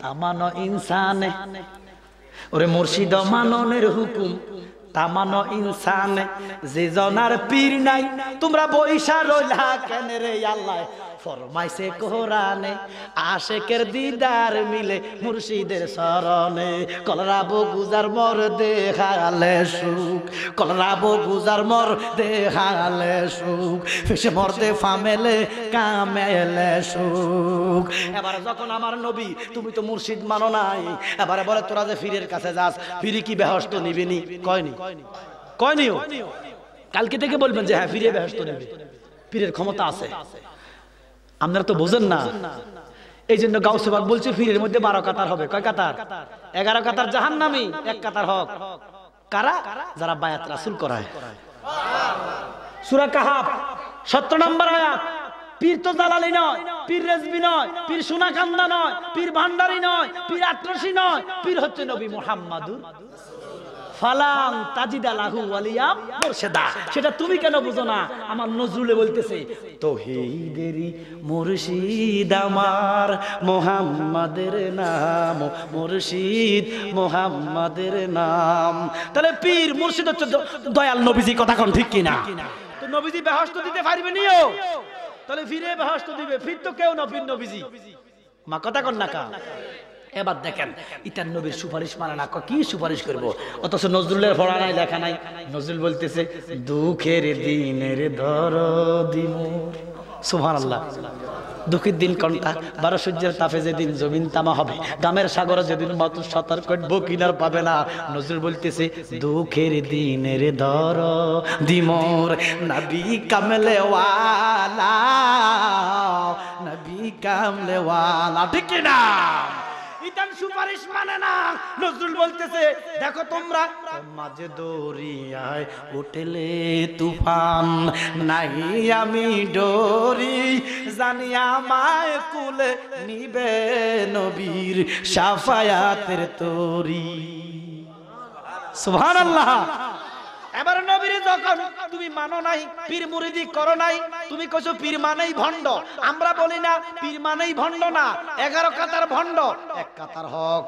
তামানো ইনসানে ওরে মুর্শিদ মাননের হুকুম তামানো ইনসানে যে জনার পীর নাই তোমরা বৈশা রইলা কেন রে আল্লাহ ফরমাইছে কোরআনে আশেকের দিদার মিলে মুর্শিদের শরণে কলরা গুজার মর দেখালে সুখ কলরা গুজার মর দেখালে সুখ ফেসে মরতে ফামেলে কামেলে সুখ এবার যখন আমার নবী তুমি তো মুর্শিদ মানো নাই এবারে বলে তোরা যে ফিরের কাছে যাস ফিরি কি বেহস্ত নিবিনি কয়নি কয়নি কালকে থেকে বলবেন যে হ্যাঁ ফিরে বেহস্ত নিবি পীরের ক্ষমতা আছে আপনারা তো বোঝেন না এই জন্য গাউসবাক বলছে ফিরের মধ্যে বারো কাতার হবে কয় কাতার এগারো কাতার জাহান নামি এক কাতার হক কারা যারা বায়াত রাসুল করায় সুরা কাহাব সত্তর নম্বর আয়াত পীর তো দালালি নয় পীর রেজবি নয় পীর সোনাকান্দা নয় পীর ভান্ডারি নয় পীর আট্রসি নয় পীর হচ্ছে নবী মোহাম্মদ ফালাং তাজিদা লাহু ওয়ালিয়া মুর্শিদা সেটা তুমি কেন বুঝো না আমার নজরুলে বলতেছে তহিদেরি মুর্শিদ আমার মোহাম্মদের নাম মুর্শিদ মোহাম্মদের নাম তাহলে পীর মুর্শিদ হচ্ছে দয়াল নবীজি কথা কোন ঠিক কি কিনা তো নবীজি বেহস্ত দিতে পারবে নিও তাহলে ফিরে বেহস্ত দিবে ফির তো কেউ না ফির নবীজি মা কথা কন নাকা এবার দেখেন ইটার নবীর সুপারিশ মানা না কি সুপারিশ করবো অথচ নজরুলের পড়া নাই লেখা নাই নজরুল বলতেছে দুঃখের দিনের ধর দিন দুঃখের দিন কোনটা বারো সূর্যের তাপে যেদিন জমিন তামা হবে দামের সাগরে যেদিন মত সাঁতার কাটবো কিনার পাবে না নজরুল বলতেছে দুঃখের দিনের ধর দিমর নাবি কামলে ওয়ালা নবী কামলে ওয়ালা ঠিক না সুপারিশ মানে না নজরুল বলতেছে দেখো তোমরা মাঝে দরিয়ায় উঠেলে তুফান নাই আমি ডরি জানি আমায় কুলে নিবে নবীর সাফায়াতের তরি সুবহানাল্লাহ এবারে নবীর যখন তুমি মানো নাই পীর মুরিদি করো নাই তুমি কইছো পীর মানেই ভণ্ড আমরা বলি না পীর মানেই ভণ্ড না এগারো কাতার ভণ্ড এক কাতার হক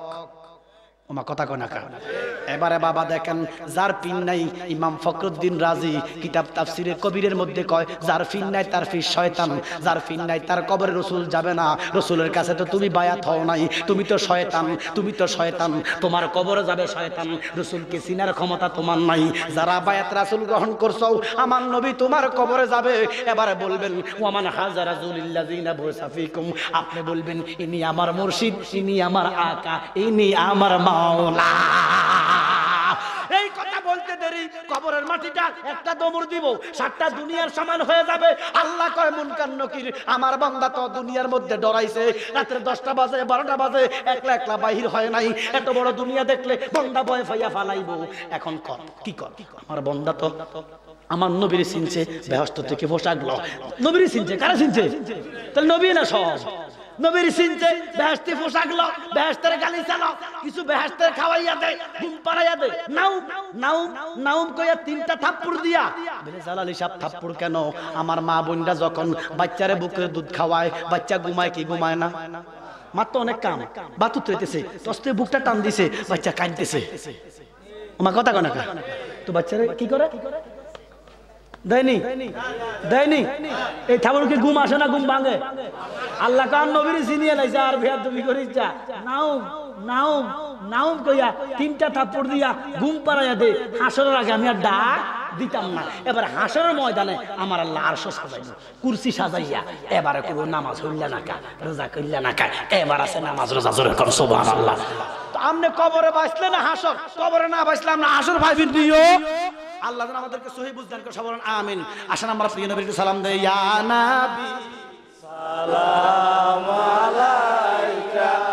এবারে বাবা দেখেন যার পিন নাই ইমাম ফখরুদ্দিন রাজি কিতাব তাফসিরে কবিরের মধ্যে কয় যার ফিন নাই তার ফির শয়তান যার ফিন নাই তার কবরে রসুল যাবে না রসুলের কাছে তো তুমি বায়াত হও নাই তুমি তো শয়তান তুমি তো শয়তান তোমার কবরে যাবে শয়তান রসুলকে চিনার ক্ষমতা তোমার নাই যারা বায়াত রাসুল গ্রহণ করছ আমার নবী তোমার কবরে যাবে এবারে বলবেন ওমান হাজার রাজুলিল্লাজিনা ভোসাফিকুম আপনি বলবেন ইনি আমার মুর্শিদ ইনি আমার আকা ইনি আমার মা মাওলা এই কথা বলতে দেরি কবরের মাটিটা একটা দমর দিব সাতটা দুনিয়ার সমান হয়ে যাবে আল্লাহ কয় মুনকার নকির আমার বান্দা তো দুনিয়ার মধ্যে ডরাইছে রাত্রে দশটা বাজে বারোটা বাজে একলা একলা বাহির হয় নাই এত বড় দুনিয়া দেখলে বন্দা বয়ে ফাইয়া ফালাইব এখন কর কি কর আমার বন্দা তো আমার নবীর চিনছে ব্যস্ত থেকে পোশাক ল নবীর চিনছে কারা চিনছে তাহলে নবী না সব নবীর সিনতে বেহেস্তি পোশাক লো বেহেস্তের গালি চালো কিছু বেহেশতের খাওয়াইয়া দেয় ঘুম পাড়াইয়া দেয় নাও নাও নাও কইয়া তিনটা থাপ্পড় দিয়া বলে জালালি সাহেব থাপ্পড় কেন আমার মা বোনরা যখন বাচ্চারে বুকের দুধ খাওয়ায় বাচ্চা ঘুমায় কি ঘুমায় না মাত্র অনেক কাম বাতু তুইতেছে তস্তে বুকটা টান দিছে বাচ্চা কাঁদতেছে আমার কথা কনা তো বাচ্চারা কি করে দেয়নি দেয়নি এই ঠাকুরকে ঘুম আসে না ঘুম ভাঙে আল্লাহ কান নবীর চিনিয়ে নাই আর ভেয়া তুমি করিস যা নাও নাও নাও কইয়া তিনটা থাপ্পড় দিয়া ঘুম পাড়াইয়া দে হাসরের আগে আমি আর ডাক দিতাম না এবার হাসরের ময়দানে আমার আল্লাহ আরশো সাজাইল কুরসি সাজাইয়া এবারে কোনো নামাজ হইলা না কা রোজা কইলা না কা এবার আছে নামাজ রোজা জোরে কর সুবহানাল্লাহ তো আমনে কবরে বাঁচলে না হাসর কবরে না বাঁচলে আমরা হাসর ভাইবিন দিও আল্লাহ যেন আমাদেরকে সহি বুঝদান করে সবরণ আমিন আসেন আমরা প্রিয় নবীর সালাম দেই ইয়া সালাম আলাইকা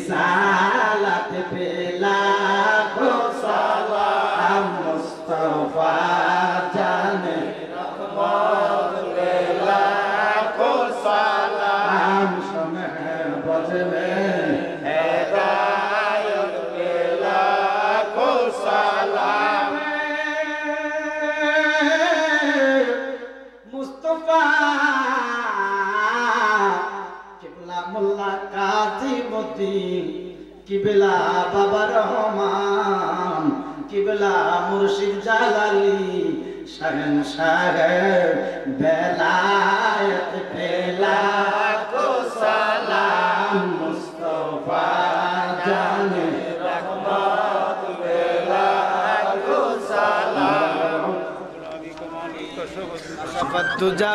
risalati শহর বেলায়ত পেলা কো সালাম মুস্তফা জান রহমত বেলা কো সালাম সফতুজা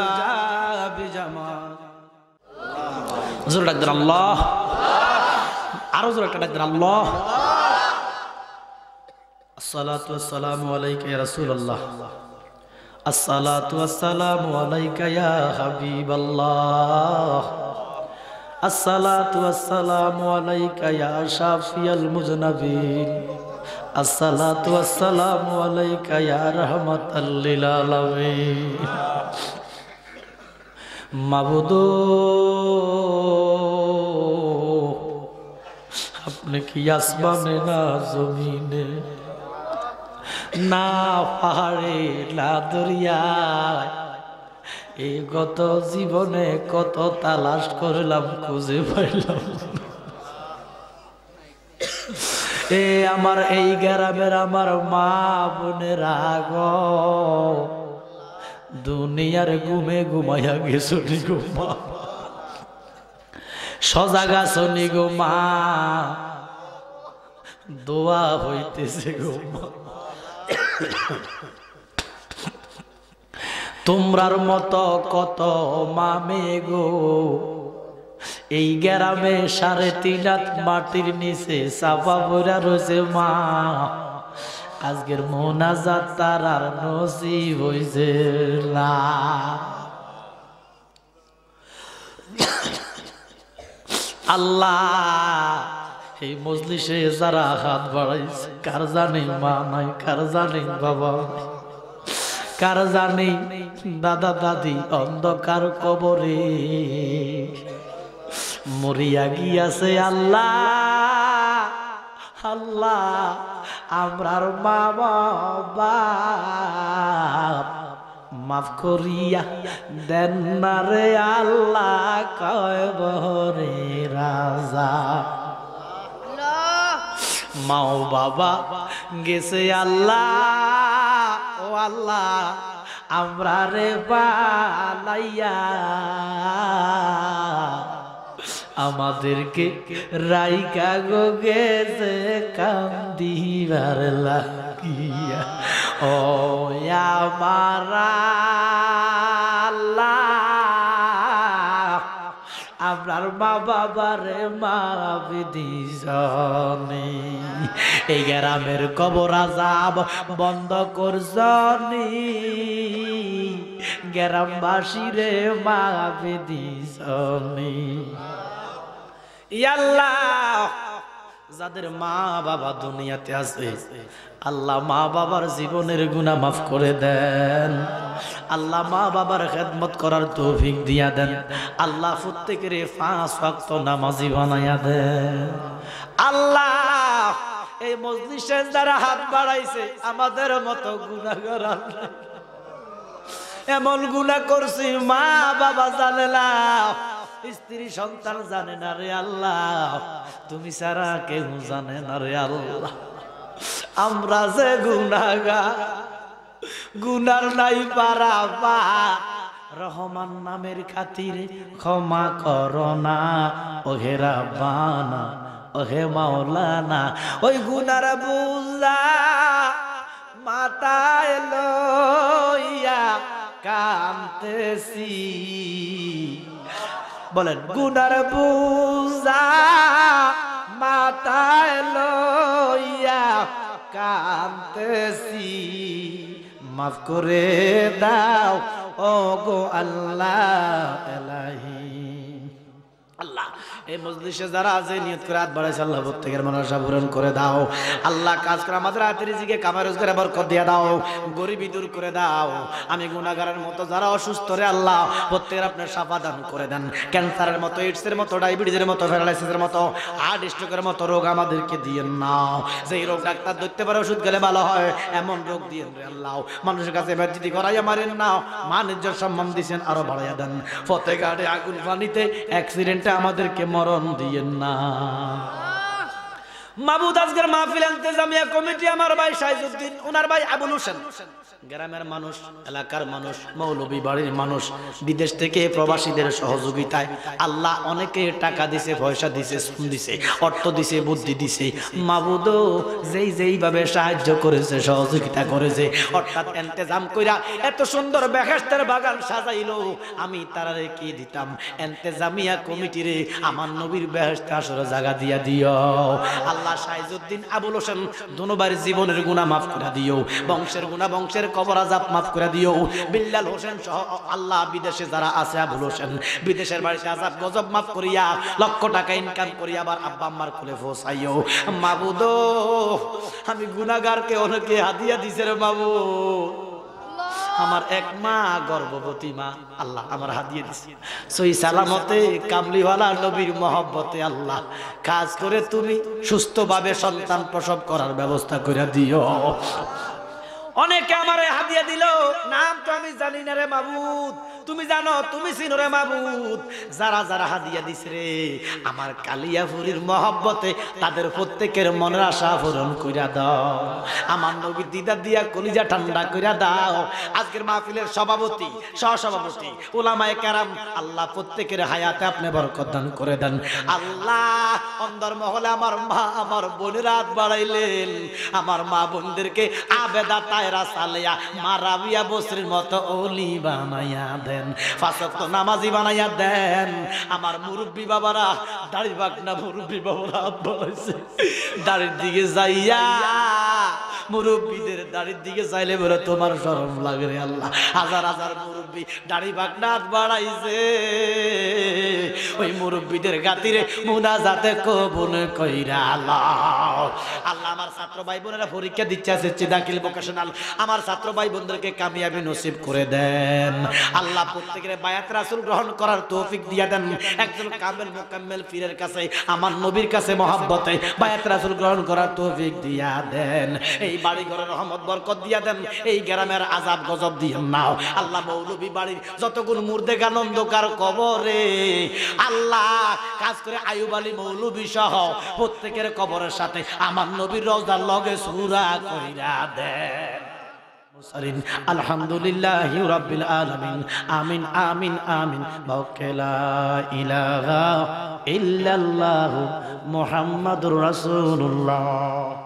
আরো জোর একটা ডাক আল্লাহ الصلاة والسلام عليك يا الصلاة والسلام عليك يا حبيب الله الصلاة والسلام عليك يا شافي المذنبين الصلاة والسلام عليك يا رحمة للعالمين مبدو اپنے کی আসমানে نازمینے না পাহাড়ে না দরিয়ায় এই গত জীবনে কত তালাশ করলাম খুঁজে পাইলাম এ আমার এই গ্রামের আমার মা বোনের আগ দুনিয়ার ঘুমে ঘুমাইয়া গেছো গো মা সজাগ আছো গো মা দোয়া হইতেছে গো মা [coughs] তোমরার মতো কত মামে গো এই গ্রামে সাড়ে তিন হাত মাটির নিচে চাপা পড়া রয়েছে মা আজকের মোনাজাত তার আর নসিব হয়েছে না [coughs] আল্লাহ এই মজলিসে যারা হাত বাড়াইছে কার জানে মা নাই কার জানে বাবা কার জানে দাদা দাদি অন্ধকার কবরে মরিয়া গিয়াছে আল্লাহ আল্লাহ আমরার মা বাপ মাফ করিয়া দেন না রে আল্লাহ কয় বহরে রাজা মাও বাবা গেছে আল্লাহ ও আল্লাহ আমরা রে পালাইয়া আমাদেরকে রাই গো গেছে কান্দিবার লাগিয়া ও আমারা তার মা বাবার মা বিদিজনি এই গ্রামের কবর আজাব বন্ধ করজনি গ্রামবাসী রে মা বিদিজনি ইয়াল্লাহ যাদের মা বাবা দুনিয়াতে আছে আল্লাহ মা বাবার জীবনের গুণা মাফ করে দেন আল্লাহ মা বাবার খেদমত করার তৌফিক দিয়া দেন আল্লাহ প্রত্যেকের পাঁচ ওয়াক্ত নামাজি বানাইয়া দেন আল্লাহ এই মজলিসে দ্বারা হাত বাড়াইছে আমাদের মতো করার এমন গুণা করছি মা বাবা জানে না স্ত্রী সন্তান জানে না রে আল্লাহ তুমি সারা কেউ জানে না রে আল্লাহ আমরা যে গুনাগা গুনার নাই পারা পা রহমান নামের খাতির ক্ষমা করোনা ওহেরা বানা ওহে মাওলানা ওই গুনার বুঝা মাতায় লইয়া কামতেছি বলেন গুনার বুজা মাতায় লইয়া কান্দতেছি মাফ করে দাও ও গো আল্লাহ এলাহি আল্লাহ এই মজলিসে যারা আছে নিয়ত করে হাত বাড়াইছে আল্লাহ প্রত্যেকের মনসা পূরণ করে দাও আল্লাহ কাজ করে আমাদের হাতের জিগে কামে রোজগারে বরকত দিয়ে দাও গরিবি দূর করে দাও আমি গুণাগারের মতো যারা অসুস্থ রে আল্লাহ প্রত্যেকের আপনার সাফা দান করে দেন ক্যান্সারের মতো এইডসের মতো ডায়াবেটিসের মতো প্যারালাইসিসের মতো হার্ট স্ট্রোকের মতো রোগ আমাদেরকে দিয়ে নাও যেই রোগ ডাক্তার ধরতে পারে ওষুধ গেলে ভালো হয় এমন রোগ দিয়ে আল্লাহ মানুষের কাছে ব্যর্থিতি করাইয়া মারেন না মান সম্মান দিয়েছেন আরো বাড়াইয়া দেন প্রত্যেক আগুন পানিতে অ্যাক্সিডেন্টে আমাদেরকে মরণ দিয়েন না মাহবুদ আজকের মাহফিল জামিয়া কমিটি আমার ভাই সাইজুদ্দিন ওনার ভাই আবুল হোসেন গ্রামের মানুষ এলাকার মানুষ মৌলবী বাড়ির মানুষ বিদেশ থেকে প্রবাসীদের সহযোগিতায় আল্লাহ অনেকে টাকা দিছে পয়সা দিছে শুন দিছে অর্থ দিছে বুদ্ধি দিছে মাবুদ যেই যেইভাবে সাহায্য করেছে সহযোগিতা করেছে অর্থাৎ এন্তেজাম কইরা এত সুন্দর বেহেস্তের বাগান সাজাইলো আমি তারা কি দিতাম এন্তেজামিয়া কমিটিরে আমার নবীর বেহেস্তে আসলে জায়গা দিয়া দিও আল্লাহ সাইজুদ্দিন আবুল হোসেন দুনোবার জীবনের গুণা মাফ করে দিও বংশের গুণা বংশের কবর আজাব মাফ করে দিও বিল্লাল হোসেন সহ আল্লাহ বিদেশে যারা আছে আবুল হোসেন বিদেশের বাড়িতে আজাব গজব মাফ করিয়া লক্ষ টাকা ইনকাম করিয়া আবার আব্বা আম্মার ফোসাইও মাবু দো আমি গুনাগারকে অনেকে হাদিয়া দিছে রে বাবু আমার এক মা গর্ভবতী মা আল্লাহ আমার দিয়ে দিছে সই সালামতে কামলিওয়ালা নবীর মহব্বতে আল্লাহ কাজ করে তুমি সুস্থভাবে সন্তান প্রসব করার ব্যবস্থা করে দিও অনেকে আমারে হাতিয়া দিল নাম তো আমি জানি না রে মাবুদ তুমি জানো তুমি সিনোরে মাবুদ যারা যারা হাদিয়া দিছে রে আমার কালিয়াপুরীর মহব্বতে তাদের প্রত্যেকের মনের আশা পূরণ কইরা দাও আমার নবী দিদা দিয়া কলিজা ঠান্ডা কইরা দাও আজকের মাহফিলের সভাপতি সহসভাপতি ওলামায়ে কারাম আল্লাহ প্রত্যেকের হায়াতে আপনি বরকত দান করে দেন আল্লাহ অন্দর মহলে আমার মা আমার বোনের হাত বাড়াইলেন আমার মা বোনদেরকে আবেদা তায়রা সালেয়া মা রাবিয়া বসরির মতো অলি বানাইয়া দে দেন ফাঁসক্ত নামাজি বানাইয়া দেন আমার মুরব্বী বাবারা দাড়ি বাগনা মুরব্বী বাবারা বলেছে দাড়ির দিকে যাইয়া মুরব্বীদের দাড়ির দিকে চাইলে বলে তোমার সরম লাগে রে আল্লাহ হাজার হাজার মুরব্বী দাড়ি বাগনাত বাড়াইছে ওই মুরব্বীদের গাতিরে মুনা যাতে কবুন কইরা আল্লাহ আল্লাহ আমার ছাত্র ভাই বোনেরা পরীক্ষা দিচ্ছে আসছে চিদাকিল ভোকেশনাল আমার ছাত্র ভাই বোনদেরকে কামিয়াবি নসিব করে দেন আল্লাহ প্রত্যেকের বায়াত রাসুল গ্রহণ করার তৌফিক দিয়া দেন একজন কামেল মোকাম্মেল কাছে আমার নবীর কাছে মহাব্বতে বায়াত রাসুল গ্রহণ করার তৌফিক দিয়া দেন এই বাড়ি ঘরের রহমত বরকত দিয়া দেন এই গ্রামের আজাব গজব দিয়ে নাও আল্লাহ বাড়ির যতগুণ মুর্দেগান অন্ধকার কবরে আল্লাহ কাজ করে আয়ুব আলী মৌলভী সহ প্রত্যেকের কবরের সাথে আমার নবীর রোজার লগে সুরা কইরা দেন আলহামদুলিল্লাহ রাব্বিল আলামিন আমিন আমিন আমিন বাওকেলা ইলাহা ইল্লাল্লাহু